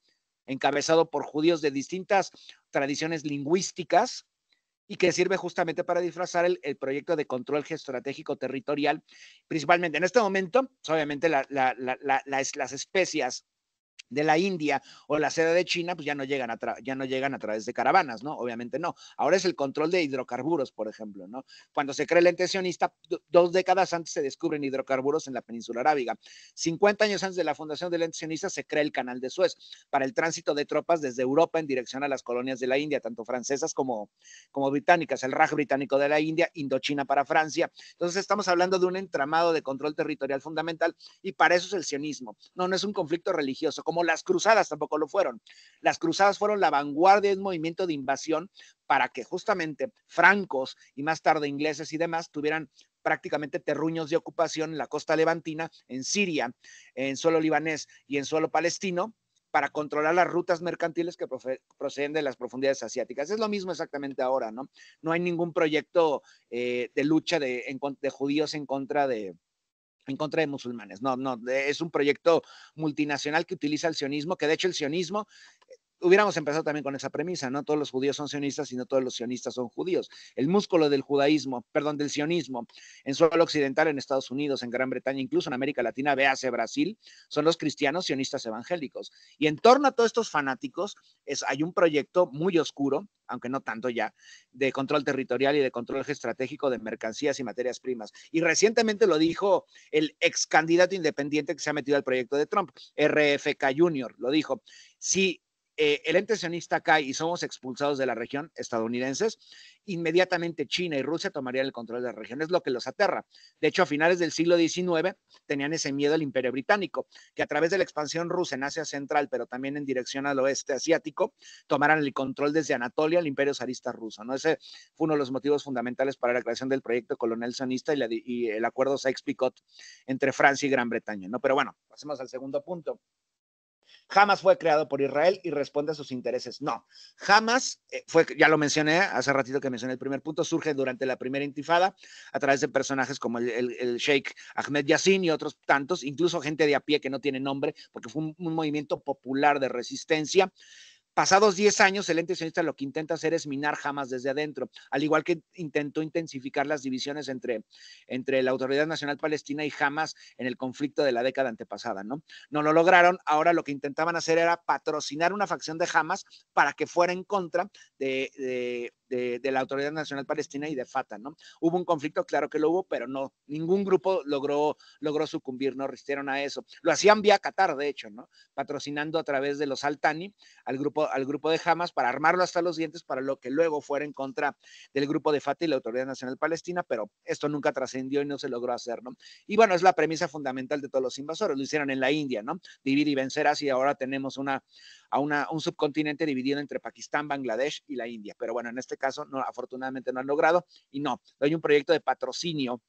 encabezado por judíos de distintas tradiciones lingüísticas y que sirve justamente para disfrazar el, proyecto de control geoestratégico territorial, principalmente en este momento, pues, obviamente las especias de la India o la seda de China, pues ya no llegan a, ya no llegan a través de caravanas, ¿no? Obviamente no. Ahora es el control de hidrocarburos, por ejemplo, ¿no? Cuando se cree el ente sionista, dos décadas antes se descubren hidrocarburos en la península arábiga. 50 años antes de la fundación del ente sionista se crea el canal de Suez para el tránsito de tropas desde Europa en dirección a las colonias de la India, tanto francesas como, como británicas, el Raj británico de la India, Indochina para Francia. Entonces estamos hablando de un entramado de control territorial fundamental y para eso es el sionismo. No, no es un conflicto religioso como las cruzadas tampoco lo fueron. Las cruzadas fueron la vanguardia de un movimiento de invasión para que justamente francos y más tarde ingleses y demás tuvieran prácticamente terruños de ocupación en la costa levantina, en Siria, en suelo libanés y en suelo palestino, para controlar las rutas mercantiles que proceden de las profundidades asiáticas. Es lo mismo exactamente ahora, ¿no? No hay ningún proyecto eh, de lucha de judíos en contra de, en contra de musulmanes. No, no, es un proyecto multinacional que utiliza el sionismo, que de hecho el sionismo hubiéramos empezado también con esa premisa, no todos los judíos son sionistas, sino todos los sionistas son judíos. El músculo del judaísmo, perdón, del sionismo en suelo occidental, en Estados Unidos, en Gran Bretaña, incluso en América Latina, véase Brasil, son los cristianos sionistas evangélicos. Y en torno a todos estos fanáticos es, hay un proyecto muy oscuro, aunque no tanto ya, de control territorial y de control estratégico de mercancías y materias primas. Y recientemente lo dijo el ex candidato independiente que se ha metido al proyecto de Trump, RFK Jr., lo dijo. Si eh, el ente sionista cae y somos expulsados de la región estadounidenses, inmediatamente China y Rusia tomarían el control de la región. Es lo que los aterra. De hecho, a finales del siglo XIX tenían ese miedo al imperio británico, que a través de la expansión rusa en Asia Central, pero también en dirección al oeste asiático, tomaran el control desde Anatolia al imperio zarista ruso. ¿no? Ese fue uno de los motivos fundamentales para la creación del proyecto colonial sionista y, el acuerdo Sykes-Picot entre Francia y Gran Bretaña. ¿no? Pero bueno, pasemos al segundo punto jamás fue creado por Israel y responde a sus intereses. No, jamás eh, fue, ya lo mencioné hace ratito que mencioné el primer punto, surge durante la primera intifada a través de personajes como el, Sheikh Ahmed Yassin y otros tantos, incluso gente de a pie que no tiene nombre, porque fue un movimiento popular de resistencia. Pasados 10 años, el ente sionista lo que intenta hacer es minar Hamas desde adentro, al igual que intentó intensificar las divisiones entre, entre la Autoridad Nacional Palestina y Hamas en el conflicto de la década antepasada, ¿no? No lo lograron, ahora lo que intentaban hacer era patrocinar una facción de Hamas para que fuera en contra de, de de, la Autoridad Nacional Palestina y de Fatah, ¿no? Hubo un conflicto, claro que lo hubo, pero no, ningún grupo logró, logró sucumbir, no resistieron a eso. Lo hacían vía Qatar, de hecho, ¿no? Patrocinando a través de los Altani al grupo, al grupo de Hamas para armarlo hasta los dientes para lo que luego fuera en contra del grupo de Fatah y la Autoridad Nacional Palestina, pero esto nunca trascendió y no se logró hacer, ¿no? Y bueno, es la premisa fundamental de todos los invasores, lo hicieron en la India, ¿no? Dividir y vencer así ahora tenemos una, a una, un subcontinente dividido entre Pakistán, Bangladesh y la India, pero bueno, en este caso no, afortunadamente no han logrado y no, hay un proyecto de patrocinio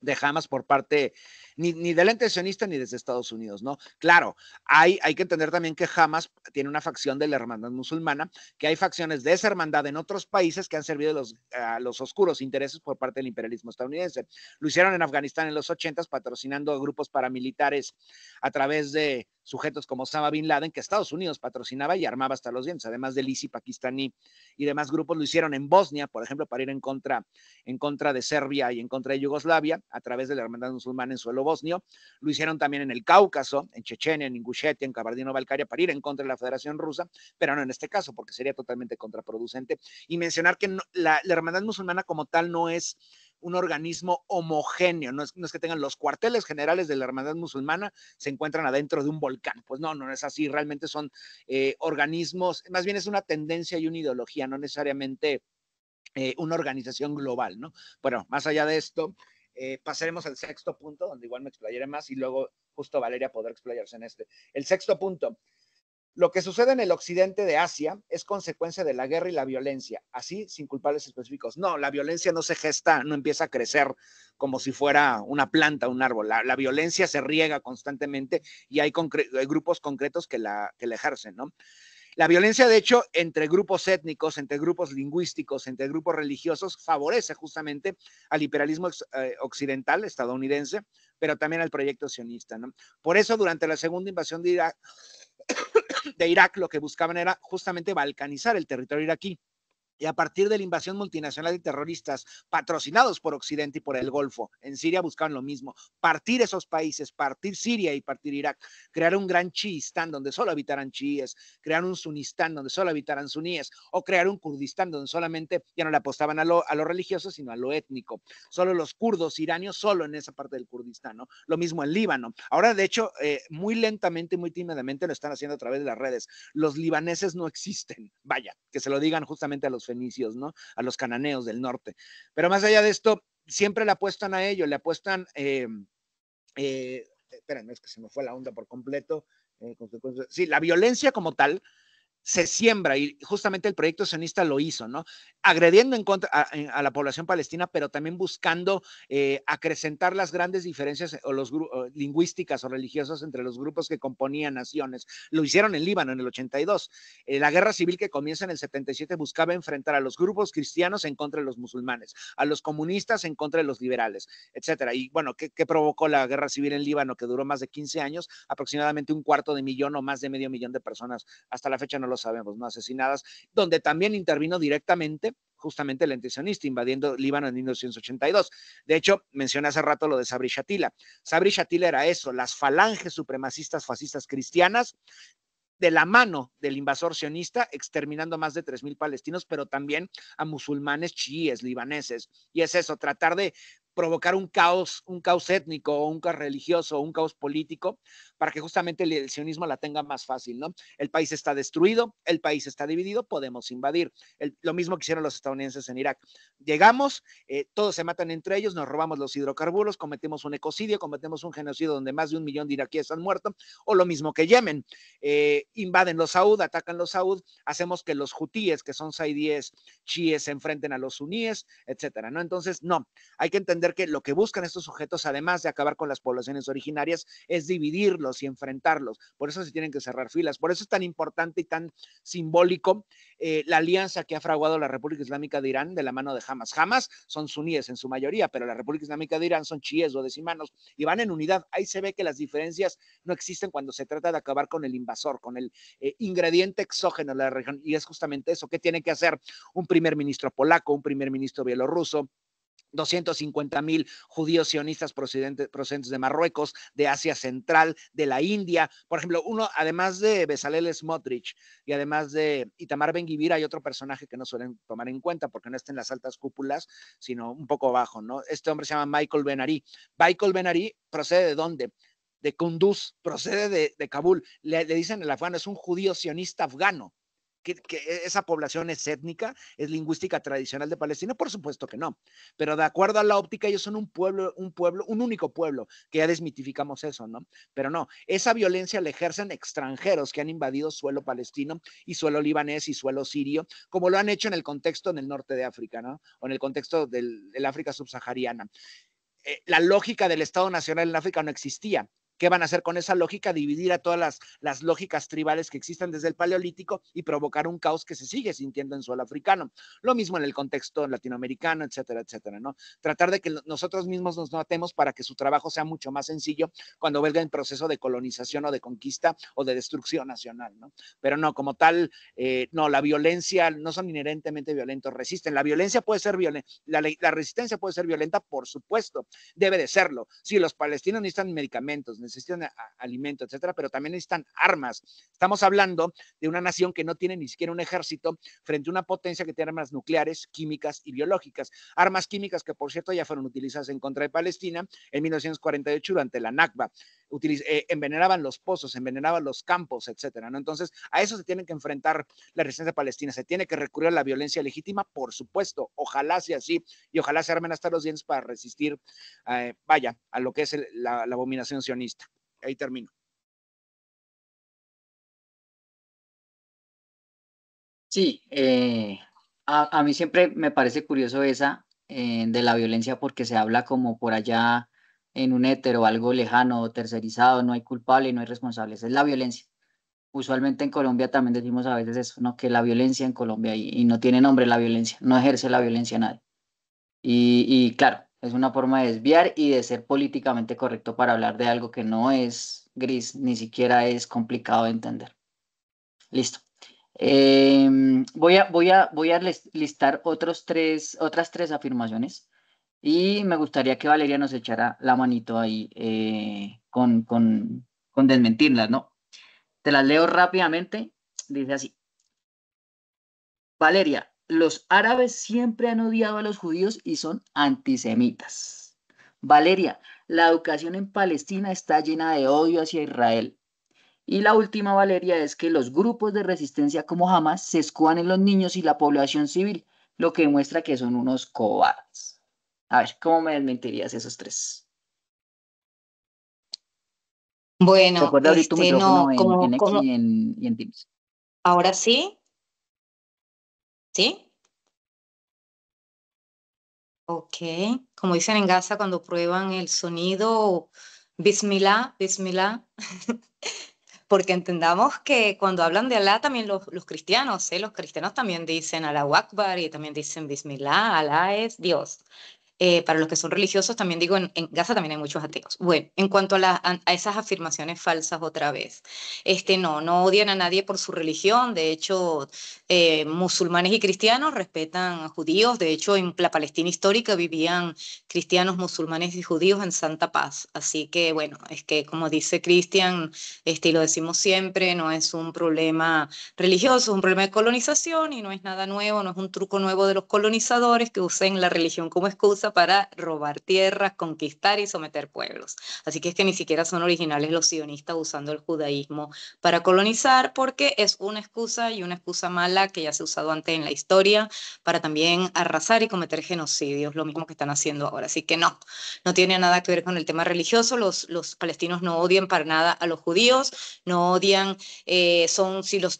de Hamas por parte ni, ni del intencionista ni desde Estados Unidos, ¿no? Claro, hay, hay que entender también que Hamas tiene una facción de la hermandad musulmana, que hay facciones de esa hermandad en otros países que han servido los, a los oscuros intereses por parte del imperialismo estadounidense. Lo hicieron en Afganistán en los 80 patrocinando grupos paramilitares a través de sujetos como Osama Bin Laden, que Estados Unidos patrocinaba y armaba hasta los dientes, además del ISI pakistaní y demás grupos lo hicieron en Bosnia, por ejemplo, para ir en contra, en contra de Serbia y en contra de Yugoslavia a través de la hermandad musulmana en suelo bosnio, lo hicieron también en el Cáucaso, en Chechenia, en Ingushetia, en Kabardino-Balkaria para ir en contra de la Federación Rusa, pero no en este caso porque sería totalmente contraproducente. Y mencionar que la, hermandad musulmana como tal no es un organismo homogéneo, no es, que tengan los cuarteles generales de la hermandad musulmana, se encuentran adentro de un volcán, pues no, no es así, realmente son eh, organismos, más bien es una tendencia y una ideología, no necesariamente eh, una organización global, ¿no? Bueno, más allá de esto, eh, pasaremos al sexto punto, donde igual me explayaré más y luego justo Valeria podrá explayarse en este. El sexto punto. Lo que sucede en el occidente de Asia es consecuencia de la guerra y la violencia, así sin culpables específicos. No, la violencia no se gesta, no empieza a crecer como si fuera una planta, un árbol. La, violencia se riega constantemente y hay, grupos concretos que la, que la ejercen, ¿no? La violencia, de hecho, entre grupos étnicos, entre grupos lingüísticos, entre grupos religiosos, favorece justamente al liberalismo eh, occidental estadounidense, pero también al proyecto sionista. Por eso, durante la segunda invasión de de Irak, lo que buscaban era justamente balcanizar el territorio iraquí y a partir de la invasión multinacional de terroristas patrocinados por Occidente y por el Golfo. En Siria buscaban lo mismo, partir esos países, partir Siria y partir Irak, crear un gran chiistán donde solo habitaran chiíes, crear un sunistán donde solo habitaran suníes, o crear un kurdistán donde solamente ya no le apostaban a lo, religioso, sino a lo étnico. Solo los kurdos iranios, solo en esa parte del Kurdistán, ¿no? Lo mismo en Líbano. Ahora, de hecho, eh, muy lentamente muy tímidamente lo están haciendo a través de las redes. Los libaneses no existen, vaya, que se lo digan justamente a los fenicios, ¿no? A los cananeos del norte. Pero más allá de esto, siempre le apuestan a ello, le apuestan, eh, eh es que se me fue la onda por completo. Eh, sí, la violencia como tal, se siembra y justamente el proyecto sionista lo hizo, ¿no? Agrediendo en contra a, la población palestina, pero también buscando eh, acrecentar las grandes diferencias eh, o los lingüísticas o religiosas entre los grupos que componían naciones. Lo hicieron en Líbano en el 82. Eh, la guerra civil que comienza en el 77 buscaba enfrentar a los grupos cristianos en contra de los musulmanes, a los comunistas en contra de los liberales, etcétera. Y bueno, ¿qué, qué provocó la guerra civil en Líbano que duró más de 15 años? Aproximadamente un cuarto de millón o más de medio millón de personas hasta la fecha no lo sabemos, no asesinadas, donde también intervino directamente justamente el antisionista invadiendo Líbano en 1982. De hecho, mencioné hace rato lo de Sabri Shatila. Sabri Shatila era eso, las falanges supremacistas fascistas cristianas de la mano del invasor sionista, exterminando más de 3.000 palestinos, pero también a musulmanes chiíes, libaneses. Y es eso, tratar de provocar un caos, un caos étnico, un caos religioso, un caos político, para que justamente el, sionismo la tenga más fácil, ¿no? El país está destruido, el país está dividido, podemos invadir. lo mismo que hicieron los estadounidenses en Irak. Llegamos, eh, todos se matan entre ellos, nos robamos los hidrocarburos, cometemos un ecocidio, cometemos un genocidio donde más de un millón de iraquíes han muerto, o lo mismo que Yemen. Eh, invaden los Saud, atacan los Saud, hacemos que los hutíes, que son saidíes, Chíes, se enfrenten a los suníes, etcétera, ¿no? Entonces, no, hay que entender que lo que buscan estos sujetos, además de acabar con las poblaciones originarias, es dividirlos y enfrentarlos. Por eso se tienen que cerrar filas. Por eso es tan importante y tan simbólico eh, la alianza que ha fraguado la República Islámica de Irán de la mano de Hamas. Hamas son suníes en su mayoría, pero la República Islámica de Irán son chiíes o decimanos y van en unidad. Ahí se ve que las diferencias no existen cuando se trata de acabar con el invasor, con el eh, ingrediente exógeno de la región. Y es justamente eso. que tiene que hacer un primer ministro polaco, un primer ministro bielorruso? 250 mil judíos sionistas procedentes de Marruecos, de Asia Central, de la India. Por ejemplo, uno, además de Bezalel Smotrich y además de Itamar ben hay otro personaje que no suelen tomar en cuenta porque no está en las altas cúpulas, sino un poco abajo, ¿no? Este hombre se llama Michael Benari. Michael Benari procede de dónde? De Kunduz, procede de, Kabul. Le, le dicen el afgano, es un judío sionista afgano que, e, esa población es étnica, es lingüística tradicional de Palestina? Por supuesto que no. Pero de acuerdo a la óptica, ellos son un pueblo, un pueblo, un único pueblo, que ya desmitificamos eso, ¿no? Pero no, esa violencia la ejercen extranjeros que han invadido suelo palestino y suelo libanés y suelo sirio, como lo han hecho en el contexto en el norte de África, ¿no? O en el contexto del, del África subsahariana eh, la lógica del Estado Nacional en África no existía. ¿Qué van a hacer con esa lógica? Dividir a todas las, lógicas tribales que existen desde el Paleolítico y provocar un caos que se sigue sintiendo en suelo africano. Lo mismo en el contexto latinoamericano, etcétera, etcétera, ¿no? Tratar de que nosotros mismos nos notemos para que su trabajo sea mucho más sencillo cuando venga el proceso de colonización o de conquista o de destrucción nacional, ¿no? Pero no, como tal, eh, no, la violencia, no son inherentemente violentos, resisten. La violencia puede ser violenta, la, resistencia puede ser violenta, por supuesto, debe de serlo. Si los palestinos necesitan medicamentos, necesitan alimento, etcétera, pero también necesitan armas. Estamos hablando de una nación que no tiene ni siquiera un ejército frente a una potencia que tiene armas nucleares, químicas y biológicas. Armas químicas que, por cierto, ya fueron utilizadas en contra de Palestina en 1948 durante la Nakba. Eh, envenenaban los pozos, envenenaban los campos, etcétera, Entonces, a eso se tienen que enfrentar la resistencia palestina. Se tiene que recurrir a la violencia legítima, por supuesto. Ojalá sea así y ojalá se armen hasta los dientes para resistir, eh, vaya, a lo que es la abominación sionista ahí termino. Sí, eh, a, mí siempre me parece curioso esa eh, de la violencia porque se habla como por allá en un o algo lejano, tercerizado, no hay culpable, y no hay responsables, es la violencia. Usualmente en Colombia también decimos a veces eso, ¿no? que la violencia en Colombia y, no tiene nombre la violencia, no ejerce la violencia nadie. y claro, es una forma de desviar y de ser políticamente correcto para hablar de algo que no es gris, ni siquiera es complicado de entender. Listo. Em, voy, a, voy, a, voy a listar otros tres, otras tres afirmaciones y me gustaría que Valeria nos echara la manito ahí eh, con, con, con desmentirlas, ¿no? Te las leo rápidamente. Dice así. Valeria, los árabes siempre han odiado a los judíos y son antisemitas. Valeria, la educación en Palestina está llena de odio hacia Israel. Y la última, Valeria, es que los grupos de resistencia como Hamas se escudan en los niños y la población civil, lo que demuestra que son unos cobardes. A ver, ¿cómo me desmentirías esos tres? Bueno, en, en, Ahora sí, ¿Sí? Ok. Como dicen en Gaza cuando prueban el sonido, bismillah, bismillah. Porque entendamos que cuando hablan de Alá también los, cristianos, ¿eh? los cristianos también dicen Alá wakbar y también dicen Bismillah, Alá es Dios. Eh, para los que son religiosos, también digo, en, Gaza también hay muchos ateos. Bueno, en cuanto a, a, esas afirmaciones falsas otra vez, este, no, no odian a nadie por su religión, de hecho, eh, musulmanes y cristianos respetan a judíos, de hecho, en la Palestina histórica vivían cristianos, musulmanes y judíos en santa paz, así que bueno, es que como dice Cristian, este, y lo decimos siempre, no es un problema religioso, es un problema de colonización y no es nada nuevo, no es un truco nuevo de los colonizadores que usen la religión como excusa para robar tierras, conquistar y someter pueblos. Así que es que ni siquiera son originales los sionistas usando el judaísmo para colonizar, porque es una excusa y una excusa mala que ya se ha usado antes en la historia para también arrasar y cometer genocidios, lo mismo que están haciendo ahora. Así que no, no tiene nada que ver con el tema religioso. Los, los palestinos no odian para nada a los judíos, no odian, eh, son, si, los,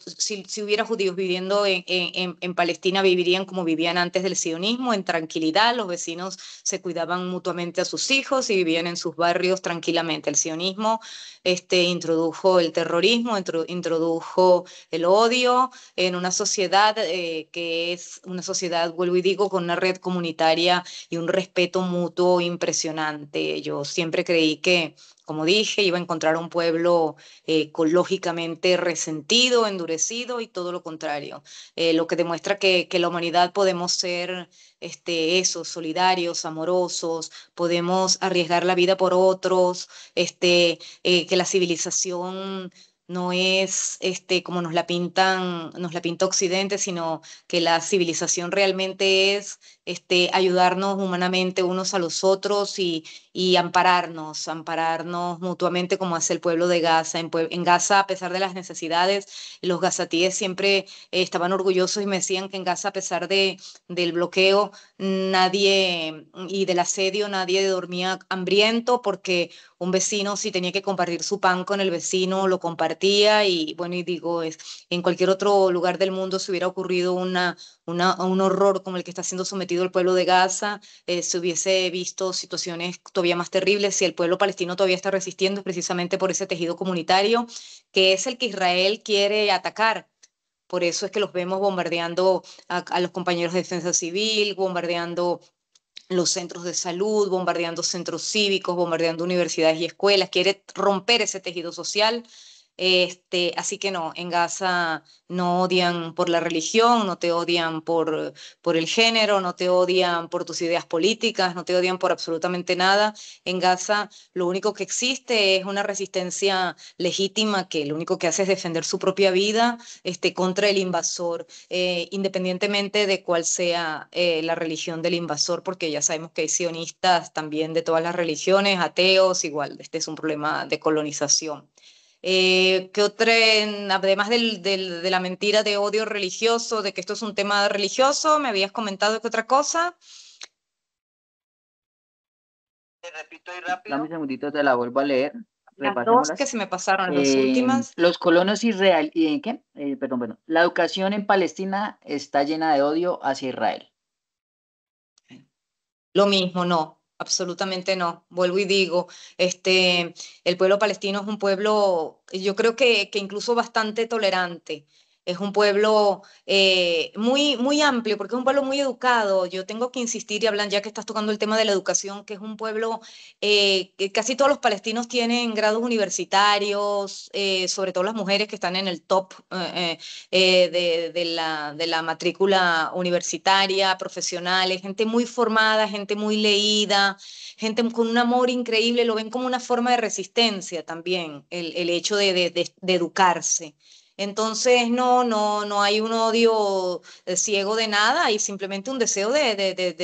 hubiera judíos viviendo en, en Palestina, vivirían como vivían antes del sionismo, en tranquilidad, los vecinos se cuidaban mutuamente a sus hijos y vivían en sus barrios tranquilamente. El sionismo este, introdujo el terrorismo, introdujo el odio en una sociedad eh, que es una sociedad, vuelvo y digo, con una red comunitaria y un respeto mutuo impresionante. Yo siempre creí que como dije, iba a encontrar un pueblo ecológicamente resentido, endurecido y todo lo contrario, eh, lo que demuestra que, la humanidad podemos ser este, esos, solidarios, amorosos, podemos arriesgar la vida por otros, este, eh, que la civilización no es este, como nos la pintan, nos la pinta Occidente, sino que la civilización realmente es este, ayudarnos humanamente unos a los otros y, ampararnos, ampararnos mutuamente como hace el pueblo de Gaza. En, Gaza, a pesar de las necesidades, los gazatíes siempre eh, estaban orgullosos y me decían que en Gaza, a pesar de, del bloqueo nadie y del asedio, nadie dormía hambriento porque un vecino si tenía que compartir su pan con el vecino, lo compartía y bueno, y digo, es, en cualquier otro lugar del mundo se hubiera ocurrido una, un horror como el que está siendo sometido el pueblo de Gaza, eh, se hubiese visto situaciones todavía más terribles, si el pueblo palestino todavía está resistiendo precisamente por ese tejido comunitario que es el que Israel quiere atacar. Por eso es que los vemos bombardeando a los compañeros de defensa civil, bombardeando los centros de salud, bombardeando centros cívicos, bombardeando universidades y escuelas, quiere romper ese tejido social este, así que no, en Gaza no odian por la religión, no te odian por, el género, no te odian por tus ideas políticas, no te odian por absolutamente nada. En Gaza lo único que existe es una resistencia legítima que lo único que hace es defender su propia vida este, contra el invasor, eh, independientemente de cuál sea eh, la religión del invasor, porque ya sabemos que hay sionistas también de todas las religiones, ateos, igual, este es un problema de colonización. Eh, otra, además de la mentira de odio religioso, de que esto es un tema religioso, me habías comentado que otra cosa. Te repito y rápido. Dame un segundito, te la vuelvo a leer. Las dos que se me pasaron, las eh, últimas. Los colonos israelíes, en ¿qué? Eh, perdón, bueno. La educación en Palestina está llena de odio hacia Israel. Lo mismo, no absolutamente no. Vuelvo y digo, este, el pueblo palestino es un pueblo, yo creo que, que incluso bastante tolerante es un pueblo eh, muy, muy amplio, porque es un pueblo muy educado. Yo tengo que insistir y hablar, ya que estás tocando el tema de la educación, que es un pueblo eh, que casi todos los palestinos tienen grados universitarios, eh, sobre todo las mujeres que están en el top de, la, matrícula universitaria, profesionales, gente muy formada, gente muy leída, gente con un amor increíble, lo ven como una forma de resistencia también, el, hecho de educarse. Entonces, no, no, no hay un odio eh, ciego de nada, hay simplemente un deseo de,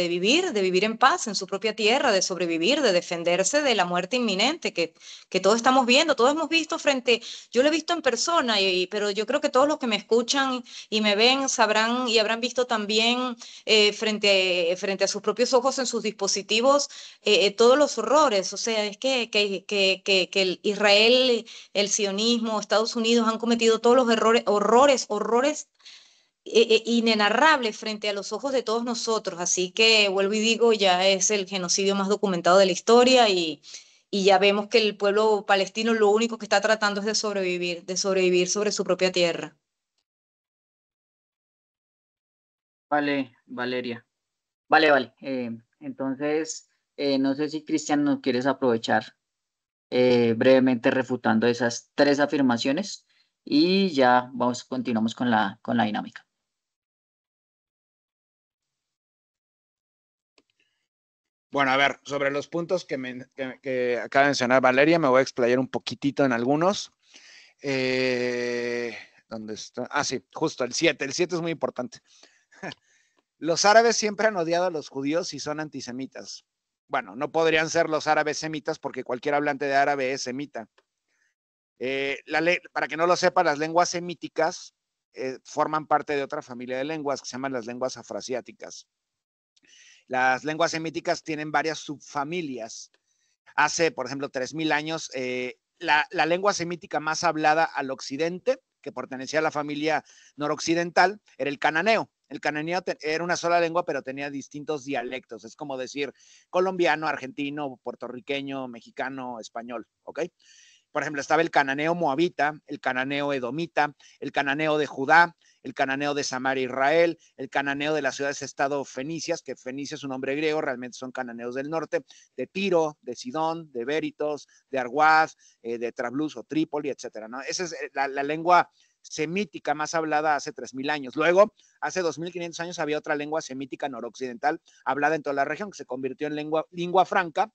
vivir, de vivir en paz en su propia tierra, de sobrevivir, de defenderse de la muerte inminente que, que todos estamos viendo, todos hemos visto frente, yo lo he visto en persona, y, pero yo creo que todos los que me escuchan y me ven sabrán y habrán visto también eh, frente, eh, frente a sus propios ojos en sus dispositivos todos los horrores, o sea, es que, que, el Israel, el sionismo, Estados Unidos han cometido todos los horrores, horrores eh, eh, inenarrables frente a los ojos de todos nosotros. Así que vuelvo y digo, ya es el genocidio más documentado de la historia y, ya vemos que el pueblo palestino lo único que está tratando es de sobrevivir, de sobrevivir sobre su propia tierra. Vale, Valeria. Vale, vale. Eh, entonces, no sé si Cristian nos quieres aprovechar brevemente refutando esas tres afirmaciones y ya vamos, continuamos con la, con la dinámica. Bueno, a ver, sobre los puntos que, me, que, acaba de mencionar Valeria, me voy a explayar un poquitito en algunos. Eh, ¿Dónde está? Ah, sí, justo el 7. El 7 es muy importante. Los árabes siempre han odiado a los judíos y son antisemitas. Bueno, no podrían ser los árabes semitas porque cualquier hablante de árabe es semita. Eh, para que no lo sepa, las lenguas semíticas eh, forman parte de otra familia de lenguas que se llaman las lenguas afrasiáticas. Las lenguas semíticas tienen varias subfamilias. Hace, por ejemplo, 3.000 años, eh, la, lengua semítica más hablada al occidente, que pertenecía a la familia noroccidental, era el cananeo. El cananeo era una sola lengua, pero tenía distintos dialectos. Es como decir colombiano, argentino, puertorriqueño, mexicano, español, ¿ok? Por ejemplo, estaba el cananeo moabita, el cananeo edomita, el cananeo de Judá, el cananeo de Samaria, Israel, el cananeo de las ciudades-estado fenicias, que Fenicia es un nombre griego, realmente son cananeos del norte, de Tiro, de Sidón, de Béritos, de Arguaz, eh, de Trablus o Trípoli, etcétera. Esa es eh, la, lengua semítica más hablada hace 3.000 años. Luego, hace 2.500 años había otra lengua semítica noroccidental hablada en toda la región que se convirtió en lengua, lengua franca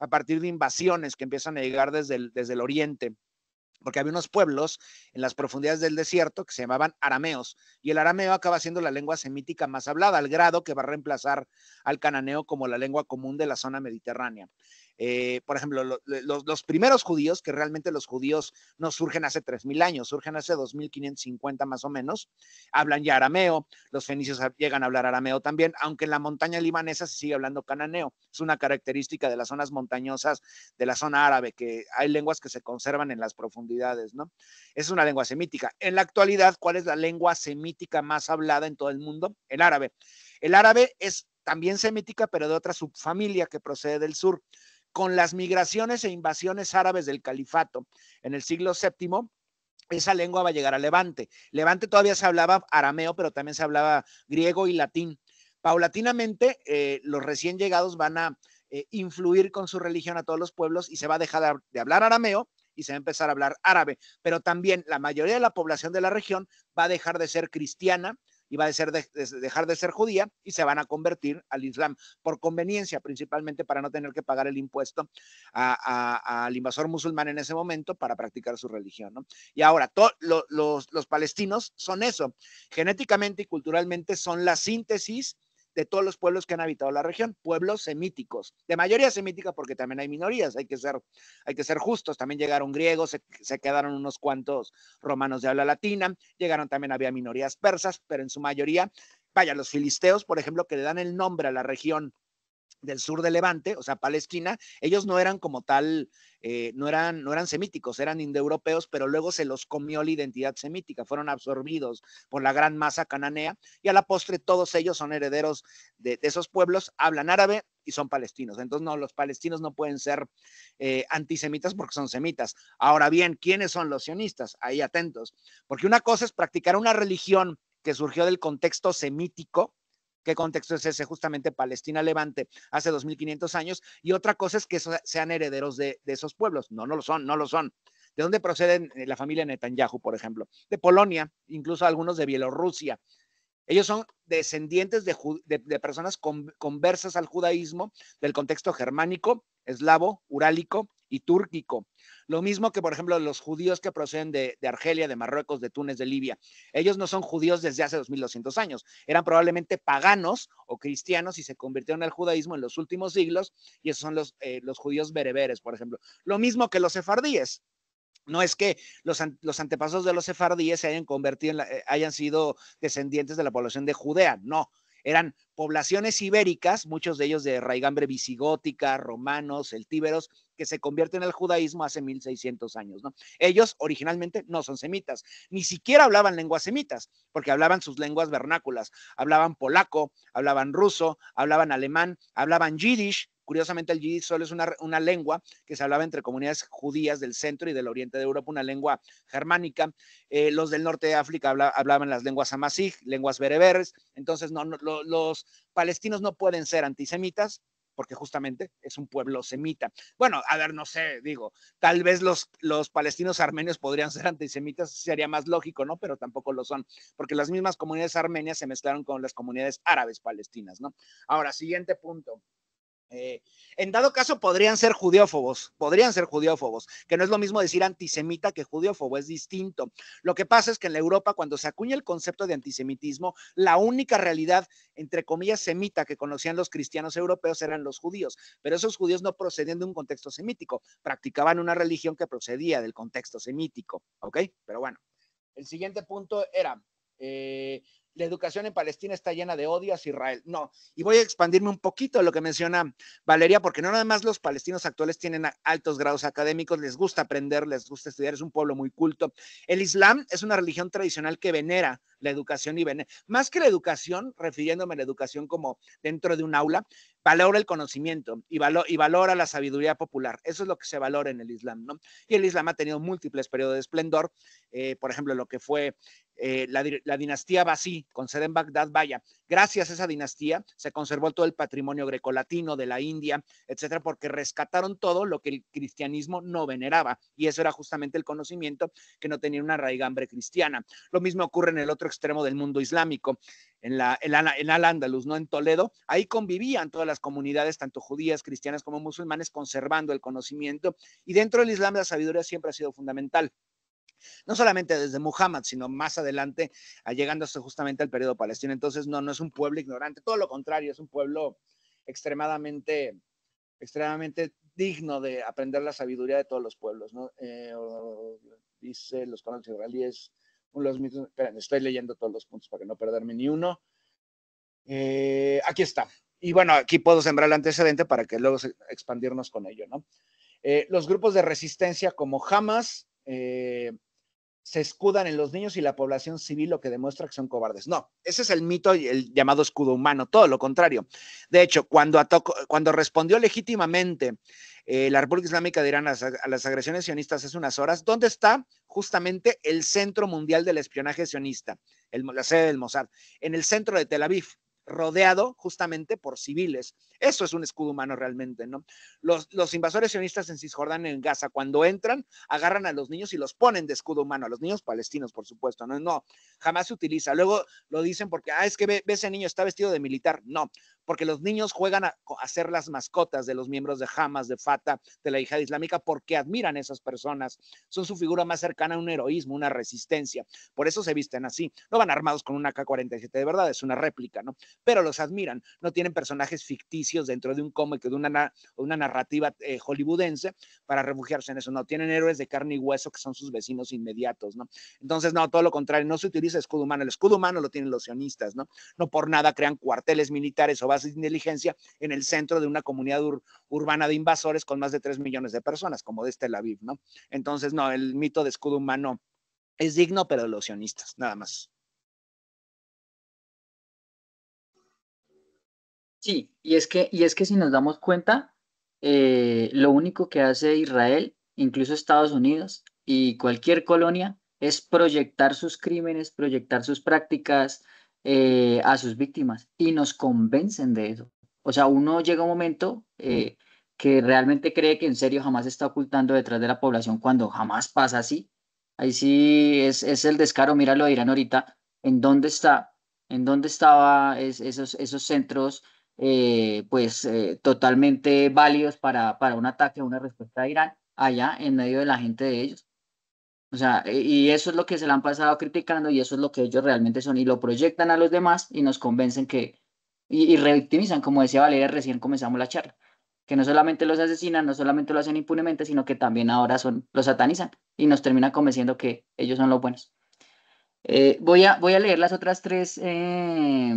a partir de invasiones que empiezan a llegar desde el, desde el oriente porque había unos pueblos en las profundidades del desierto que se llamaban arameos, y el arameo acaba siendo la lengua semítica más hablada, al grado que va a reemplazar al cananeo como la lengua común de la zona mediterránea. Eh, por ejemplo, los primeros judíos, que realmente los judíos no surgen hace 3.000 años, surgen hace 2.550 más o menos, hablan ya arameo, los fenicios llegan a hablar arameo también, aunque en la montaña libanesa se sigue hablando cananeo, es una característica de las zonas montañosas de la zona árabe, que hay lenguas que se conservan en las profundidades, ¿no? Es una lengua semítica. En la actualidad, ¿cuál es la lengua semítica más hablada en todo el mundo? El árabe. El árabe es también semítica, pero de otra subfamilia que procede del sur con las migraciones e invasiones árabes del califato en el siglo VII, esa lengua va a llegar a Levante. Levante todavía se hablaba arameo, pero también se hablaba griego y latín. Paulatinamente, eh, los recién llegados van a eh, influir con su religión a todos los pueblos y se va a dejar de hablar arameo y se va a empezar a hablar árabe. Pero también la mayoría de la población de la región va a dejar de ser cristiana y va a dejar de ser judía y se van a convertir al Islam por conveniencia, principalmente para no tener que pagar el impuesto al invasor musulmán en ese momento para practicar su religión. Y ahora, los palestinos son eso, genéticamente y culturalmente son la síntesis de todos los pueblos que han habitado la región, pueblos semíticos, de mayoría semítica porque también hay minorías, hay que ser, hay que ser justos, también llegaron griegos, se, se quedaron unos cuantos romanos de habla latina, llegaron también, había minorías persas, pero en su mayoría, vaya, los filisteos, por ejemplo, que le dan el nombre a la región del sur de Levante, o sea, Palestina, ellos no eran como tal, eh, no, eran, no eran semíticos, eran indoeuropeos, pero luego se los comió la identidad semítica, fueron absorbidos por la gran masa cananea y a la postre todos ellos son herederos de, esos pueblos, hablan árabe y son palestinos. Entonces, no, los palestinos no pueden ser eh, antisemitas porque son semitas. Ahora bien, ¿quiénes son los sionistas? Ahí atentos, porque una cosa es practicar una religión que surgió del contexto semítico, ¿Qué contexto es ese? Justamente Palestina-Levante hace 2500 años. Y otra cosa es que sean herederos de, esos pueblos. No, no lo son, no lo son. ¿De dónde proceden eh, la familia Netanyahu, por ejemplo? De Polonia, incluso algunos de Bielorrusia. Ellos son descendientes de, personas conversas al judaísmo del contexto germánico, eslavo, urálico, y túrquico. Lo mismo que, por ejemplo, los judíos que proceden de, Argelia, de Marruecos, de Túnez, de Libia. Ellos no son judíos desde hace 2200 años. Eran probablemente paganos o cristianos y se convirtieron al judaísmo en los últimos siglos. Y esos son los, eh, los judíos bereberes, por ejemplo. Lo mismo que los sefardíes. No es que los, los, antepasados de los sefardíes se hayan convertido, en eh, hayan sido descendientes de la población de Judea, no, eran poblaciones ibéricas, muchos de ellos de raigambre visigótica, romanos, celtíberos, que se convierten al judaísmo hace 1600 años. ¿no? Ellos originalmente no son semitas, ni siquiera hablaban lenguas semitas, porque hablaban sus lenguas vernáculas, hablaban polaco, hablaban ruso, hablaban alemán, hablaban yiddish, Curiosamente, el yiddish solo es una, lengua que se hablaba entre comunidades judías del centro y del oriente de Europa, una lengua germánica. Eh, los del norte de África hablaban las lenguas amazigh, lenguas bereberes. Entonces, no, los palestinos no pueden ser antisemitas, porque justamente es un pueblo semita. Bueno, a ver, no sé, digo, tal vez los, los palestinos armenios podrían ser antisemitas, sería más lógico, ¿no? Pero tampoco lo son, porque las mismas comunidades armenias se mezclaron con las comunidades árabes palestinas, ¿no? Ahora, siguiente punto. Eh, en dado caso, podrían ser judiófobos, podrían ser judiófobos, que no es lo mismo decir antisemita que judiófobo, es distinto. Lo que pasa es que en la Europa, cuando se acuña el concepto de antisemitismo, la única realidad, entre comillas, semita que conocían los cristianos europeos eran los judíos, pero esos judíos no procedían de un contexto semítico, practicaban una religión que procedía del contexto semítico, ¿ok? Pero bueno, el siguiente punto era, eh, la educación en Palestina está llena de odio hacia Israel. No, y voy a expandirme un poquito de lo que menciona Valeria, porque no nada más los palestinos actuales tienen altos grados académicos, les gusta aprender, les gusta estudiar, es un pueblo muy culto. El Islam es una religión tradicional que venera la educación y Más que la educación, refiriéndome a la educación como dentro de un aula, valora el conocimiento y, y valora la sabiduría popular. Eso es lo que se valora en el Islam, ¿no? Y el Islam ha tenido múltiples periodos de esplendor, eh, por ejemplo, lo que fue eh, la, la, dinastía Basí, con sede en Bagdad, vaya, gracias a esa dinastía se conservó todo el patrimonio grecolatino de la India, etcétera, porque rescataron todo lo que el cristianismo no veneraba, y eso era justamente el conocimiento que no tenía una raigambre cristiana. Lo mismo ocurre en el otro extremo del mundo islámico, en, en, Al-Ándalus, ¿no? En Toledo. Ahí convivían todas las comunidades, tanto judías, cristianas como musulmanes, conservando el conocimiento. Y dentro del Islam la sabiduría siempre ha sido fundamental no solamente desde Muhammad, sino más adelante, ah, llegándose justamente al periodo palestino. Entonces, no, no es un pueblo ignorante, todo lo contrario, es un pueblo extremadamente, extremadamente digno de aprender la sabiduría de todos los pueblos, eh, dice los canales israelíes, Esperen, estoy leyendo todos los puntos para que no perderme ni uno. Eh, aquí está. Y bueno, aquí puedo sembrar el antecedente para que luego expandirnos con ello, ¿no? Eh, los grupos de resistencia como Hamas, eh, se escudan en los niños y la población civil, lo que demuestra que son cobardes. No, ese es el mito el llamado escudo humano, todo lo contrario. De hecho, cuando, cuando respondió legítimamente eh, la República Islámica de Irán a, las agresiones sionistas hace unas horas, ¿dónde está justamente el Centro Mundial del Espionaje Sionista, la sede del Mossad? En el centro de Tel Aviv rodeado justamente por civiles. Eso es un escudo humano realmente, ¿no? Los, los invasores sionistas en Cisjordania, en Gaza, cuando entran, agarran a los niños y los ponen de escudo humano, a los niños palestinos, por supuesto, ¿no? No, jamás se utiliza. Luego lo dicen porque, ah, es que ve ese niño, está vestido de militar. No, porque los niños juegan a, ser las mascotas de los miembros de Hamas, de Fatah, de la hija Islámica, porque admiran esas personas. Son su figura más cercana a un heroísmo, una resistencia. Por eso se visten así. No van armados con una K-47, de verdad, es una réplica, ¿no? Pero los admiran. No tienen personajes ficticios dentro de un cómic, de una, narrativa eh, hollywoodense para refugiarse en eso. No, tienen héroes de carne y hueso que son sus vecinos inmediatos, ¿no? Entonces, no, todo lo contrario, no se utiliza escudo humano. El escudo humano lo tienen los sionistas, ¿no? No por nada crean cuarteles militares o va sin de inteligencia en el centro de una comunidad urbana de invasores con más de 3 millones de personas, como de Tel Aviv, ¿no? Entonces, no, el mito de escudo humano es digno, pero de los sionistas, nada más. Sí, y es que, y es que si nos damos cuenta, eh, lo único que hace Israel, incluso Estados Unidos y cualquier colonia, es proyectar sus crímenes, proyectar sus prácticas, eh, a sus víctimas y nos convencen de eso. O sea, uno llega a un momento mm. eh, que realmente cree que en serio jamás está ocultando detrás de la población cuando jamás pasa así. Ahí sí es, es el descaro, míralo lo Irán ahorita, en dónde está, en dónde estaba esos, esos centros eh, pues totalmente válidos para, para un ataque, una respuesta a Irán, allá en medio de la gente de ellos. O sea, y eso es lo que se le han pasado criticando y eso es lo que ellos realmente son y lo proyectan a los demás y nos convencen que, y, y revictimizan, como decía Valeria, recién comenzamos la charla, que no solamente los asesinan, no solamente lo hacen impunemente, sino que también ahora son, los satanizan y nos terminan convenciendo que ellos son los buenos. Eh, voy, a, voy a leer las otras tres eh,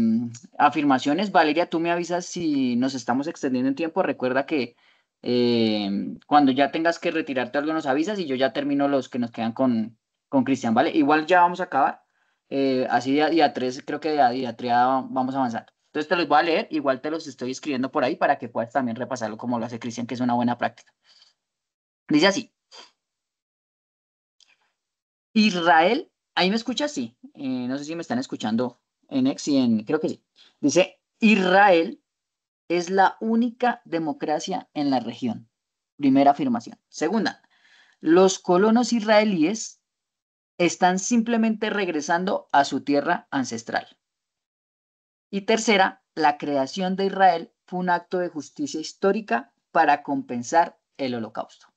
afirmaciones. Valeria, tú me avisas si nos estamos extendiendo en tiempo. Recuerda que Em, cuando ya tengas que retirarte algo nos avisas y yo ya termino los que nos quedan con, Cristian, ¿vale? Igual ya vamos a acabar. Eh, así día 3, creo que día 3 vamos avanzando. Entonces te los voy a leer, igual te los estoy escribiendo por ahí para que puedas también repasarlo como lo hace Cristian, que es una buena práctica. Dice así. Israel, ahí me escucha, sí. Eh, no sé si me están escuchando en Ex y en, creo que sí. Dice, Israel es la única democracia en la región. Primera afirmación. Segunda, los colonos israelíes están simplemente regresando a su tierra ancestral. Y tercera, la creación de Israel fue un acto de justicia histórica para compensar el holocausto.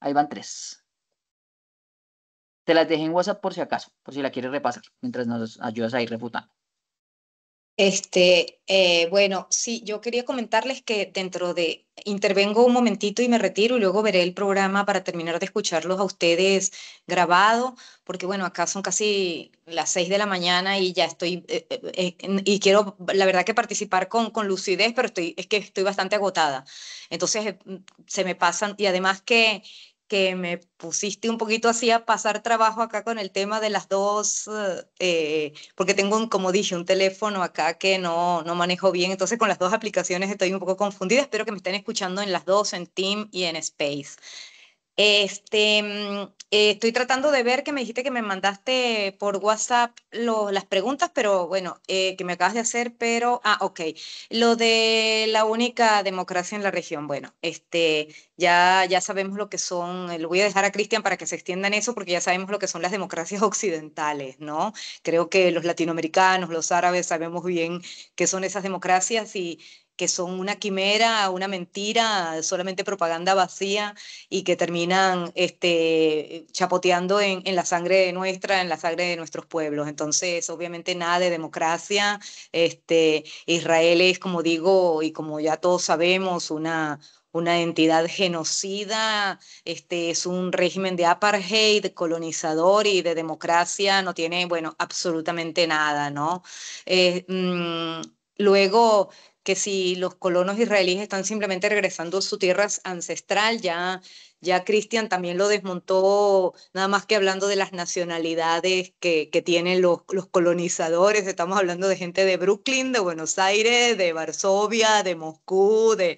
Ahí van tres. Te las dejé en WhatsApp por si acaso, por si la quieres repasar, mientras nos ayudas a ir refutando. Este, eh, bueno, sí, yo quería comentarles que dentro de, intervengo un momentito y me retiro y luego veré el programa para terminar de escucharlos a ustedes grabado, porque bueno, acá son casi las seis de la mañana y ya estoy, eh, eh, y quiero, la verdad que participar con, con lucidez, pero estoy, es que estoy bastante agotada. Entonces, se me pasan, y además que que me pusiste un poquito así a pasar trabajo acá con el tema de las dos, eh, porque tengo, como dije, un teléfono acá que no, no manejo bien, entonces con las dos aplicaciones estoy un poco confundida, espero que me estén escuchando en las dos, en Team y en Space. Este, mm, eh, estoy tratando de ver que me dijiste que me mandaste por WhatsApp las preguntas, pero bueno, eh, que me acabas de hacer, pero, ah, ok, lo de la única democracia en la región, bueno, este, ya, ya sabemos lo que son, eh, lo voy a dejar a Cristian para que se extienda en eso, porque ya sabemos lo que son las democracias occidentales, ¿no? Creo que los latinoamericanos, los árabes, sabemos bien qué son esas democracias y que son una quimera, una mentira, solamente propaganda vacía y que terminan este, chapoteando en, la sangre nuestra, en la sangre de nuestros pueblos. Entonces, obviamente nada de democracia. Este, Israel es, como digo, y como ya todos sabemos, una, una entidad genocida, este es un régimen de apartheid, colonizador y de democracia, no tiene, bueno, absolutamente nada, ¿no? Eh, mm, luego, que si los colonos israelíes están simplemente regresando a su tierra ancestral, ya ya Cristian también lo desmontó, nada más que hablando de las nacionalidades que, tienen los, colonizadores, estamos hablando de gente de Brooklyn, de Buenos Aires, de Varsovia, de Moscú, de,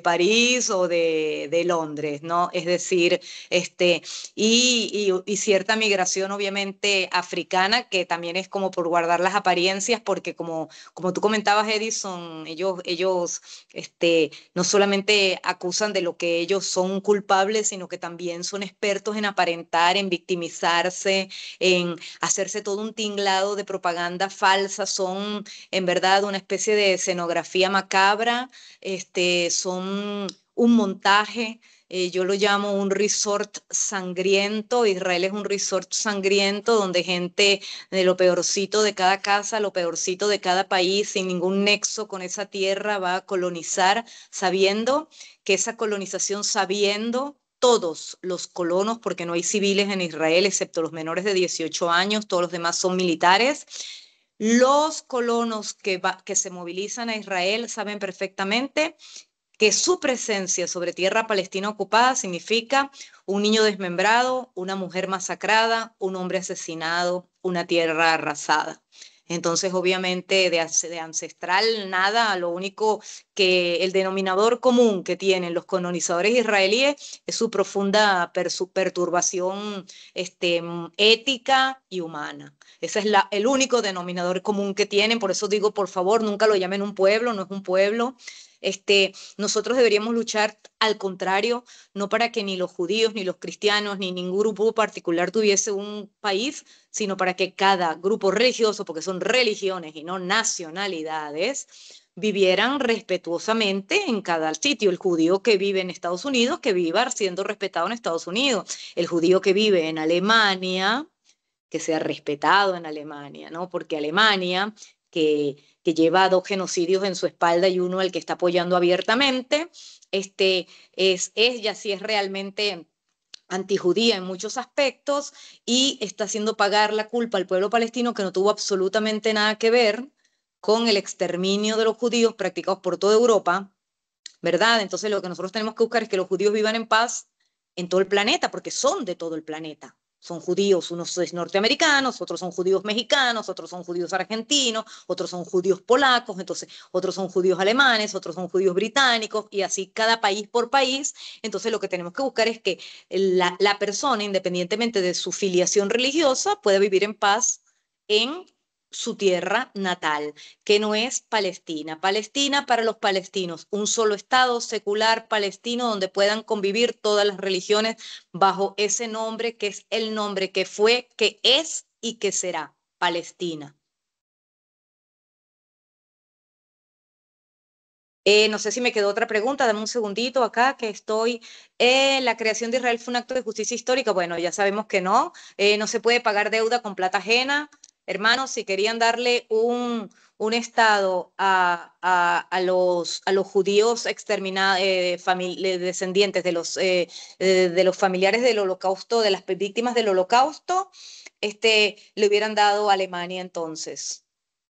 París o de, Londres, ¿no? Es decir, este, y, cierta migración obviamente africana, que también es como por guardar las apariencias, porque como, como tú comentabas, Edison, ellos, ellos este, no solamente acusan de lo que ellos son culpables, sino que también son expertos en aparentar, en victimizarse, en hacerse todo un tinglado de propaganda falsa, son en verdad una especie de escenografía macabra, este, son un montaje. Eh, yo lo llamo un resort sangriento. Israel es un resort sangriento donde gente de lo peorcito de cada casa, lo peorcito de cada país, sin ningún nexo con esa tierra, va a colonizar sabiendo que esa colonización, sabiendo todos los colonos, porque no hay civiles en Israel excepto los menores de 18 años, todos los demás son militares. Los colonos que, que se movilizan a Israel saben perfectamente que su presencia sobre tierra palestina ocupada significa un niño desmembrado, una mujer masacrada, un hombre asesinado, una tierra arrasada. Entonces, obviamente, de, ancestral nada, lo único que el denominador común que tienen los colonizadores israelíes es su profunda perturbación este, mm, ética y humana. Ese es el único denominador común que tienen, por eso digo, por favor, nunca lo llamen un pueblo, no es un pueblo, este, nosotros deberíamos luchar al contrario, no para que ni los judíos, ni los cristianos, ni ningún grupo particular tuviese un país, sino para que cada grupo religioso, porque son religiones y no nacionalidades, vivieran respetuosamente en cada sitio. El judío que vive en Estados Unidos, que viva siendo respetado en Estados Unidos. El judío que vive en Alemania, que sea respetado en Alemania, ¿no? Porque Alemania que, lleva dos genocidios en su espalda y uno al que está apoyando abiertamente, este, es ella sí es realmente antijudía en muchos aspectos y está haciendo pagar la culpa al pueblo palestino que no tuvo absolutamente nada que ver con el exterminio de los judíos practicados por toda Europa, ¿verdad? Entonces lo que nosotros tenemos que buscar es que los judíos vivan en paz en todo el planeta, porque son de todo el planeta son judíos, unos es norteamericanos, otros son judíos mexicanos, otros son judíos argentinos, otros son judíos polacos, entonces otros son judíos alemanes, otros son judíos británicos y así cada país por país. Entonces lo que tenemos que buscar es que la, la persona, independientemente de su filiación religiosa, pueda vivir en paz en su tierra natal, que no es Palestina. Palestina para los palestinos, un solo Estado secular palestino donde puedan convivir todas las religiones bajo ese nombre que es el nombre que fue, que es y que será Palestina. Eh, no sé si me quedó otra pregunta, dame un segundito acá que estoy. Eh, la creación de Israel fue un acto de justicia histórica. Bueno, ya sabemos que no. Eh, no se puede pagar deuda con plata ajena hermanos, si querían darle un, estado a, los, a los judíos exterminados, eh, descendientes de los, eh, de, los familiares del holocausto, de las víctimas del holocausto, este, le hubieran dado a Alemania entonces.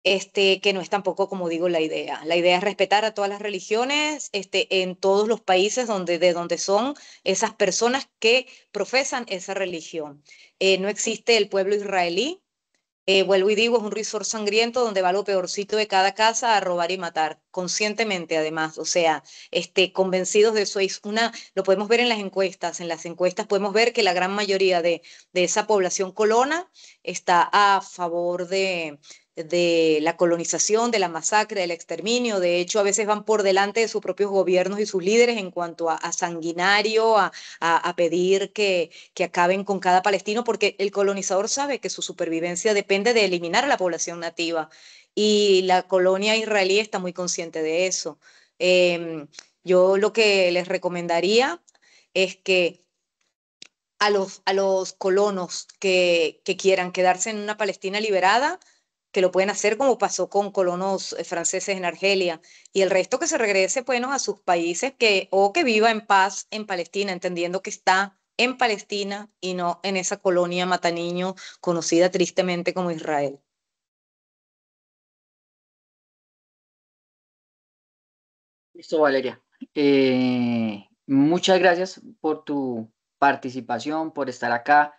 Este, que no es tampoco, como digo, la idea. La idea es respetar a todas las religiones este, en todos los países donde, de donde son esas personas que profesan esa religión. Eh, no existe el pueblo israelí, eh, vuelvo y digo, es un resort sangriento donde va lo peorcito de cada casa a robar y matar, conscientemente además, o sea, este, convencidos de eso. Es una, lo podemos ver en las encuestas, en las encuestas podemos ver que la gran mayoría de, de esa población colona está a favor de, de la colonización, de la masacre, del exterminio. De hecho, a veces van por delante de sus propios gobiernos y sus líderes en cuanto a, sanguinario, a, pedir que, acaben con cada palestino, porque el colonizador sabe que su supervivencia depende de eliminar a la población nativa. Y la colonia israelí está muy consciente de eso. Em, yo lo que les recomendaría es que a los, colonos que, que quieran quedarse en una Palestina liberada, que lo pueden hacer como pasó con colonos eh, franceses en Argelia, y el resto que se regrese, bueno, pues, a sus países que, o que viva en paz en Palestina, entendiendo que está en Palestina y no en esa colonia mataniño conocida tristemente como Israel. Listo, Valeria. Eh, muchas gracias por tu participación, por estar acá.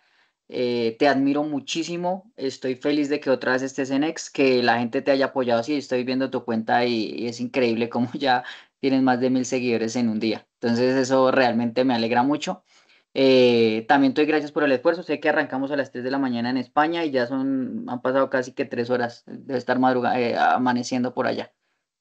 Eh, te admiro muchísimo. Estoy feliz de que otra vez estés en Ex, que la gente te haya apoyado. Sí, estoy viendo tu cuenta y, es increíble cómo ya tienes más de mil seguidores en un día. Entonces eso realmente me alegra mucho. Eh, también te doy gracias por el esfuerzo. Sé que arrancamos a las 3 de la mañana en España y ya son, han pasado casi que 3 horas de estar madrugando, eh, amaneciendo por allá.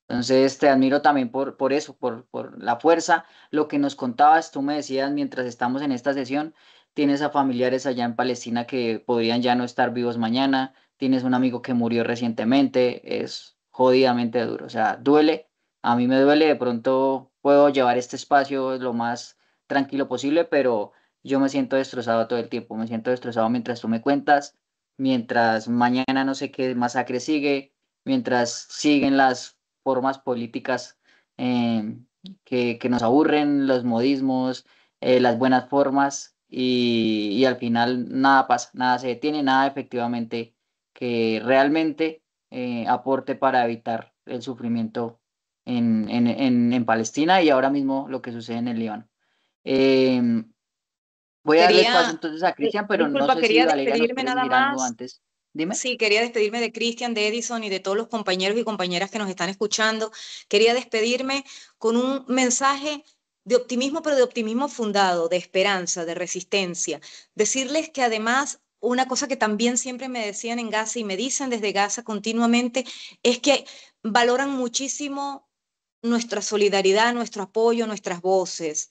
Entonces te admiro también por, por eso, por, por la fuerza, lo que nos contabas, tú me decías mientras estamos en esta sesión, tienes a familiares allá en Palestina que podrían ya no estar vivos mañana, tienes un amigo que murió recientemente, es jodidamente duro, o sea, duele, a mí me duele, de pronto puedo llevar este espacio lo más tranquilo posible, pero yo me siento destrozado todo el tiempo, me siento destrozado mientras tú me cuentas, mientras mañana no sé qué masacre sigue, mientras siguen las formas políticas eh, que, nos aburren, los modismos, eh, las buenas formas, y, al final nada pasa, nada se detiene, nada efectivamente que realmente eh, aporte para evitar el sufrimiento en, en, en, en, Palestina y ahora mismo lo que sucede en el Líbano. Em, voy a darle paso entonces a Cristian, eh, pero no sé quería despedirme nada más. antes. Dime. Sí, quería despedirme de Cristian, de Edison y de todos los compañeros y compañeras que nos están escuchando. Quería despedirme con un mensaje de optimismo, pero de optimismo fundado, de esperanza, de resistencia. Decirles que además una cosa que también siempre me decían en Gaza y me dicen desde Gaza continuamente es que valoran muchísimo nuestra solidaridad, nuestro apoyo, nuestras voces.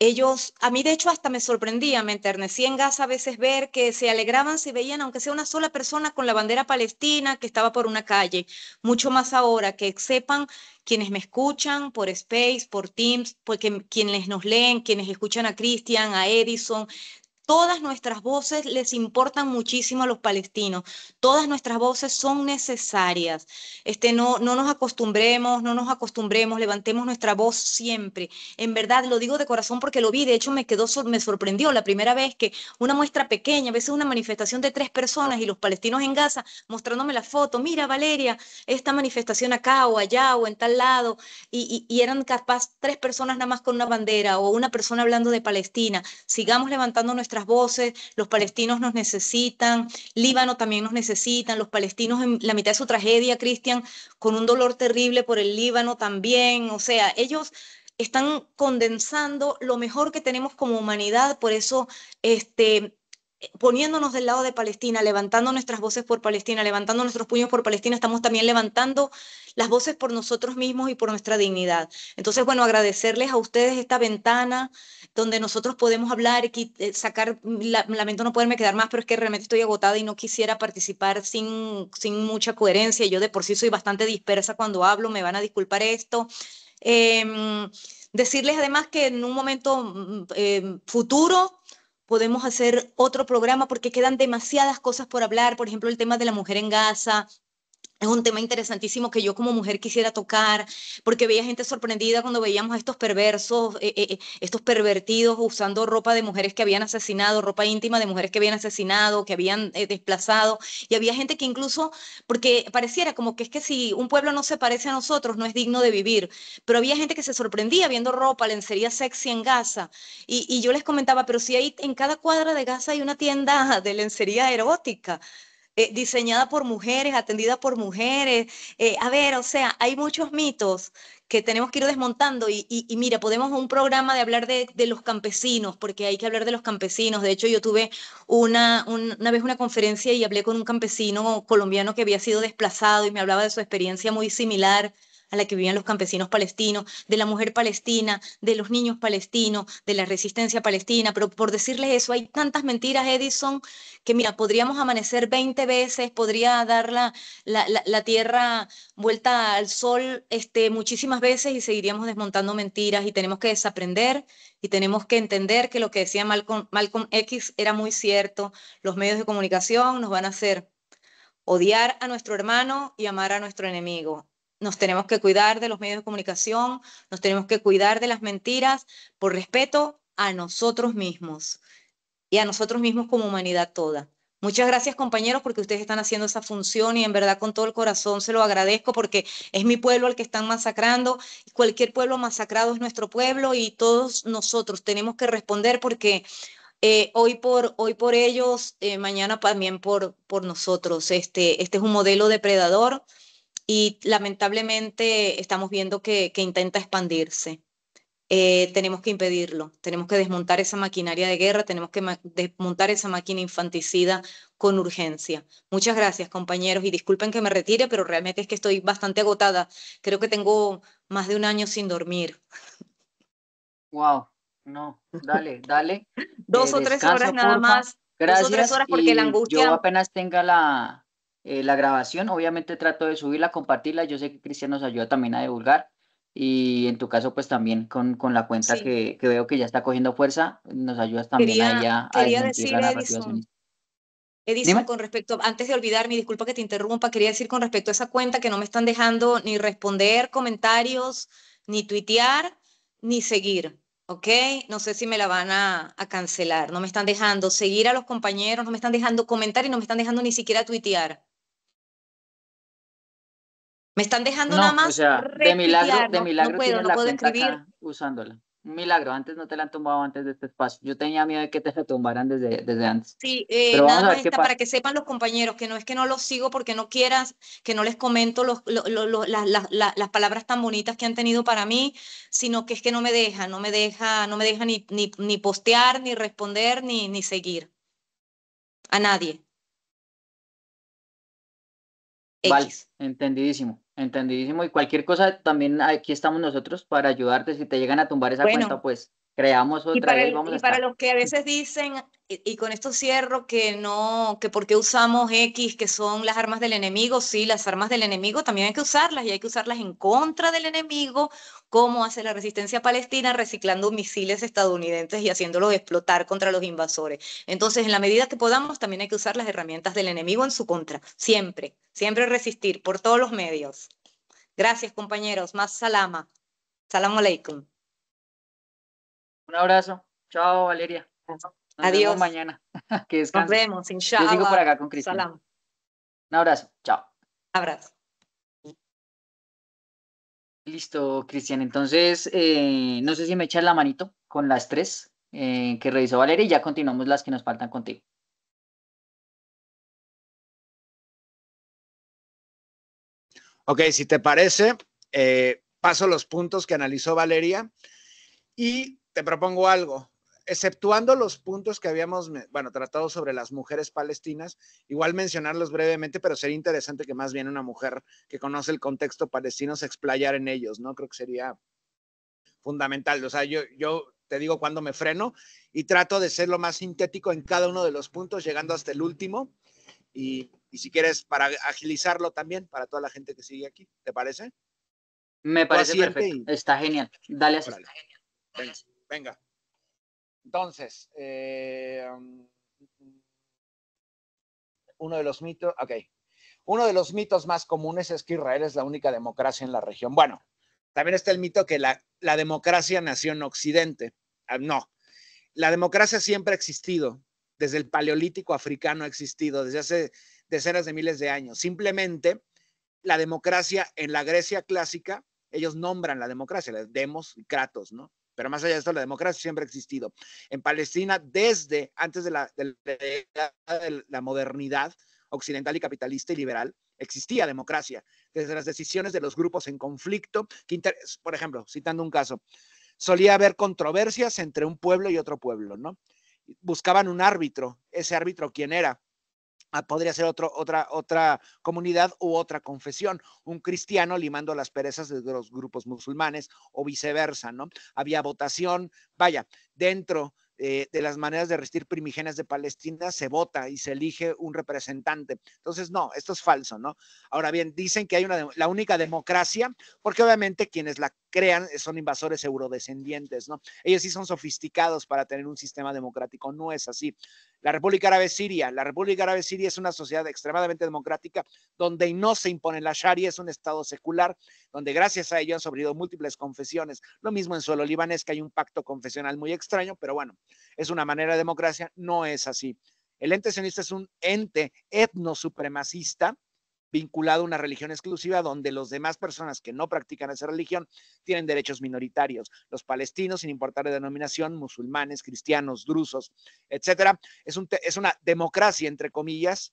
Ellos, a mí de hecho hasta me sorprendía, me enternecía en Gaza a veces ver que se alegraban si veían, aunque sea una sola persona con la bandera palestina que estaba por una calle. Mucho más ahora que sepan quienes me escuchan por Space, por Teams, porque quienes nos leen, quienes escuchan a Cristian, a Edison, Todas nuestras voces les importan muchísimo a los palestinos. Todas nuestras voces son necesarias. Este, no, no nos acostumbremos, no nos acostumbremos, levantemos nuestra voz siempre. En verdad, lo digo de corazón porque lo vi. De hecho, me, quedó, me sorprendió la primera vez que una muestra pequeña, a veces una manifestación de tres personas y los palestinos en Gaza mostrándome la foto. Mira, Valeria, esta manifestación acá o allá o en tal lado. Y, eran capaz tres personas nada más con una bandera o una persona hablando de Palestina. Sigamos levantando nuestra voces, los palestinos nos necesitan, Líbano también nos necesitan, los palestinos en la mitad de su tragedia, Cristian, con un dolor terrible por el Líbano también, o sea, ellos están condensando lo mejor que tenemos como humanidad, por eso este, eh, poniéndonos del lado de Palestina, levantando nuestras voces por Palestina, levantando nuestros puños por Palestina, estamos también levantando las voces por nosotros mismos y por nuestra dignidad. Entonces, bueno, agradecerles a ustedes esta ventana donde nosotros podemos hablar, y eh, sacar, lamento no poderme quedar más, pero es que realmente estoy agotada y no quisiera participar sin, sin mucha coherencia. Yo de por sí soy bastante dispersa cuando hablo, me van a disculpar esto. Em, decirles además que en un momento mm, eh, futuro podemos hacer otro programa porque quedan demasiadas cosas por hablar, por ejemplo, el tema de la mujer en Gaza, es un tema interesantísimo que yo como mujer quisiera tocar, porque veía gente sorprendida cuando veíamos a estos perversos, eh, eh, eh, estos pervertidos usando ropa de mujeres que habían asesinado, ropa íntima de mujeres que habían asesinado, que habían desplazado, y había gente que incluso, porque pareciera como que es que si un pueblo no se parece a nosotros, no es digno de vivir, pero había gente que se sorprendía viendo ropa, lencería sexy en Gaza, y, yo les comentaba, pero si hay en cada cuadra de Gaza hay una tienda de lencería erótica, eh, diseñada por mujeres, atendida por mujeres. Eh, a ver, o sea, hay muchos mitos que tenemos que ir desmontando y, mira, podemos un programa de hablar de, los campesinos, porque hay que hablar de los campesinos. De hecho, yo tuve una, una vez una conferencia y hablé con un campesino colombiano que había sido desplazado y me hablaba de su experiencia muy similar a la que vivían los campesinos palestinos, de la mujer palestina, de los niños palestinos, de la resistencia palestina. Pero por decirles eso, hay tantas mentiras, Edison, que mira, podríamos amanecer 20 veces, podría dar la, tierra vuelta al sol este, muchísimas veces y seguiríamos desmontando mentiras y tenemos que desaprender y tenemos que entender que lo que decía Malcolm X era muy cierto. Los medios de comunicación nos van a hacer odiar a nuestro hermano y amar a nuestro enemigo nos tenemos que cuidar de los medios de comunicación, nos tenemos que cuidar de las mentiras por respeto a nosotros mismos y a nosotros mismos como humanidad toda. Muchas gracias compañeros porque ustedes están haciendo esa función y en verdad con todo el corazón se lo agradezco porque es mi pueblo al que están masacrando. Cualquier pueblo masacrado es nuestro pueblo y todos nosotros tenemos que responder porque eh, hoy, por, hoy por ellos, eh, mañana también por, por nosotros. Este, este es un modelo depredador y lamentablemente estamos viendo que, intenta expandirse. Eh, tenemos que impedirlo, tenemos que desmontar esa maquinaria de guerra, tenemos que desmontar esa máquina infanticida con urgencia. Muchas gracias, compañeros, y disculpen que me retire, pero realmente es que estoy bastante agotada. Creo que tengo más de un año sin dormir. Wow, no, dale, dale. Eh, dos o tres horas nada más. Gracias. Dos o tres horas porque la angustia. Yo apenas tenga la, eh, la grabación. Obviamente trato de subirla, compartirla. Yo sé que Cristian nos ayuda también a divulgar. Y en tu caso, pues también con, la cuenta que, que, veo que ya está cogiendo fuerza, nos ayudas también a, a con respecto, antes de olvidar, mi disculpa que te interrumpa, quería decir con respecto a esa cuenta que no me están dejando ni responder comentarios, ni tuitear, ni seguir. ¿ok? No sé si me la van a, a, cancelar, no me están dejando seguir a los compañeros, no me están dejando comentar y no me están dejando ni siquiera tuitear. Me están dejando nada más. de milagro, de milagro no, puedo, tienes usándola. Un milagro, antes no te la han tomado antes de este espacio. Yo tenía miedo de que te la tomaran desde, desde antes. Sí, eh, nada más está, para que sepan los compañeros que no es que no los sigo porque no quieras, que no les comento las, palabras tan bonitas que han tenido para mí, sino que es que no me deja, no me deja, no me deja ni, ni, postear, ni responder, ni, ni seguir a nadie. Vale, entendidísimo. Entendidísimo. Y cualquier cosa, también aquí estamos nosotros para ayudarte. Si te llegan a tumbar esa cuenta, pues creamos otra y para, para los que a veces dicen y, con esto cierro que no que por qué usamos X que son las armas del enemigo sí las armas del enemigo también hay que usarlas y hay que usarlas en contra del enemigo como hace la resistencia palestina reciclando misiles estadounidenses y haciéndolos explotar contra los invasores entonces en la medida que podamos también hay que usar las herramientas del enemigo en su contra siempre siempre resistir por todos los medios gracias compañeros más salama salam aleikum un abrazo. Chao, Valeria. Nos Adiós. mañana. que Nos vemos, inshallah. Yo digo por acá con Cristian. Un abrazo. Chao. Abrazo. Listo, Cristian. Entonces, eh, no sé si me echas la manito con las tres eh, que revisó Valeria y ya continuamos las que nos faltan contigo. Ok, si te parece, eh, paso los puntos que analizó Valeria y te propongo algo. Exceptuando los puntos que habíamos, bueno, tratado sobre las mujeres palestinas, igual mencionarlos brevemente, pero sería interesante que más bien una mujer que conoce el contexto palestino se explayara en ellos, ¿no? Creo que sería fundamental. O sea, yo, yo te digo cuando me freno y trato de ser lo más sintético en cada uno de los puntos, llegando hasta el último. Y, si quieres, para agilizarlo también, para toda la gente que sigue aquí, ¿te parece? Me parece perfecto. Está genial. Dale así. Está genial. Venga. Entonces, eh, um, uno de los mitos, ok. Uno de los mitos más comunes es que Israel es la única democracia en la región. Bueno, también está el mito que la, la democracia nació en Occidente. Ah, no, la democracia siempre ha existido. Desde el paleolítico africano ha existido, desde hace decenas de miles de años. Simplemente, la democracia en la Grecia clásica, ellos nombran la democracia, la demos y kratos, ¿no? Pero más allá de esto, la democracia siempre ha existido. En Palestina, desde antes de la, modernidad occidental y capitalista y liberal, existía democracia, desde las decisiones de los grupos en conflicto, por ejemplo, citando un caso, solía haber controversias entre un pueblo y otro pueblo, ¿no? Buscaban un árbitro, ese árbitro quién era, Ah, podría ser otra otra, otra comunidad u otra confesión, un cristiano limando las perezas de los grupos musulmanes o viceversa, ¿no? Había votación, vaya, dentro eh, de las maneras de resistir primigenias de Palestina se vota y se elige un representante. Entonces, no, esto es falso, ¿no? Ahora bien, dicen que hay una, la única democracia, porque obviamente es la crean eh, son invasores eurodescendientes, ¿no? Ellos sí son sofisticados para tener un sistema democrático, no es así. La República Árabe Siria, la República Árabe Siria es una sociedad extremadamente democrática donde no se impone la Sharia, es un estado secular donde gracias a ello han sobrevivido múltiples confesiones. Lo mismo en suelo libanés que hay un pacto confesional muy extraño, pero bueno, es una manera de democracia, no es así. El ente sionista es un ente etnosupremacista vinculado a una religión exclusiva donde los demás personas que no practican esa religión tienen derechos minoritarios. Los palestinos, sin importar la denominación, musulmanes, cristianos, drusos, etcétera, es, es una democracia, entre comillas,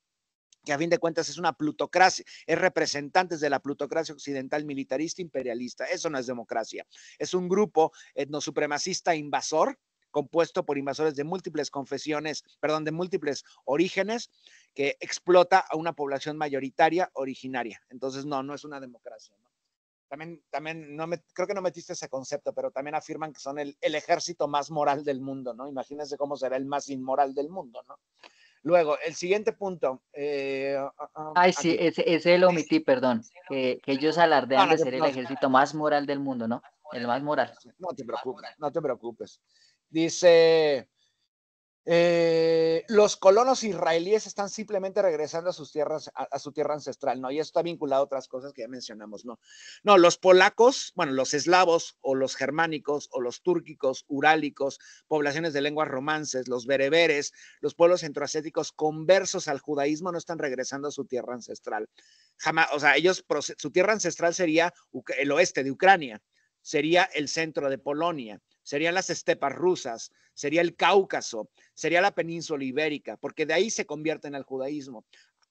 que a fin de cuentas es una plutocracia, es representantes de la plutocracia occidental militarista imperialista. Eso no es democracia. Es un grupo etnosupremacista invasor compuesto por invasores de múltiples confesiones, perdón, de múltiples orígenes, que explota a una población mayoritaria originaria. Entonces, no, no es una democracia. También, también no me, creo que no metiste ese concepto, pero también afirman que son el, ejército más moral del mundo, ¿no? Imagínense cómo será el más inmoral del mundo, ¿no? Luego, el siguiente punto. Eh, ah, ah, ah, Ay, sí, ese, lo omití, perdón. Que, que ellos alardean de ser el ejército más moral del mundo, ¿no? El más moral. No te preocupes, no te preocupes. Dice, eh, los colonos israelíes están simplemente regresando a sus tierras, a, su tierra ancestral, ¿no? Y esto está vinculado a otras cosas que ya mencionamos, ¿no? No, los polacos, bueno, los eslavos o los germánicos o los túrquicos, urálicos, poblaciones de lenguas romances, los bereberes, los pueblos centroasiáticos conversos al judaísmo no están regresando a su tierra ancestral. Jamás, o sea, ellos, su tierra ancestral sería el oeste de Ucrania, sería el centro de Polonia, serían las estepas rusas, sería el Cáucaso, sería la península ibérica, porque de ahí se convierte en el judaísmo.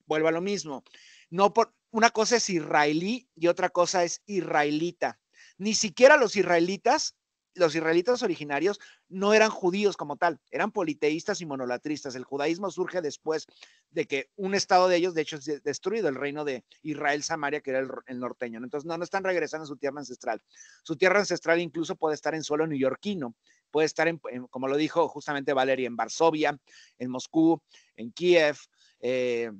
Vuelvo a lo mismo. No una cosa es israelí y otra cosa es israelita. Ni siquiera los israelitas los israelitas originarios no eran judíos como tal, eran politeístas y monolatristas. El judaísmo surge después de que un estado de ellos, de hecho, destruido, el reino de Israel Samaria, que era el, norteño. Entonces, no, no están regresando a su tierra ancestral. Su tierra ancestral incluso puede estar en suelo neoyorquino, puede estar, en, como lo dijo justamente Valeria, en Varsovia, en Moscú, en Kiev. Eh,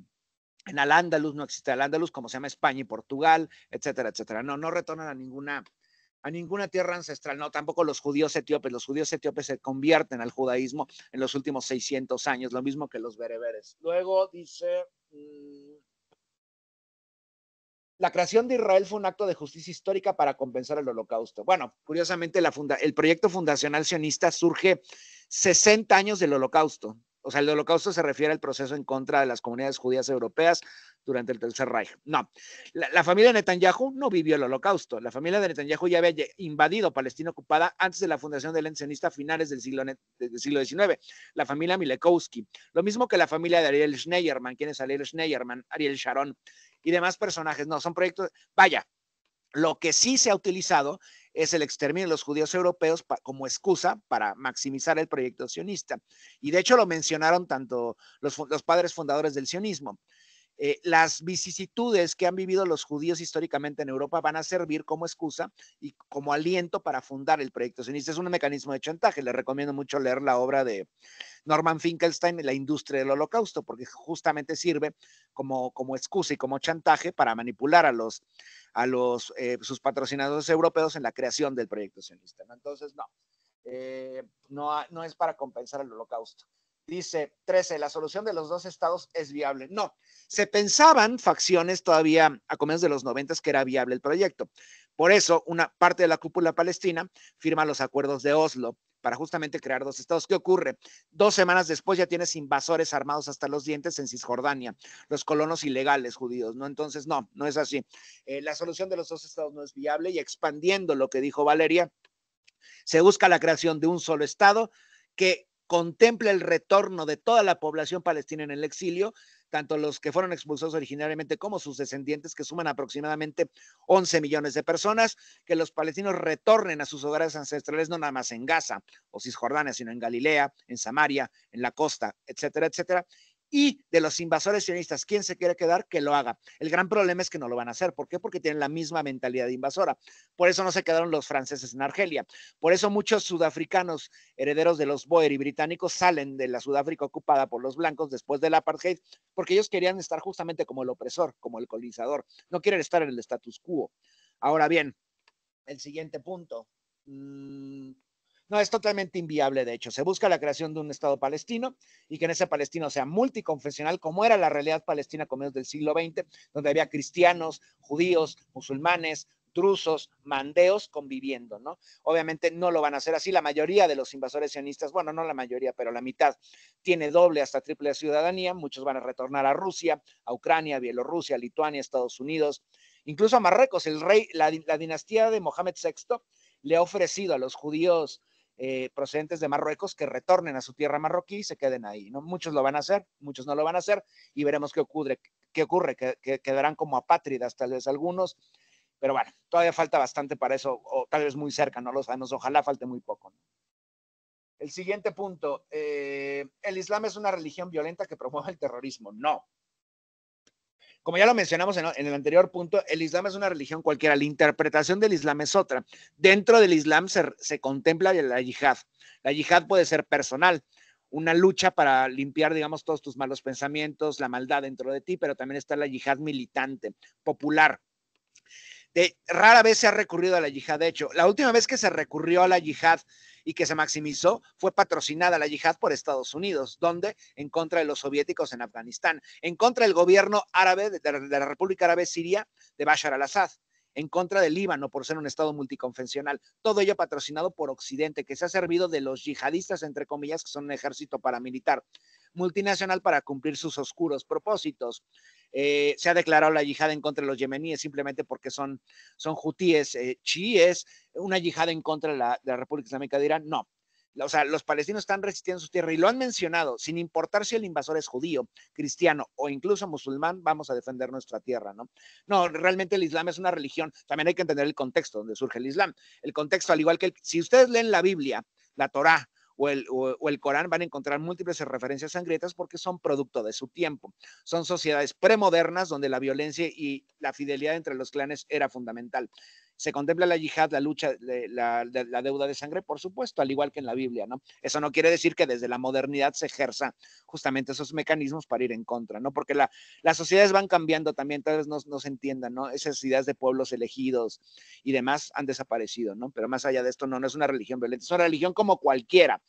en Al-Ándalus no existe al como se llama España y Portugal, etcétera, etcétera. No, no retornan a ninguna a ninguna tierra ancestral, no, tampoco los judíos etíopes, los judíos etíopes se convierten al judaísmo en los últimos 600 años, lo mismo que los bereberes. Luego dice, mm, la creación de Israel fue un acto de justicia histórica para compensar el holocausto. Bueno, curiosamente, la el proyecto fundacional sionista surge 60 años del holocausto, o sea, el holocausto se refiere al proceso en contra de las comunidades judías europeas durante el Tercer Reich. No, la, familia Netanyahu no vivió el holocausto. La familia de Netanyahu ya había invadido Palestina ocupada antes de la fundación del ensenista a finales del siglo, XIX, la familia Milekowski. Lo mismo que la familia de Ariel Schneierman. ¿Quién es Ariel Schneierman? Ariel Sharon y demás personajes. No, son proyectos, vaya, lo que sí se ha utilizado es el exterminio de los judíos europeos como excusa para maximizar el proyecto sionista. Y de hecho lo mencionaron tanto los, los padres fundadores del sionismo. Eh, las vicisitudes que han vivido los judíos históricamente en Europa van a servir como excusa y como aliento para fundar el proyecto sionista. Es un mecanismo de chantaje. Les recomiendo mucho leer la obra de Norman Finkelstein, La industria del holocausto, porque justamente sirve como, excusa y como chantaje para manipular a a eh, sus patrocinadores europeos en la creación del proyecto sionista. Entonces, no, eh, no es para compensar el holocausto. Dice 13, la solución de los dos estados es viable. No, se pensaban facciones todavía a comienzos de los 90 que era viable el proyecto. Por eso, una parte de la cúpula palestina firma los acuerdos de Oslo para justamente crear dos estados. ¿Qué ocurre? Dos semanas después ya tienes invasores armados hasta los dientes en Cisjordania, los colonos ilegales judíos, ¿no? Entonces, no, no es así. Eh, la solución de los dos estados no es viable y expandiendo lo que dijo Valeria, se busca la creación de un solo estado que contempla el retorno de toda la población palestina en el exilio, tanto los que fueron expulsados originariamente como sus descendientes, que suman aproximadamente 11 millones de personas, que los palestinos retornen a sus hogares ancestrales, no nada más en Gaza o Cisjordania, sino en Galilea, en Samaria, en la costa, etcétera, etcétera, y de los invasores sionistas, ¿quién se quiere quedar, que lo haga. El gran problema es que no lo van a hacer. ¿Por qué? Porque tienen la misma mentalidad invasora. Por eso no se quedaron los franceses en Argelia. Por eso muchos sudafricanos, herederos de los Boer y británicos, salen de la Sudáfrica ocupada por los blancos después del apartheid, porque ellos querían estar justamente como el opresor, como el colonizador. No quieren estar en el status quo. Ahora bien, el siguiente punto. Mm, no, es totalmente inviable, de hecho. Se busca la creación de un Estado palestino y que en ese palestino sea multiconfesional, como era la realidad palestina a comienzos del siglo XX, donde había cristianos, judíos, musulmanes, drusos, mandeos conviviendo, ¿no? Obviamente no lo van a hacer así. La mayoría de los invasores sionistas, bueno, no la mayoría, pero la mitad, tiene doble hasta triple ciudadanía. Muchos van a retornar a Rusia, a Ucrania, Bielorrusia, Lituania, Estados Unidos, incluso a Marruecos. El rey, la, dinastía de Mohamed VI le ha ofrecido a los judíos eh, procedentes de Marruecos que retornen a su tierra marroquí y se queden ahí. ¿no? Muchos lo van a hacer, muchos no lo van a hacer y veremos qué ocurre, qué ocurre que, quedarán como apátridas tal vez algunos. Pero bueno, todavía falta bastante para eso, o tal vez muy cerca, no lo sabemos, ojalá falte muy poco. El siguiente punto, eh, ¿el Islam es una religión violenta que promueve el terrorismo? No, como ya lo mencionamos en, el anterior punto, el Islam es una religión cualquiera, la interpretación del Islam es otra. Dentro del Islam se, contempla la yihad. La yihad puede ser personal, una lucha para limpiar, digamos, todos tus malos pensamientos, la maldad dentro de ti, pero también está la yihad militante, popular, de, rara vez se ha recurrido a la yihad. De hecho, la última vez que se recurrió a la yihad y que se maximizó fue patrocinada la yihad por Estados Unidos, donde en contra de los soviéticos en Afganistán, en contra del gobierno árabe de, la República Árabe Siria de Bashar al-Assad en contra del Líbano por ser un estado multiconfesional. Todo ello patrocinado por Occidente, que se ha servido de los yihadistas, entre comillas, que son un ejército paramilitar multinacional para cumplir sus oscuros propósitos. Eh, se ha declarado la yihad en contra de los yemeníes simplemente porque son, son eh, chiíes, una yihad en contra de la, República Islámica de Irán. No, o sea, los palestinos están resistiendo su tierra y lo han mencionado, sin importar si el invasor es judío, cristiano o incluso musulmán, vamos a defender nuestra tierra, ¿no? No, realmente el Islam es una religión, también hay que entender el contexto donde surge el Islam. El contexto, al igual que si ustedes leen la Biblia, la Torá, o el, Corán van a encontrar múltiples referencias sangrientas porque son producto de su tiempo. Son sociedades premodernas donde la violencia y la fidelidad entre los clanes era fundamental se contempla la yihad, la lucha, la, deuda de sangre, por supuesto, al igual que en la Biblia, ¿no? Eso no quiere decir que desde la modernidad se ejerza justamente esos mecanismos para ir en contra, ¿no? Porque las sociedades van cambiando también, tal vez no, no se entiendan, ¿no? Esas ideas de pueblos elegidos y demás han desaparecido, ¿no? Pero más allá de esto, no, no es una religión violenta, es una religión como cualquiera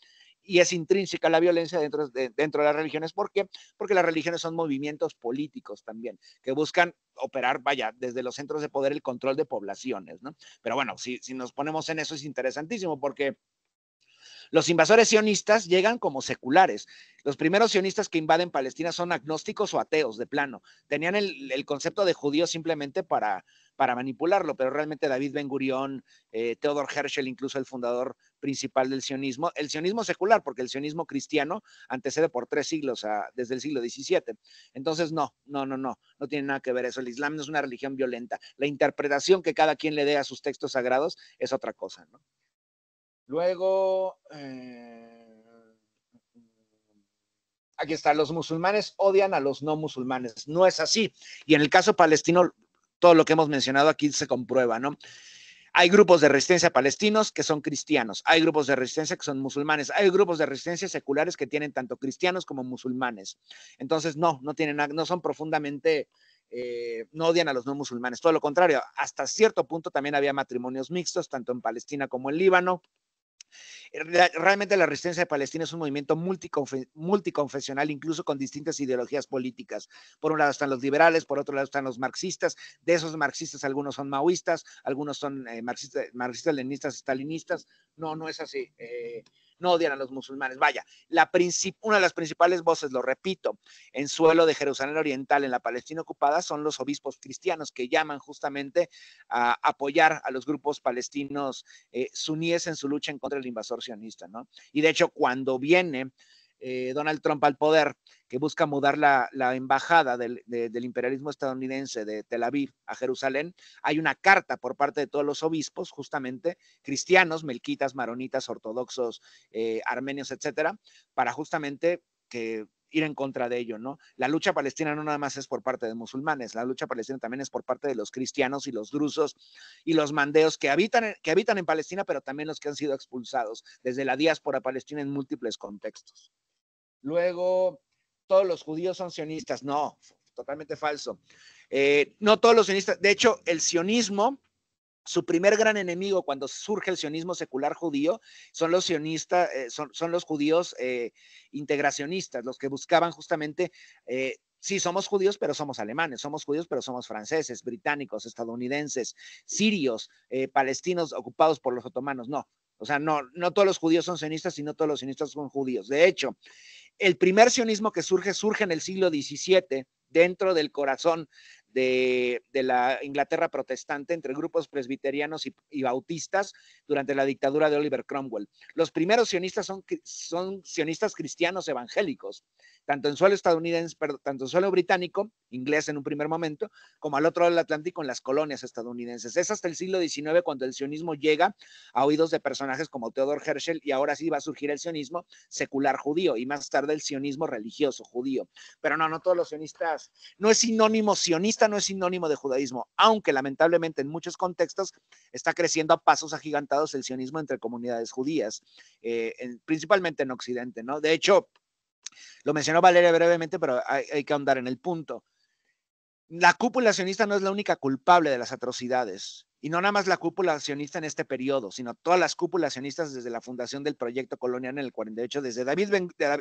y es intrínseca la violencia dentro de, dentro de las religiones. ¿Por qué? Porque las religiones son movimientos políticos también, que buscan operar, vaya, desde los centros de poder el control de poblaciones, ¿no? Pero bueno, si, si nos ponemos en eso es interesantísimo porque los invasores sionistas llegan como seculares. Los primeros sionistas que invaden Palestina son agnósticos o ateos, de plano. Tenían el, concepto de judío simplemente para, para manipularlo, pero realmente David Ben Gurión, eh, Theodor Herschel, incluso el fundador principal del sionismo, el sionismo secular, porque el sionismo cristiano antecede por tres siglos, desde el siglo XVII. Entonces, no, no, no, no, no tiene nada que ver eso. El Islam no es una religión violenta. La interpretación que cada quien le dé a sus textos sagrados es otra cosa, ¿no? Luego, eh, aquí está, los musulmanes odian a los no musulmanes. No es así. Y en el caso palestino, todo lo que hemos mencionado aquí se comprueba, ¿no? Hay grupos de resistencia palestinos que son cristianos, hay grupos de resistencia que son musulmanes, hay grupos de resistencia seculares que tienen tanto cristianos como musulmanes. Entonces, no, no tienen, no son profundamente eh, no odian a los no musulmanes, todo lo contrario, hasta cierto punto también había matrimonios mixtos, tanto en Palestina como en Líbano, Realmente la resistencia de Palestina es un movimiento multiconfesional, incluso con distintas ideologías políticas. Por un lado están los liberales, por otro lado están los marxistas. De esos marxistas, algunos son maoístas, algunos son eh, marxistas, marxistas, leninistas, stalinistas. No, no es así. Eh, no odian a los musulmanes. Vaya, la una de las principales voces, lo repito, en suelo de Jerusalén Oriental, en la Palestina ocupada, son los obispos cristianos que llaman justamente a apoyar a los grupos palestinos eh, suníes en su lucha en contra del invasor sionista, ¿no? Y de hecho, cuando viene eh, Donald Trump al poder, que busca mudar la, embajada del, imperialismo estadounidense de Tel Aviv a Jerusalén, hay una carta por parte de todos los obispos, justamente cristianos, melquitas, maronitas, ortodoxos, eh, armenios, etcétera, para justamente que ir en contra de ello, ¿no? La lucha palestina no nada más es por parte de musulmanes, la lucha palestina también es por parte de los cristianos y los drusos y los mandeos que habitan, que habitan en Palestina, pero también los que han sido expulsados desde la diáspora palestina en múltiples contextos luego todos los judíos son sionistas. No, totalmente falso. Eh, no todos los sionistas, de hecho, el sionismo, su primer gran enemigo cuando surge el sionismo secular judío, son los sionistas, eh, son, los judíos eh, integracionistas, los que buscaban justamente sí, somos judíos, pero somos alemanes, somos judíos, pero somos franceses, británicos, estadounidenses, sirios, palestinos ocupados por los otomanos. No, o sea, no, todos los judíos son sionistas y no todos los sionistas son judíos. De hecho, el primer sionismo que surge surge en el siglo XVII dentro del corazón de, la Inglaterra protestante entre grupos presbiterianos y, bautistas durante la dictadura de Oliver Cromwell. Los primeros sionistas son, son sionistas cristianos evangélicos, tanto en suelo estadounidense, tanto en suelo británico, inglés en un primer momento, como al otro lado del Atlántico en las colonias estadounidenses. Es hasta el siglo XIX cuando el sionismo llega a oídos de personajes como Theodor Herschel y ahora sí va a surgir el sionismo secular judío y más tarde el sionismo religioso judío. Pero no, no todos los sionistas, no es sinónimo sionista, no es sinónimo de judaísmo, aunque lamentablemente en muchos contextos está creciendo a pasos agigantados el sionismo entre comunidades judías, eh, principalmente en Occidente, ¿no? De hecho, lo mencionó Valeria brevemente, pero hay, que ahondar en el punto. La cúpula sionista no es la única culpable de las atrocidades, y no nada más la cúpula sionista en este periodo, sino todas las cúpulas sionistas desde la fundación del proyecto colonial en el 48, desde David,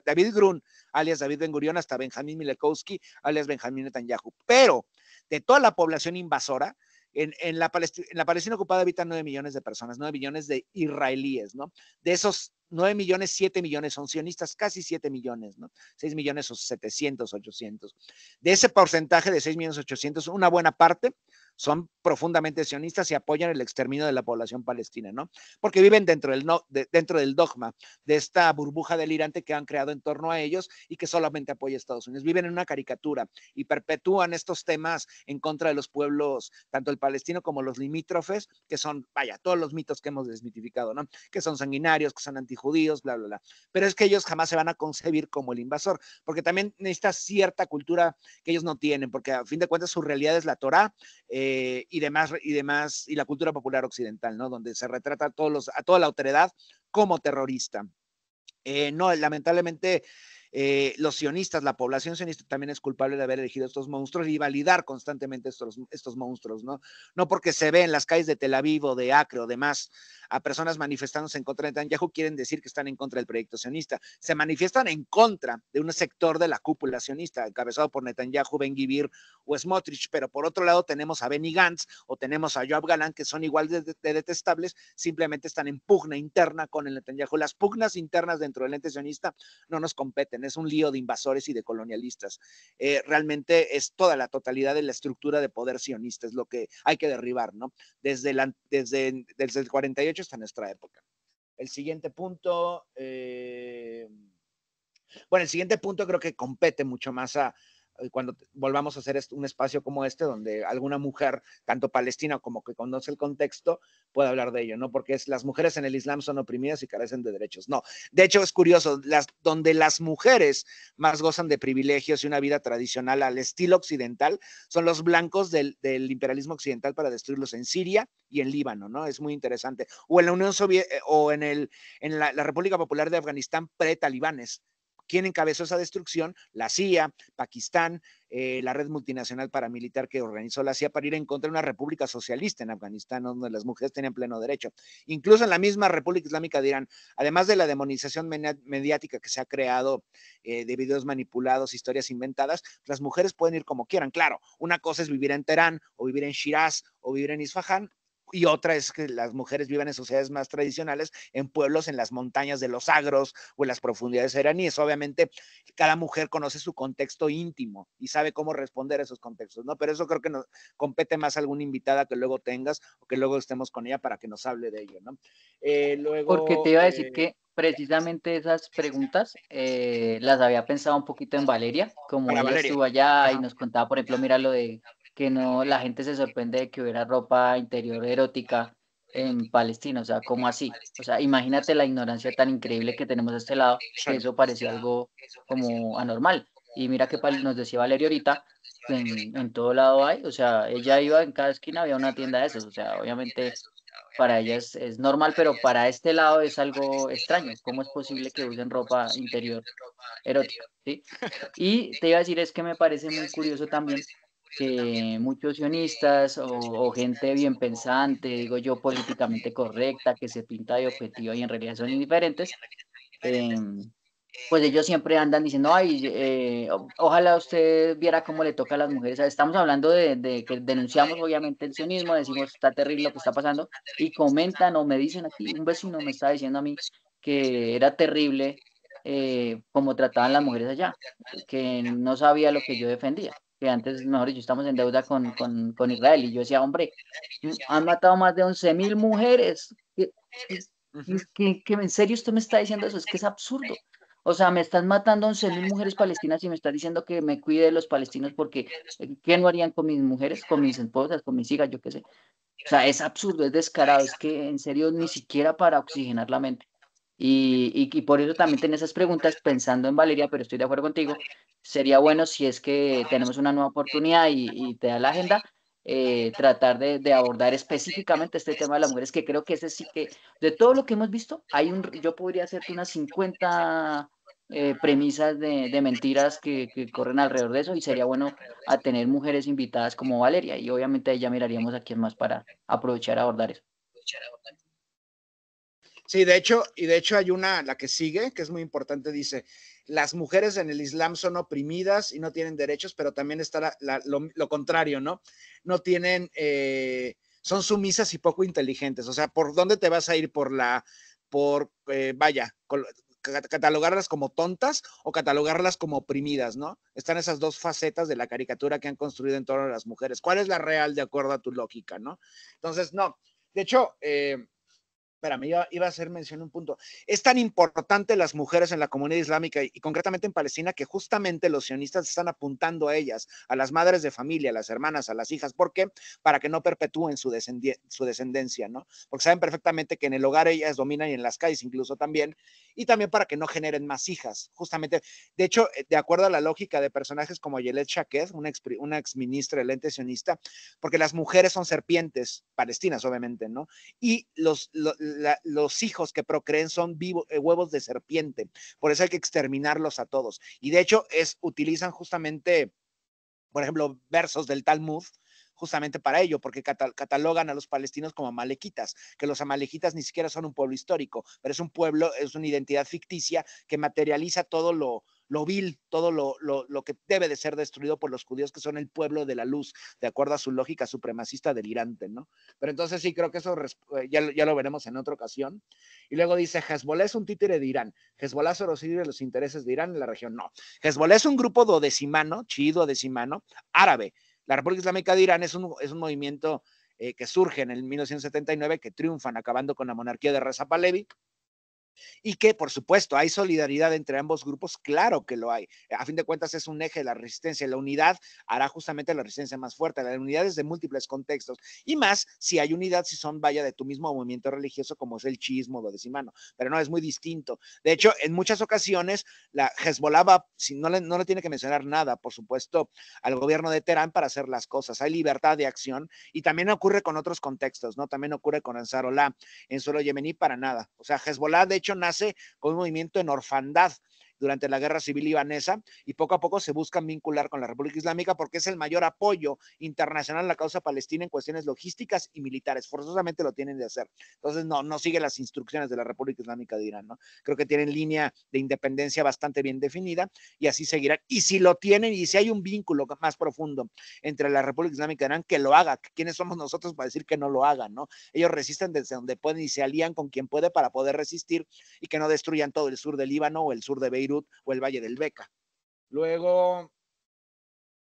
David Grun, alias David Ben Gurion, hasta Benjamín Milekowski, alias Benjamín Netanyahu. Pero de toda la población invasora, en, en, la Palestina, en la Palestina ocupada habitan 9 millones de personas, 9 millones de israelíes, ¿no? De esos 9 millones, 7 millones son sionistas, casi 7 millones, ¿no? 6 millones o 700, 800. De ese porcentaje de 6 millones 800, una buena parte son profundamente sionistas y apoyan el exterminio de la población palestina, ¿no? Porque viven dentro del, no, dentro del dogma, de esta burbuja delirante que han creado en torno a ellos y que solamente apoya Estados Unidos. Viven en una caricatura y perpetúan estos temas en contra de los pueblos, tanto el palestino como los limítrofes, que son, vaya, todos los mitos que hemos desmitificado, ¿no? Que son sanguinarios, que son antijudíos, bla, bla, bla. Pero es que ellos jamás se van a concebir como el invasor, porque también necesita cierta cultura que ellos no tienen, porque a fin de cuentas su realidad es la Torah. Eh, eh, y demás y demás y la cultura popular occidental, ¿no? Donde se retrata a todos los, a toda la autoridad como terrorista. Eh, no, lamentablemente eh, los sionistas, la población sionista también es culpable de haber elegido estos monstruos y validar constantemente estos, estos monstruos, ¿no? No porque se ve en las calles de Tel Aviv o de Acre o demás a personas manifestándose en contra de Netanyahu, quieren decir que están en contra del proyecto sionista. Se manifiestan en contra de un sector de la cúpula sionista, encabezado por Netanyahu, Ben Gibir o Smotrich, pero por otro lado tenemos a Benny Gantz o tenemos a Joab Galán, que son igual de detestables, simplemente están en pugna interna con el Netanyahu. Las pugnas internas dentro del ente sionista no nos competen es un lío de invasores y de colonialistas. Eh, realmente es toda la totalidad de la estructura de poder sionista, es lo que hay que derribar, ¿no? Desde, desde, el 48 hasta nuestra época. El siguiente punto... Eh, bueno, el siguiente punto creo que compete mucho más a, eh, cuando volvamos a hacer un espacio como este, donde alguna mujer, tanto palestina como que conoce el contexto, pueda hablar de ello, ¿no? Porque es, las mujeres en el Islam son oprimidas y carecen de derechos. No, de hecho es curioso, donde las mujeres más gozan de privilegios y una vida tradicional al estilo occidental, son los blancos del, imperialismo occidental para destruirlos en Siria y en Líbano, ¿no? Es muy interesante. O en la Unión Soviética, eh, o en, la, la República Popular de Afganistán pre-talibanes ¿Quién encabezó esa destrucción? La CIA, Pakistán, eh, la red multinacional paramilitar que organizó la CIA para ir en contra de una república socialista en Afganistán, donde las mujeres tenían pleno derecho. Incluso en la misma República Islámica de Irán, además de la demonización mediática que se ha creado eh, de videos manipulados, historias inventadas, las mujeres pueden ir como quieran. Claro, una cosa es vivir en Teherán o vivir en Shiraz o vivir en Isfahán, y otra es que las mujeres vivan en sociedades más tradicionales, en pueblos, en las montañas de los agros o en las profundidades iraníes. Obviamente, cada mujer conoce su contexto íntimo y sabe cómo responder a esos contextos, ¿no? Pero eso creo que nos compete más a alguna invitada que luego tengas o que luego estemos con ella para que nos hable de ello, ¿no? Eh, luego, Porque te iba a decir eh, que precisamente esas preguntas eh, las había pensado un poquito en Valeria, como ella estuvo allá y nos contaba, por ejemplo, mira lo de que no, la gente se sorprende de que hubiera ropa interior erótica en Palestina, o sea, ¿cómo así? O sea, imagínate la ignorancia tan increíble que tenemos a este lado, que eso parecía algo como anormal. Y mira que nos decía Valeria ahorita, en, todo lado hay, o sea, ella iba en cada esquina, había una tienda de esas, o sea, obviamente para ella es, normal, pero para este lado es algo extraño. ¿Cómo es posible que usen ropa interior erótica? Y te iba a decir, es que me parece muy curioso también que muchos sionistas o, gente bien pensante, digo yo, políticamente correcta, que se pinta de objetivo y en realidad son indiferentes, em, pues ellos siempre andan diciendo, ay, eh, ojalá usted viera cómo le toca a las mujeres. Estamos hablando de, que denunciamos obviamente el sionismo, decimos, está terrible lo que está pasando, y comentan o me dicen aquí, un vecino me está diciendo a mí que era terrible eh, como trataban las mujeres allá, que no sabía lo que yo defendía que antes, mejor dicho, estamos en deuda con, Israel. Y yo decía, hombre, han matado más de 11 mil mujeres. ¿Qué, en serio usted me está diciendo eso? Es que es absurdo. O sea, me están matando 11 mil mujeres palestinas y me está diciendo que me cuide de los palestinos porque eh, ¿qué no harían con mis mujeres, con mis esposas, con mis hijas, yo qué sé? O sea, es absurdo, es descarado, es que en serio ni siquiera para oxigenar la mente. Y, y, por eso también tenés esas preguntas pensando en Valeria, pero estoy de acuerdo contigo. Sería bueno si es que tenemos una nueva oportunidad y, te da la agenda, eh, tratar de, abordar específicamente este tema de las mujeres, que creo que ese sí que, de todo lo que hemos visto, hay un, yo podría hacerte unas 50 eh, premisas de, mentiras que, corren alrededor de eso y sería bueno a tener mujeres invitadas como Valeria y obviamente ya miraríamos a quién más para aprovechar a abordar eso. Sí, de hecho, y de hecho hay una, la que sigue, que es muy importante, dice, las mujeres en el Islam son oprimidas y no tienen derechos, pero también está lo, contrario, ¿no? No tienen, eh, son sumisas y poco inteligentes, o sea, ¿por dónde te vas a ir? Por la, por, eh, vaya, catalogarlas como tontas o catalogarlas como oprimidas, ¿no? Están esas dos facetas de la caricatura que han construido en torno a las mujeres. ¿Cuál es la real de acuerdo a tu lógica, no? Entonces, no. De hecho, eh, espérame, me iba a hacer mención un punto. Es tan importante las mujeres en la comunidad islámica y, concretamente en Palestina que justamente los sionistas están apuntando a ellas, a las madres de familia, a las hermanas, a las hijas. ¿Por qué? Para que no perpetúen su, su descendencia, ¿no? Porque saben perfectamente que en el hogar ellas dominan y en las calles incluso también. Y también para que no generen más hijas, justamente. De hecho, eh, de acuerdo a la lógica de personajes como Yelet Shaked, una ex, una ex ministra del ente sionista, porque las mujeres son serpientes palestinas, obviamente, ¿no? Y los los hijos que procreen son eh, huevos de serpiente, por eso hay que exterminarlos a todos. Y de hecho, es, utilizan justamente, por ejemplo, versos del Talmud, justamente para ello, porque catalogan a los palestinos como amalequitas, que los amalequitas ni siquiera son un pueblo histórico, pero es un pueblo, es una identidad ficticia que materializa todo lo, lo vil, todo lo, que debe de ser destruido por los judíos, que son el pueblo de la luz, de acuerdo a su lógica supremacista delirante, ¿no? Pero entonces sí, creo que eso eh, ya, lo veremos en otra ocasión. Y luego dice, Hezbollah es un títere de Irán, Hezbollah solo sirve los intereses de Irán en la región, no. Hezbollah es un grupo dodecimano, chido dodecimano, árabe. La República Islámica de Irán es un, es un movimiento eh, que surge en el 1979, que triunfan acabando con la monarquía de Reza Pahlavi, y que, por supuesto, hay solidaridad entre ambos grupos, claro que lo hay. Eh, a fin de cuentas, es un eje de la resistencia. La unidad hará justamente la resistencia más fuerte. La unidad es de múltiples contextos. Y más si hay unidad, si son, vaya, de tu mismo movimiento religioso, como es el chismo, lo decimano. Pero no, es muy distinto. De hecho, en muchas ocasiones, la Hezbollah va, si no, le, no tiene que mencionar nada, por supuesto, al gobierno de Teherán para hacer las cosas. Hay libertad de acción y también ocurre con otros contextos, ¿no? También ocurre con Ansarolá en suelo yemení para nada. O sea, Hezbollah, de hecho nace con un movimiento en orfandad durante la guerra civil libanesa y poco a poco se buscan vincular con la República Islámica porque es el mayor apoyo internacional a la causa palestina en cuestiones logísticas y militares. Forzosamente lo tienen de hacer. Entonces, no, no sigue las instrucciones de la República Islámica de Irán, ¿no? Creo que tienen línea de independencia bastante bien definida y así seguirán. Y si lo tienen y si hay un vínculo más profundo entre la República Islámica de Irán, que lo haga. ¿Quiénes somos nosotros para decir que no lo hagan, no? Ellos resisten desde donde pueden y se alían con quien puede para poder resistir y que no destruyan todo el sur del Líbano o el sur de Beirut o el Valle del Beca. Luego,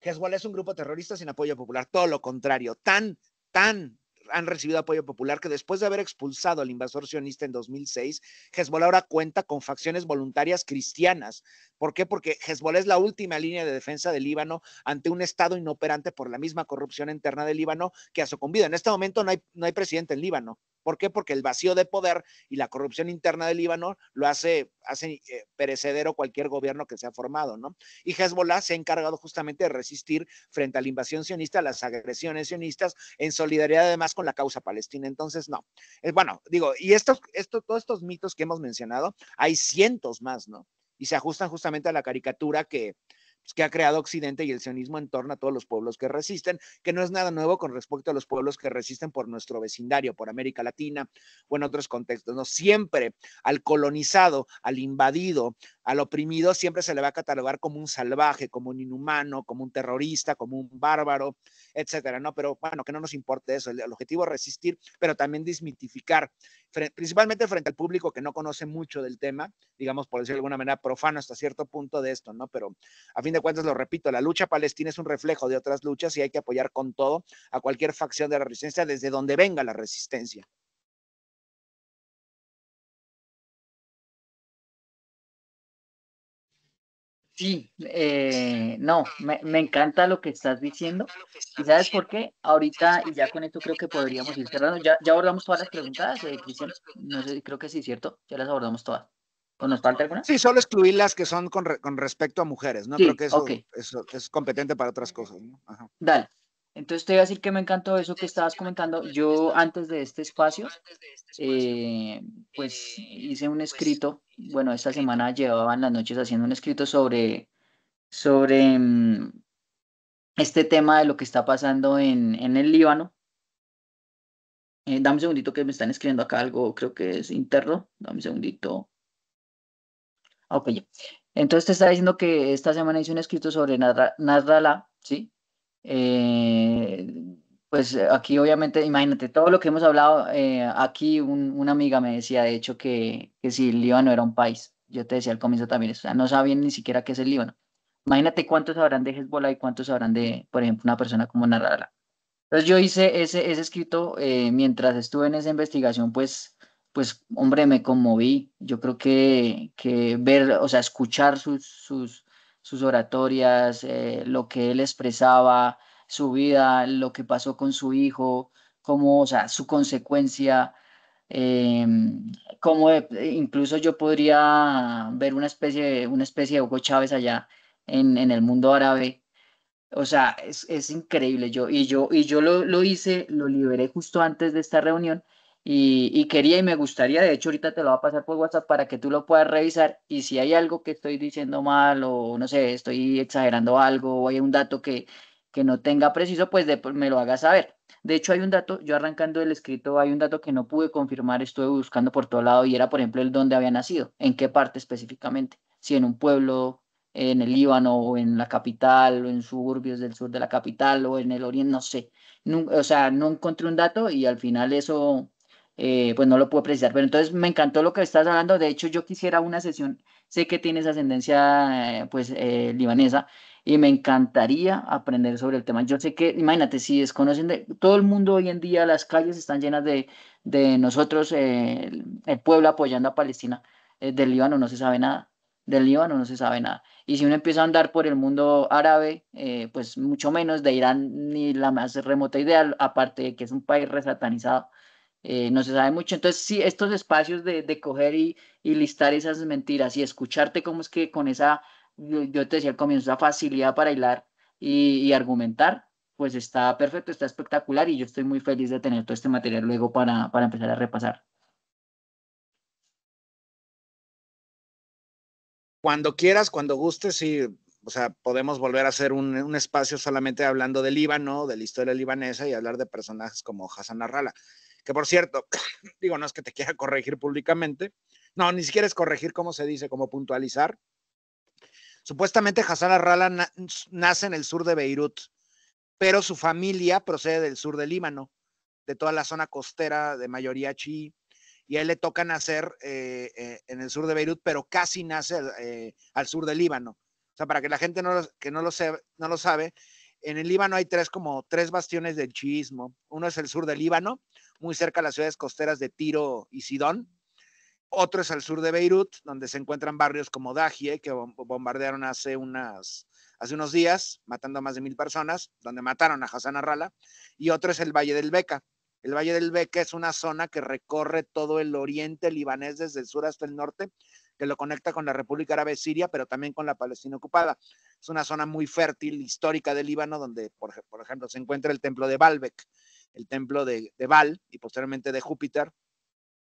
Hezbollah es un grupo terrorista sin apoyo popular, todo lo contrario, tan, tan han recibido apoyo popular que después de haber expulsado al invasor sionista en 2006, Hezbollah ahora cuenta con facciones voluntarias cristianas. ¿Por qué? Porque Hezbollah es la última línea de defensa del Líbano ante un Estado inoperante por la misma corrupción interna del Líbano que ha sucumbido. En este momento no hay, no hay presidente en Líbano. ¿Por qué? Porque el vacío de poder y la corrupción interna del Líbano lo hace, eh, perecedero cualquier gobierno que se ha formado, ¿no? Y Hezbollah se ha encargado justamente de resistir frente a la invasión sionista, a las agresiones sionistas, en solidaridad además con la causa palestina. Entonces, no. Eh, bueno, digo, y todos estos mitos que hemos mencionado, hay cientos más, ¿no? Y se ajustan justamente a la caricatura que, pues, que ha creado Occidente y el sionismo en torno a todos los pueblos que resisten, que no es nada nuevo con respecto a los pueblos que resisten por nuestro vecindario, por América Latina o en otros contextos, ¿no? Siempre al colonizado, al invadido, al oprimido siempre se le va a catalogar como un salvaje, como un inhumano, como un terrorista, como un bárbaro, etcétera, ¿no? Pero bueno, que no nos importe eso. El, objetivo es resistir, pero también desmitificar, principalmente frente al público que no conoce mucho del tema, digamos, por decirlo de alguna manera, profano hasta cierto punto de esto, ¿no? Pero a fin de cuentas, lo repito, la lucha palestina es un reflejo de otras luchas y hay que apoyar con todo a cualquier facción de la resistencia desde donde venga la resistencia. Sí, eh, no, me, encanta lo que estás diciendo. ¿Y sabes por qué? Ahorita, y ya con esto creo que podríamos ir cerrando. Ya, abordamos todas las preguntas, eh, No sé, creo que sí, ¿cierto? Ya las abordamos todas. ¿O nos falta alguna? Sí, solo excluí las que son con, respecto a mujeres, ¿no? creo que eso, es competente para otras cosas, Dale. Entonces te iba a decir que me encantó eso que estabas este comentando. Yo antes de este espacio, eh, pues eh, hice un pues, escrito, bueno, esta semana llevaban las noches haciendo un escrito sobre, sobre mm, este tema de lo que está pasando en, el Líbano. Eh, dame un segundito que me están escribiendo acá algo, creo que es interno. Dame un segundito. Ah, ok, entonces te estaba diciendo que esta semana hice un escrito sobre Nadrala, ¿sí? Eh, pues eh, aquí obviamente, imagínate, todo lo que hemos hablado, eh, aquí una amiga me decía, de hecho, que, que si el Líbano era un país, yo te decía al comienzo también, o sea, no sabían ni siquiera qué es el Líbano. Imagínate cuántos habrán de Hezbollah y cuántos habrán de, por ejemplo, una persona como Narrala. Entonces yo hice ese, ese escrito mientras estuve en esa investigación, pues, pues, hombre, me conmoví. Yo creo que, que ver, o sea, escuchar sus, sus, sus oratorias, eh, lo que él expresaba, su vida, lo que pasó con su hijo, cómo, sea, su consecuencia, em, como eh, incluso yo podría ver una especie, una especie de Hugo Chávez allá en, el mundo árabe. O sea, es, increíble. Yo, y yo, y yo lo hice, lo liberé justo antes de esta reunión y, quería y me gustaría, de hecho ahorita te lo va a pasar por WhatsApp para que tú lo puedas revisar y si hay algo que estoy diciendo mal o no sé, estoy exagerando algo o hay un dato que, que no tenga preciso, pues, pues me lo hagas saber. De hecho hay un dato, yo arrancando el escrito, hay un dato que no pude confirmar, estuve buscando por todo lado y era por ejemplo el dónde había nacido, en qué parte específicamente, si en un pueblo en el Líbano o en la capital o en suburbios del sur de la capital o en el oriente, no sé. o sea, no encontré un dato y al final eso eh, pues no lo puedo precisar. Pero entonces me encantó lo que estás hablando. De hecho, yo quisiera una sesión. Sé que tienes ascendencia, eh, pues, eh, libanesa y me encantaría aprender sobre el tema. Yo sé que, imagínate, si desconocen, de, todo el mundo hoy en día, las calles están llenas de, nosotros, el, el pueblo apoyando a Palestina. del Líbano no se sabe nada. Del Líbano no se sabe nada. Y si uno empieza a andar por el mundo árabe, pues mucho menos de Irán ni la más remota idea, aparte de que es un país resatanizado eh, no se sabe mucho. Entonces, sí, estos espacios de, coger y, listar esas mentiras y escucharte cómo es que con esa, yo, te decía al comienzo, esa facilidad para hilar y, argumentar, pues está perfecto, está espectacular y yo estoy muy feliz de tener todo este material luego para, empezar a repasar. Cuando quieras, cuando gustes sí o sea, podemos volver a hacer un, un, espacio solamente hablando del Líbano, de la historia libanesa y hablar de personajes como Hassan Arrala que por cierto, digo, no es que te quiera corregir públicamente, no, ni siquiera es corregir cómo se dice, como puntualizar. Supuestamente Hassan Arrala nace en el sur de Beirut, pero su familia procede del sur de Líbano, de toda la zona costera de mayoría chií, y a él le toca nacer eh, eh, en el sur de Beirut, pero casi nace eh, al sur de Líbano. O sea, para que la gente no que no lo, se, no lo sabe, en el Líbano hay tres como tres bastiones del chiismo. Uno es el sur de Líbano, muy cerca de las ciudades costeras de Tiro y Sidón. Otro es al sur de Beirut, donde se encuentran barrios como Dajie, que bombardearon hace, unas, hace unos días, matando a más de mil personas, donde mataron a Hassan Arrala. Y otro es el Valle del Beca. El Valle del Beca es una zona que recorre todo el oriente libanés, desde el sur hasta el norte, que lo conecta con la República Árabe Siria, pero también con la Palestina ocupada. Es una zona muy fértil, histórica del Líbano, donde, por, ejemplo, se encuentra el templo de Baalbek, el templo de, de Baal y posteriormente de Júpiter.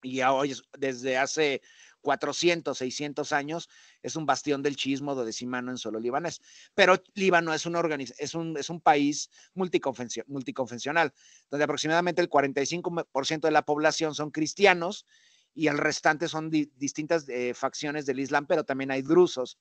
Y hoy, desde hace 400, 600 años, es un bastión del chismo de decimano en solo libanés. Pero Líbano es un, es un, es un país multiconfesional, donde aproximadamente el 45% de la población son cristianos y el restante son distintas eh, facciones del Islam, pero también hay drusos.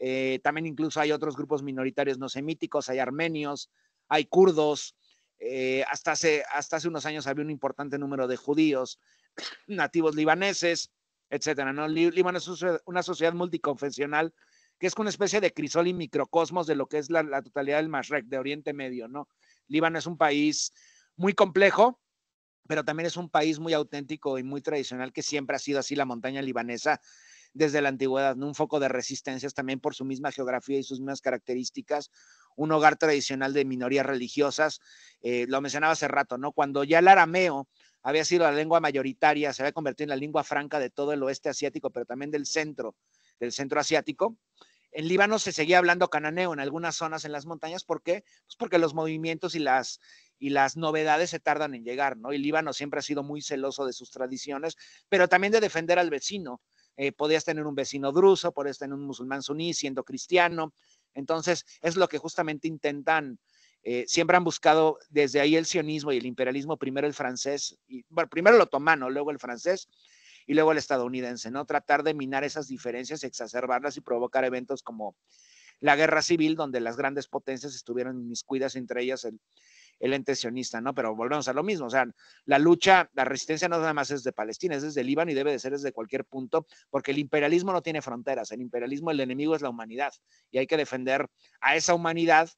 Eh, también incluso hay otros grupos minoritarios no semíticos, hay armenios, hay kurdos, eh, hasta, hace, hasta hace unos años había un importante número de judíos, nativos libaneses, etcétera. ¿no? Líbano es una sociedad multiconfesional que es una especie de crisol y microcosmos de lo que es la, totalidad del Mashrek, de Oriente Medio, ¿no? Líbano es un país muy complejo, pero también es un país muy auténtico y muy tradicional que siempre ha sido así la montaña libanesa desde la antigüedad, un foco de resistencias también por su misma geografía y sus mismas características, un hogar tradicional de minorías religiosas, eh, lo mencionaba hace rato, ¿no? Cuando ya el arameo había sido la lengua mayoritaria, se había convertido en la lengua franca de todo el oeste asiático, pero también del centro, del centro asiático. En Líbano se seguía hablando cananeo en algunas zonas en las montañas, ¿por qué? Pues porque los movimientos y las y las novedades se tardan en llegar, ¿no? Y Líbano siempre ha sido muy celoso de sus tradiciones, pero también de defender al vecino. Eh, podías tener un vecino druso, podías tener un musulmán suní siendo cristiano. Entonces, es lo que justamente intentan. Eh, siempre han buscado desde ahí el sionismo y el imperialismo, primero el francés, bueno, primero el otomano, luego el francés y luego el estadounidense, ¿no? Tratar de minar esas diferencias, exacerbarlas y provocar eventos como la guerra civil, donde las grandes potencias estuvieron inmiscuidas, entre ellas el, el ente ¿no? Pero volvemos a lo mismo, o sea, la lucha, la resistencia no nada más es de Palestina, es desde Líbano y debe de ser desde cualquier punto, porque el imperialismo no tiene fronteras, el imperialismo, el enemigo es la humanidad y hay que defender a esa humanidad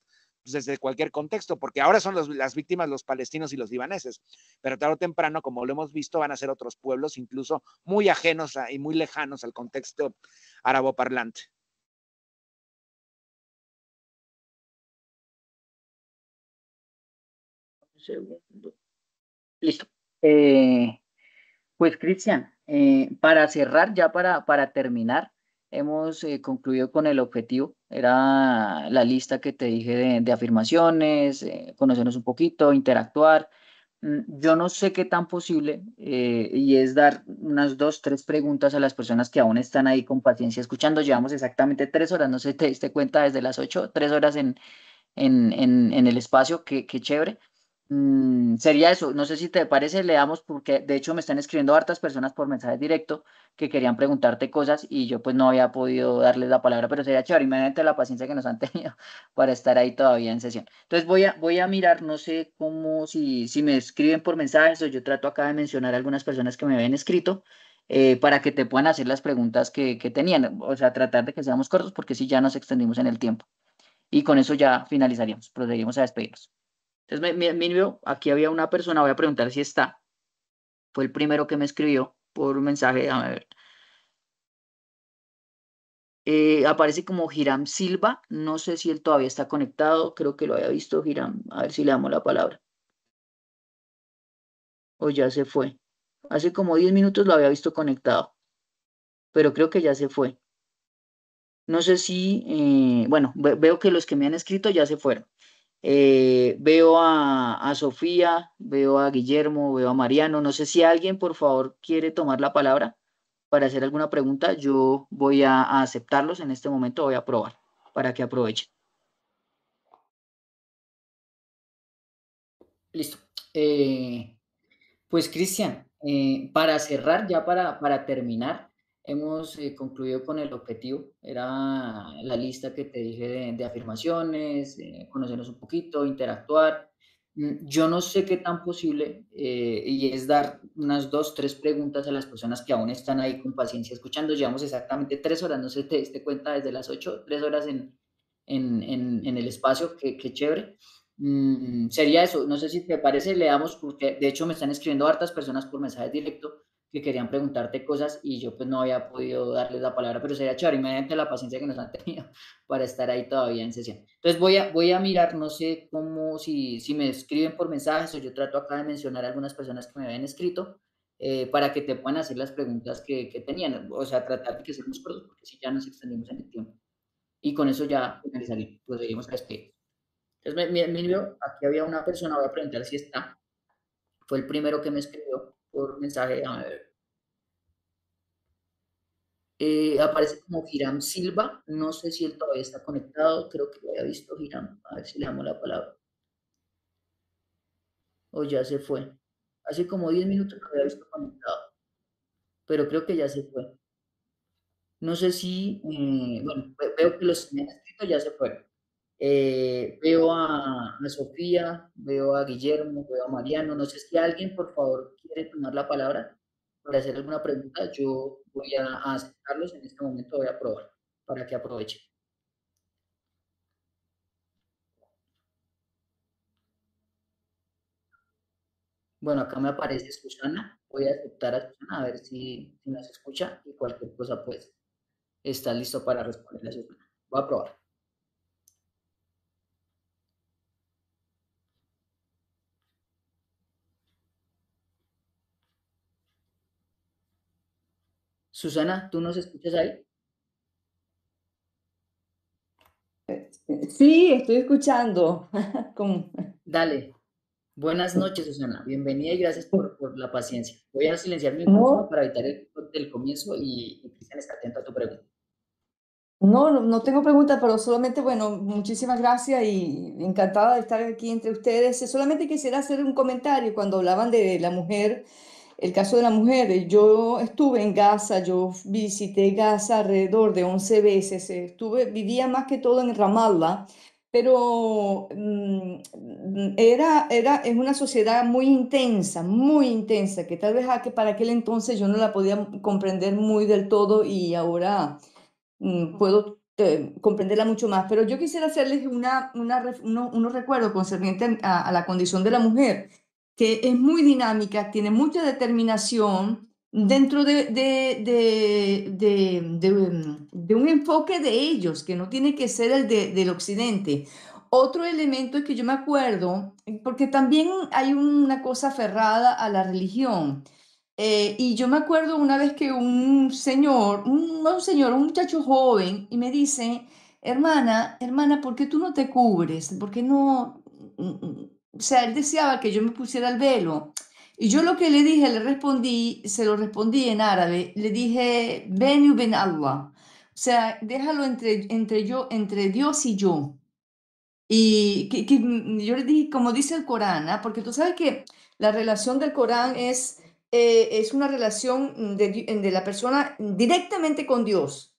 pues, desde cualquier contexto, porque ahora son las víctimas los palestinos y los libaneses, pero tarde o temprano, como lo hemos visto, van a ser otros pueblos incluso muy ajenos y muy lejanos al contexto árabo parlante. segundo. Listo. Eh, pues Cristian, eh, para cerrar, ya para, terminar, hemos eh, concluido con el objetivo. Era la lista que te dije de, afirmaciones, conocernos un poquito, interactuar. Mm, yo no sé qué tan posible y es dar unas dos, tres preguntas a las personas que aún están ahí con paciencia escuchando. Llevamos exactamente tres horas, no sé te diste cuenta desde las ocho, tres horas en, en, en, el espacio, qué, qué chévere. Mm, sería eso. No sé si te parece, le damos, porque de hecho me están escribiendo hartas personas por mensaje directo que querían preguntarte cosas y yo pues no había podido darles la palabra, pero sería chévere, imagínate la paciencia que nos han tenido para estar ahí todavía en sesión. Entonces voy a, voy a mirar, no sé cómo, si, si me escriben por mensajes o yo trato acá de mencionar algunas personas que me habían escrito. Eh, para que te puedan hacer las preguntas que, tenían, o sea, tratar de que seamos cortos porque si ya nos extendimos en el tiempo. Y con eso ya finalizaríamos, proseguimos a despedirnos. Entonces, me, aquí había una persona, voy a preguntar si está. Fue el primero que me escribió por un mensaje, déjame ver. Eh, aparece como Hiram Silva, no sé si él todavía está conectado, creo que lo había visto Hiram, a ver si le damos la palabra. O ya se fue. Hace como 10 minutos lo había visto conectado, pero creo que ya se fue. No sé si, eh, bueno, veo que los que me han escrito ya se fueron. Eh, veo a, Sofía, veo a Guillermo, veo a Mariano. No sé si alguien, por favor, quiere tomar la palabra para hacer alguna pregunta. Yo voy a, aceptarlos en este momento, voy a probar para que aprovechen. Listo. Eh, pues Cristian, eh, para cerrar, ya para, para terminar, Hemos eh, concluido con el objetivo, era la lista que te dije de, afirmaciones, conocernos un poquito, interactuar. Mm, yo no sé qué tan posible eh, y es dar unas dos, tres preguntas a las personas que aún están ahí con paciencia escuchando. Llevamos exactamente tres horas, no sé, si te diste cuenta desde las ocho, tres horas en, en, en, el espacio, qué, qué chévere. Mm, sería eso, no sé si te parece, le damos, porque de hecho me están escribiendo hartas personas por mensaje directo que querían preguntarte cosas y yo pues no había podido darles la palabra, pero sería chévere, imagínate la paciencia que nos han tenido para estar ahí todavía en sesión. Entonces voy a, voy a mirar, no sé cómo, si, si me escriben por mensajes o yo trato acá de mencionar algunas personas que me habían escrito eh, para que te puedan hacer las preguntas que, que, tenían, o sea, tratar de que seamos cortos, porque si ya nos extendimos en el tiempo. Y con eso ya finalizaré, pues, pues, seguimos a este. Entonces, aquí había una persona, voy a preguntar si está, fue el primero que me escribió por mensaje. A ver. Eh, aparece como Hiram Silva. No sé si él todavía está conectado. Creo que lo había visto Hiram. A ver si le damos la palabra. O ya se fue. Hace como 10 minutos que lo había visto conectado. Pero creo que ya se fue. No sé si, eh, bueno, veo que los me ya se fueron. Eh, veo a, a, Sofía, veo a Guillermo, veo a Mariano. No sé si alguien, por favor, quiere tomar la palabra para hacer alguna pregunta. Yo voy a, aceptarlos. En este momento voy a probar para que aprovechen. Bueno, acá me aparece Susana. Voy a aceptar a Susana a ver si, si nos escucha y cualquier cosa, pues, está listo para responder a Susana. Voy a probar. Susana, ¿tú nos escuchas ahí? Sí, estoy escuchando. Dale. Buenas noches, Susana. Bienvenida y gracias por, la paciencia. Voy a silenciar mi micrófono para evitar el, comienzo y, y Cristian está atento a tu pregunta. No, no, tengo pregunta, pero solamente, bueno, muchísimas gracias y encantada de estar aquí entre ustedes. Solamente quisiera hacer un comentario cuando hablaban de la mujer el caso de la mujer, eh, yo estuve en Gaza, yo visité Gaza alrededor de 11 veces, eh, estuve, vivía más que todo en Ramallah, pero mm, mm, era, era, es una sociedad muy intensa, muy intensa, que tal vez ah, que para aquel entonces yo no la podía comprender muy del todo y ahora mm, puedo eh, comprenderla mucho más. Pero yo quisiera hacerles una, una, unos recuerdos concernientes a la condición de la mujer que es muy dinámica, tiene mucha determinación dentro mm, de, un enfoque de ellos, que no tiene que ser el del occidente. Otro elemento es que yo me acuerdo, eh, porque también hay una cosa aferrada a la religión. Eh, y yo me acuerdo una vez que un señor, no un señor, un muchacho joven, y me dice, hermana, hermana, ¿por qué tú no te cubres? ¿Por qué no mm, mm, o sea, él deseaba que yo me pusiera el velo. Y yo lo que le dije, le respondí, se lo respondí en árabe, le dije, y ben Allah, o sea, déjalo entre, entre, yo, entre Dios y yo. Y que, yo le dije, como dice el Corán, ¿ah? porque tú sabes que la relación del Corán es, eh, es una relación de, de la persona directamente con Dios.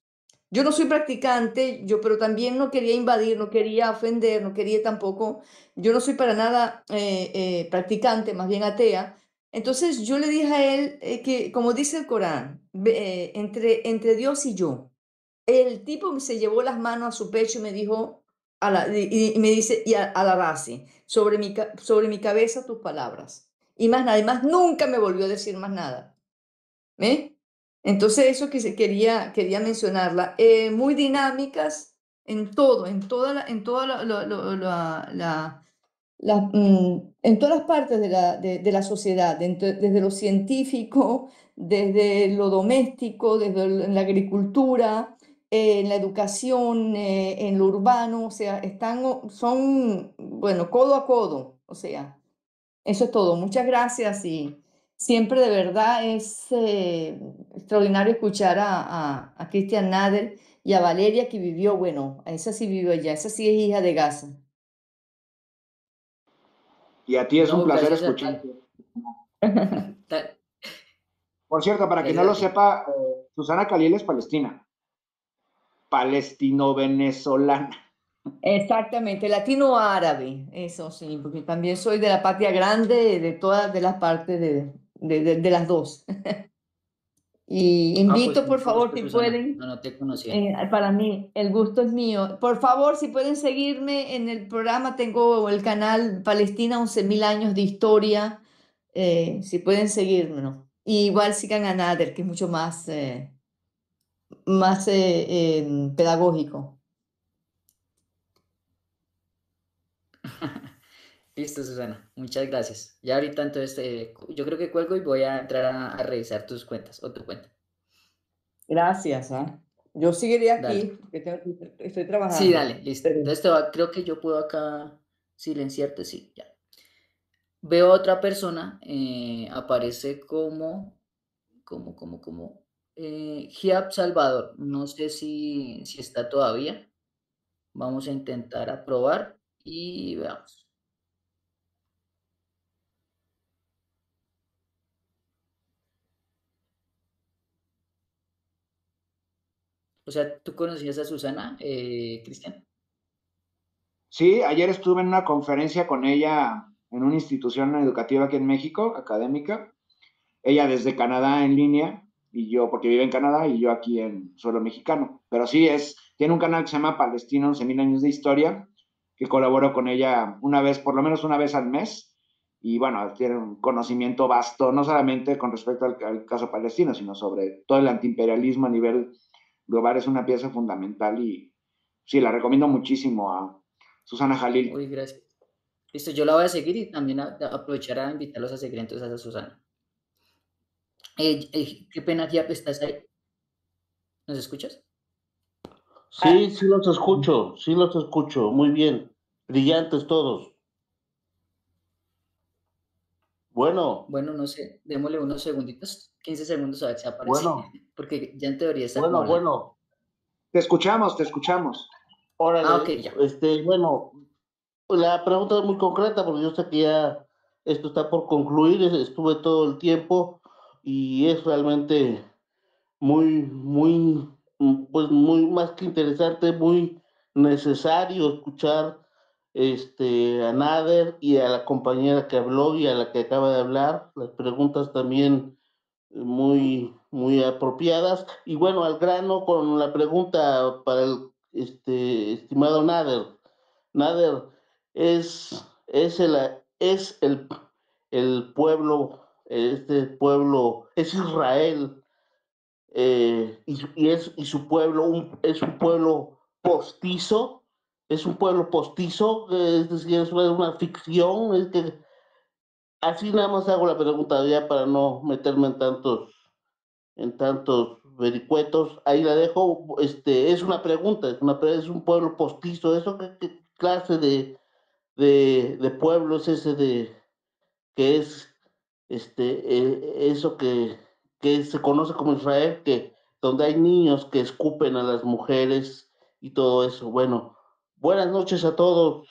Yo no soy practicante, yo, pero también no quería invadir, no quería ofender, no quería tampoco, yo no soy para nada eh, eh, practicante, más bien atea. Entonces yo le dije a él eh, que, como dice el Corán, entre, entre Dios y yo, el tipo se llevó las manos a su pecho y me dijo, a la, y, me dice, y a, la base, sobre mi, sobre mi cabeza tus palabras. Y más nada, y más nunca me volvió a decir más nada. ¿Me? Entonces, eso que se quería, quería mencionarla. Eh, muy dinámicas en todo, en toda en toda mm, todas las partes de la, la sociedad, desde lo científico, desde lo doméstico, desde la agricultura, eh, en la educación, eh, en lo urbano, o sea, están, son, bueno, codo a codo, o sea, eso es todo. Muchas gracias y... Siempre de verdad es eh, extraordinario escuchar a, a, Christian Nader y a Valeria que vivió, bueno, esa sí vivió allá, esa sí es hija de Gaza. Y a ti es un placer escucharte. Por cierto, para quien no lo sepa, eh, Susana Caliel es palestina, palestino-venezolana. Exactamente, latino-árabe, eso sí, porque también soy de la patria grande, de todas de las partes de, de, las dos. y ah, pues, invito, por favor, pues, si pueden, te eh, para mí, el gusto es mío. Por favor, si pueden seguirme en el programa, tengo el canal Palestina 11.000 años de historia, eh, si pueden seguirme, ¿no? igual sigan a Nader, que es mucho más, eh, más em, pedagógico. Listo, Susana. Muchas gracias. Ya ahorita entonces eh, yo creo que cuelgo y voy a entrar a, revisar tus cuentas o tu cuenta. Gracias. ¿ah? Yo seguiré aquí estoy trabajando. Sí, dale, listo. Entonces creo que yo puedo acá silenciarte, sí, ya. Veo otra persona, eh, aparece como, como, como, como, eh, Giap Salvador. No sé si, si está todavía. Vamos a intentar aprobar y veamos. O sea, ¿tú conocías a Susana, eh, Cristian? Sí, ayer estuve en una conferencia con ella en una institución educativa aquí en México, académica. Ella desde Canadá en línea y yo, porque vive en Canadá y yo aquí en suelo mexicano. Pero sí, es, tiene un canal que se llama Palestino 11.000 años de historia, que colaboro con ella una vez, por lo menos una vez al mes, y bueno, tiene un conocimiento vasto, no solamente con respecto al, al, caso palestino, sino sobre todo el antiimperialismo a nivel Globar es una pieza fundamental y sí, la recomiendo muchísimo a Susana Jalil. Uy, gracias. Listo, yo la voy a seguir y también aprovechar a invitarlos a seguir entonces a Susana. Eh, eh, qué pena, ya ¿estás ahí? ¿Nos escuchas? Sí, ah. sí los escucho, sí los escucho, muy bien. Brillantes todos. Bueno. Bueno, no sé, démosle unos segunditos. 15 segundos a ver si aparece. porque ya en teoría está. Bueno, bueno. Te escuchamos, te escuchamos. Órale. Ah, este, bueno, la pregunta es muy concreta, porque yo sé que ya esto está por concluir, estuve todo el tiempo y es realmente muy, muy, pues muy más que interesante, muy necesario escuchar este, a Nader y a la compañera que habló y a la que acaba de hablar. Las preguntas también muy, muy apropiadas. Y bueno, al grano con la pregunta para el este, estimado Nader. Nader, ¿es, es, el, es el, el pueblo, este pueblo, es Israel eh, y, es, y su pueblo es un pueblo postizo? ¿Es un pueblo postizo? Es decir, es una ficción, es que así nada más hago la pregunta ya para no meterme en tantos, en tantos vericuetos. Ahí la dejo. Este, es una pregunta, es, una, es un pueblo postizo. ¿Eso qué, clase de, de, pueblo es ese de que es este e, eso que, que se conoce como Israel, que donde hay niños que escupen a las mujeres y todo eso. Bueno, buenas noches a todos,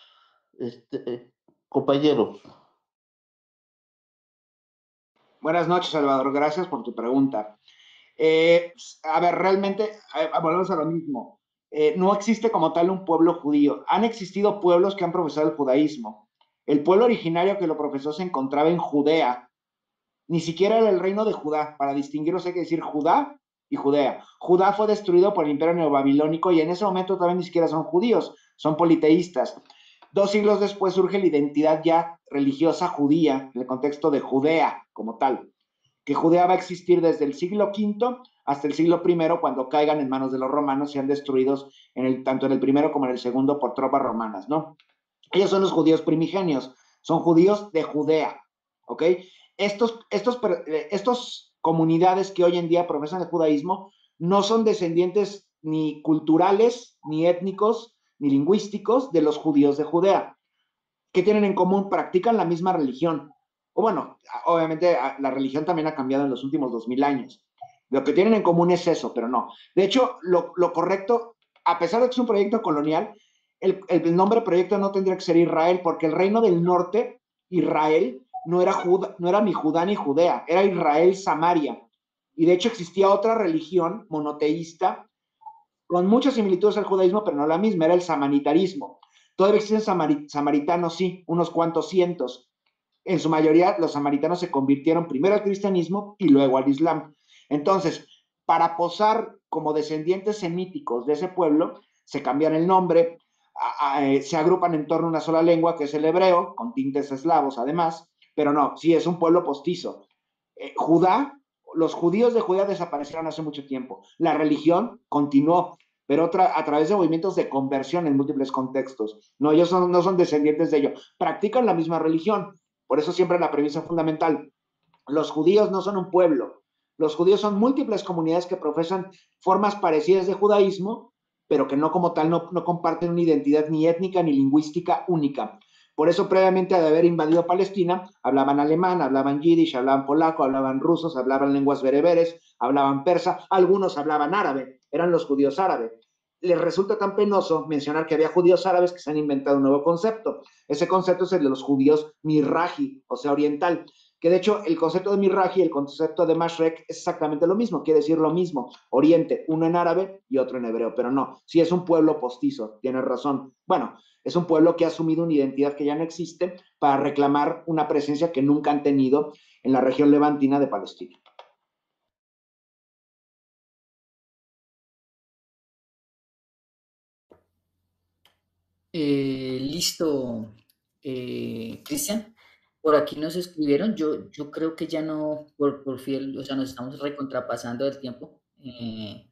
este, compañeros. Buenas noches, Salvador. Gracias por tu pregunta. Eh, a ver, realmente, eh, volvemos a lo mismo. Eh, no existe como tal un pueblo judío. Han existido pueblos que han profesado el judaísmo. El pueblo originario que lo profesó se encontraba en Judea. Ni siquiera era el reino de Judá. Para distinguirlos hay que decir Judá y Judea. Judá fue destruido por el imperio neobabilónico y en ese momento también ni siquiera son judíos, son politeístas. Dos siglos después surge la identidad ya religiosa judía, en el contexto de Judea como tal, que Judea va a existir desde el siglo V hasta el siglo I, cuando caigan en manos de los romanos, y sean destruidos tanto en el primero como en el segundo por tropas romanas, ¿no? Ellos son los judíos primigenios, son judíos de Judea, ¿ok? Estos, estos, eh, estos comunidades que hoy en día profesan el judaísmo no son descendientes ni culturales, ni étnicos, ni lingüísticos de los judíos de Judea. ¿Qué tienen en común? Practican la misma religión. O bueno, obviamente ah, la religión también ha cambiado en los últimos dos mil años. Lo que tienen en común es eso, pero no. De hecho, lo, correcto, a pesar de que es un proyecto colonial, el, nombre proyecto no tendría que ser Israel, porque el reino del norte, Israel, no era, no era ni Judá ni Judea, era Israel Samaria. Y de hecho existía otra religión monoteísta con muchas similitudes al judaísmo, pero no la misma, era el samanitarismo. Todavía existen samaritanos, sí, unos cuantos cientos. En su mayoría, los samaritanos se convirtieron primero al cristianismo y luego al islam. Entonces, para posar como descendientes semíticos de ese pueblo, se cambian el nombre, eh, se agrupan en torno a una sola lengua, que es el hebreo, con tintes eslavos además, pero no, sí es un pueblo postizo. Eh, Judá, los judíos de Judá desaparecieron hace mucho tiempo. La religión continuó, pero otra, a través de movimientos de conversión en múltiples contextos. No, ellos no son descendientes de ello. Practican la misma religión. Por eso siempre la premisa fundamental. Los judíos no son un pueblo. Los judíos son múltiples comunidades que profesan formas parecidas de judaísmo, pero que no como tal no, no comparten una identidad ni étnica ni lingüística única. Por eso previamente de haber invadido Palestina, hablaban alemán, hablaban yiddish, hablaban polaco, hablaban rusos, hablaban lenguas bereberes, hablaban persa, algunos hablaban árabe, eran los judíos árabes. Les resulta tan penoso mencionar que había judíos árabes que se han inventado un nuevo concepto. Ese concepto es el de los judíos mirraji, o sea, oriental que de hecho el concepto de Mirraji y el concepto de Mashrek es exactamente lo mismo, quiere decir lo mismo, Oriente, uno en árabe y otro en hebreo, pero no, sí es un pueblo postizo, tienes razón. Bueno, es un pueblo que ha asumido una identidad que ya no existe para reclamar una presencia que nunca han tenido en la región levantina de Palestina. Eh, listo, eh, Cristian. Por aquí nos escribieron, yo, yo creo que ya no, por, por fiel, o sea, nos estamos recontrapasando del tiempo. Eh,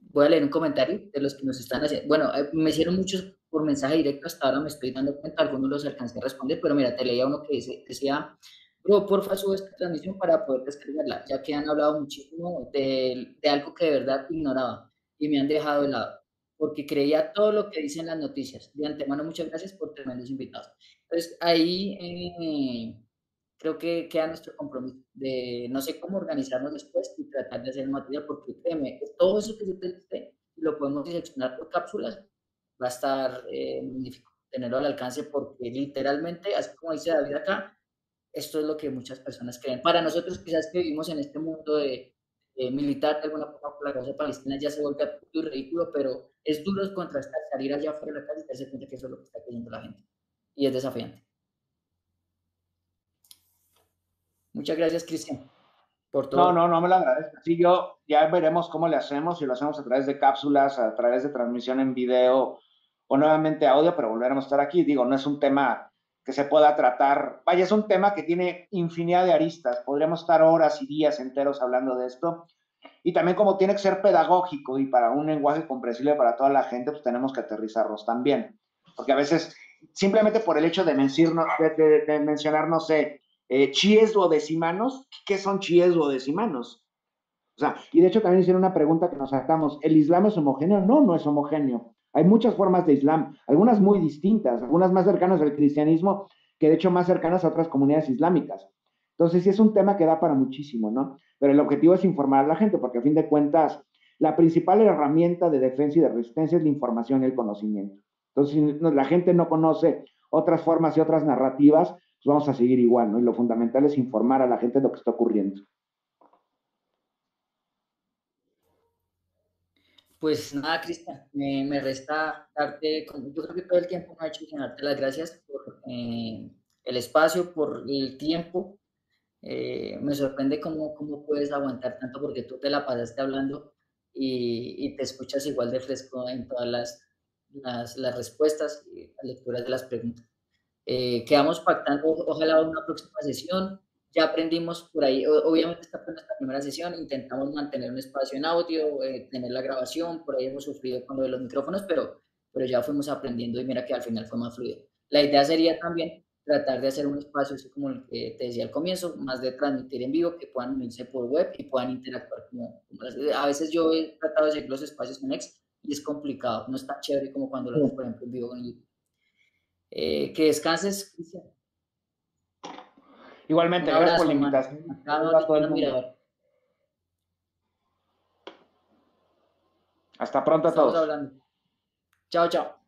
voy a leer un comentario de los que nos están haciendo. Bueno, eh, me hicieron muchos por mensaje directo, hasta ahora me estoy dando cuenta, algunos los alcancé a responder, pero mira, te leía uno que dice, decía, bro, porfa, sube esta transmisión para poder describirla, ya que han hablado muchísimo de, de algo que de verdad ignoraba y me han dejado de lado porque creía todo lo que dicen las noticias. De antemano, muchas gracias por tenernos invitados. Entonces, ahí eh, creo que queda nuestro compromiso de no sé cómo organizarnos después y tratar de hacer material, porque créeme, todo eso que yo te lo podemos diseccionar por cápsulas, va a estar eh, tenerlo al alcance, porque literalmente, así como dice David acá, esto es lo que muchas personas creen. Para nosotros, quizás que vivimos en este mundo de eh, militar de alguna cosa por la causa palestina ya se vuelve y ridículo, pero es duro contrastar, salir allá afuera de la calle y darse cuenta que eso es lo que está creyendo la gente. Y es desafiante. Muchas gracias, Cristian. Por todo. No, no, no me lo agradezco. Sí, yo ya veremos cómo le hacemos, si lo hacemos a través de cápsulas, a través de transmisión en video o nuevamente audio, pero volveremos a estar aquí. Digo, no es un tema que se pueda tratar. Vaya, es un tema que tiene infinidad de aristas. Podríamos estar horas y días enteros hablando de esto. Y también como tiene que ser pedagógico y para un lenguaje comprensible para toda la gente, pues tenemos que aterrizarlos también. Porque a veces, simplemente por el hecho de, mencionar, no sé, eh, o decimanos, ¿qué son chies duodecimanos? O sea, y de hecho también hicieron una pregunta que nos sacamos, ¿el Islam es homogéneo? No, no es homogéneo. Hay muchas formas de Islam, algunas muy distintas, algunas más cercanas al cristianismo que de hecho más cercanas a otras comunidades islámicas. Entonces sí es un tema que da para muchísimo, ¿no? Pero el objetivo es informar a la gente, porque a fin de cuentas la principal herramienta de defensa y de resistencia es la información y el conocimiento. Entonces si la gente no conoce otras formas y otras narrativas, pues vamos a seguir igual, ¿no? Y lo fundamental es informar a la gente de lo que está ocurriendo. Pues nada, Cristian, me, resta darte, yo creo que todo el tiempo me ha hecho darte las gracias por eh, el espacio, por el tiempo. Eh, me sorprende cómo, cómo puedes aguantar tanto porque tú te la pasaste hablando y, te escuchas igual de fresco en todas las, las, respuestas y lecturas de las preguntas. Eh, quedamos pactando, ojalá una próxima sesión, ya aprendimos por ahí, obviamente esta fue nuestra primera sesión, intentamos mantener un espacio en audio, eh, tener la grabación, por ahí hemos sufrido con lo de los micrófonos, pero, pero ya fuimos aprendiendo y mira que al final fue más fluido. La idea sería también tratar de hacer un espacio así como el que te decía al comienzo, más de transmitir en vivo, que puedan unirse por web y puedan interactuar. Como, a veces yo he tratado de hacer los espacios con ex y es complicado, no es tan chévere como cuando lo hago, por ejemplo, en vivo con YouTube. Eh, que descanses, Igualmente, gracias por la invitación. Hasta pronto a todos. Hablando. Chao, chao.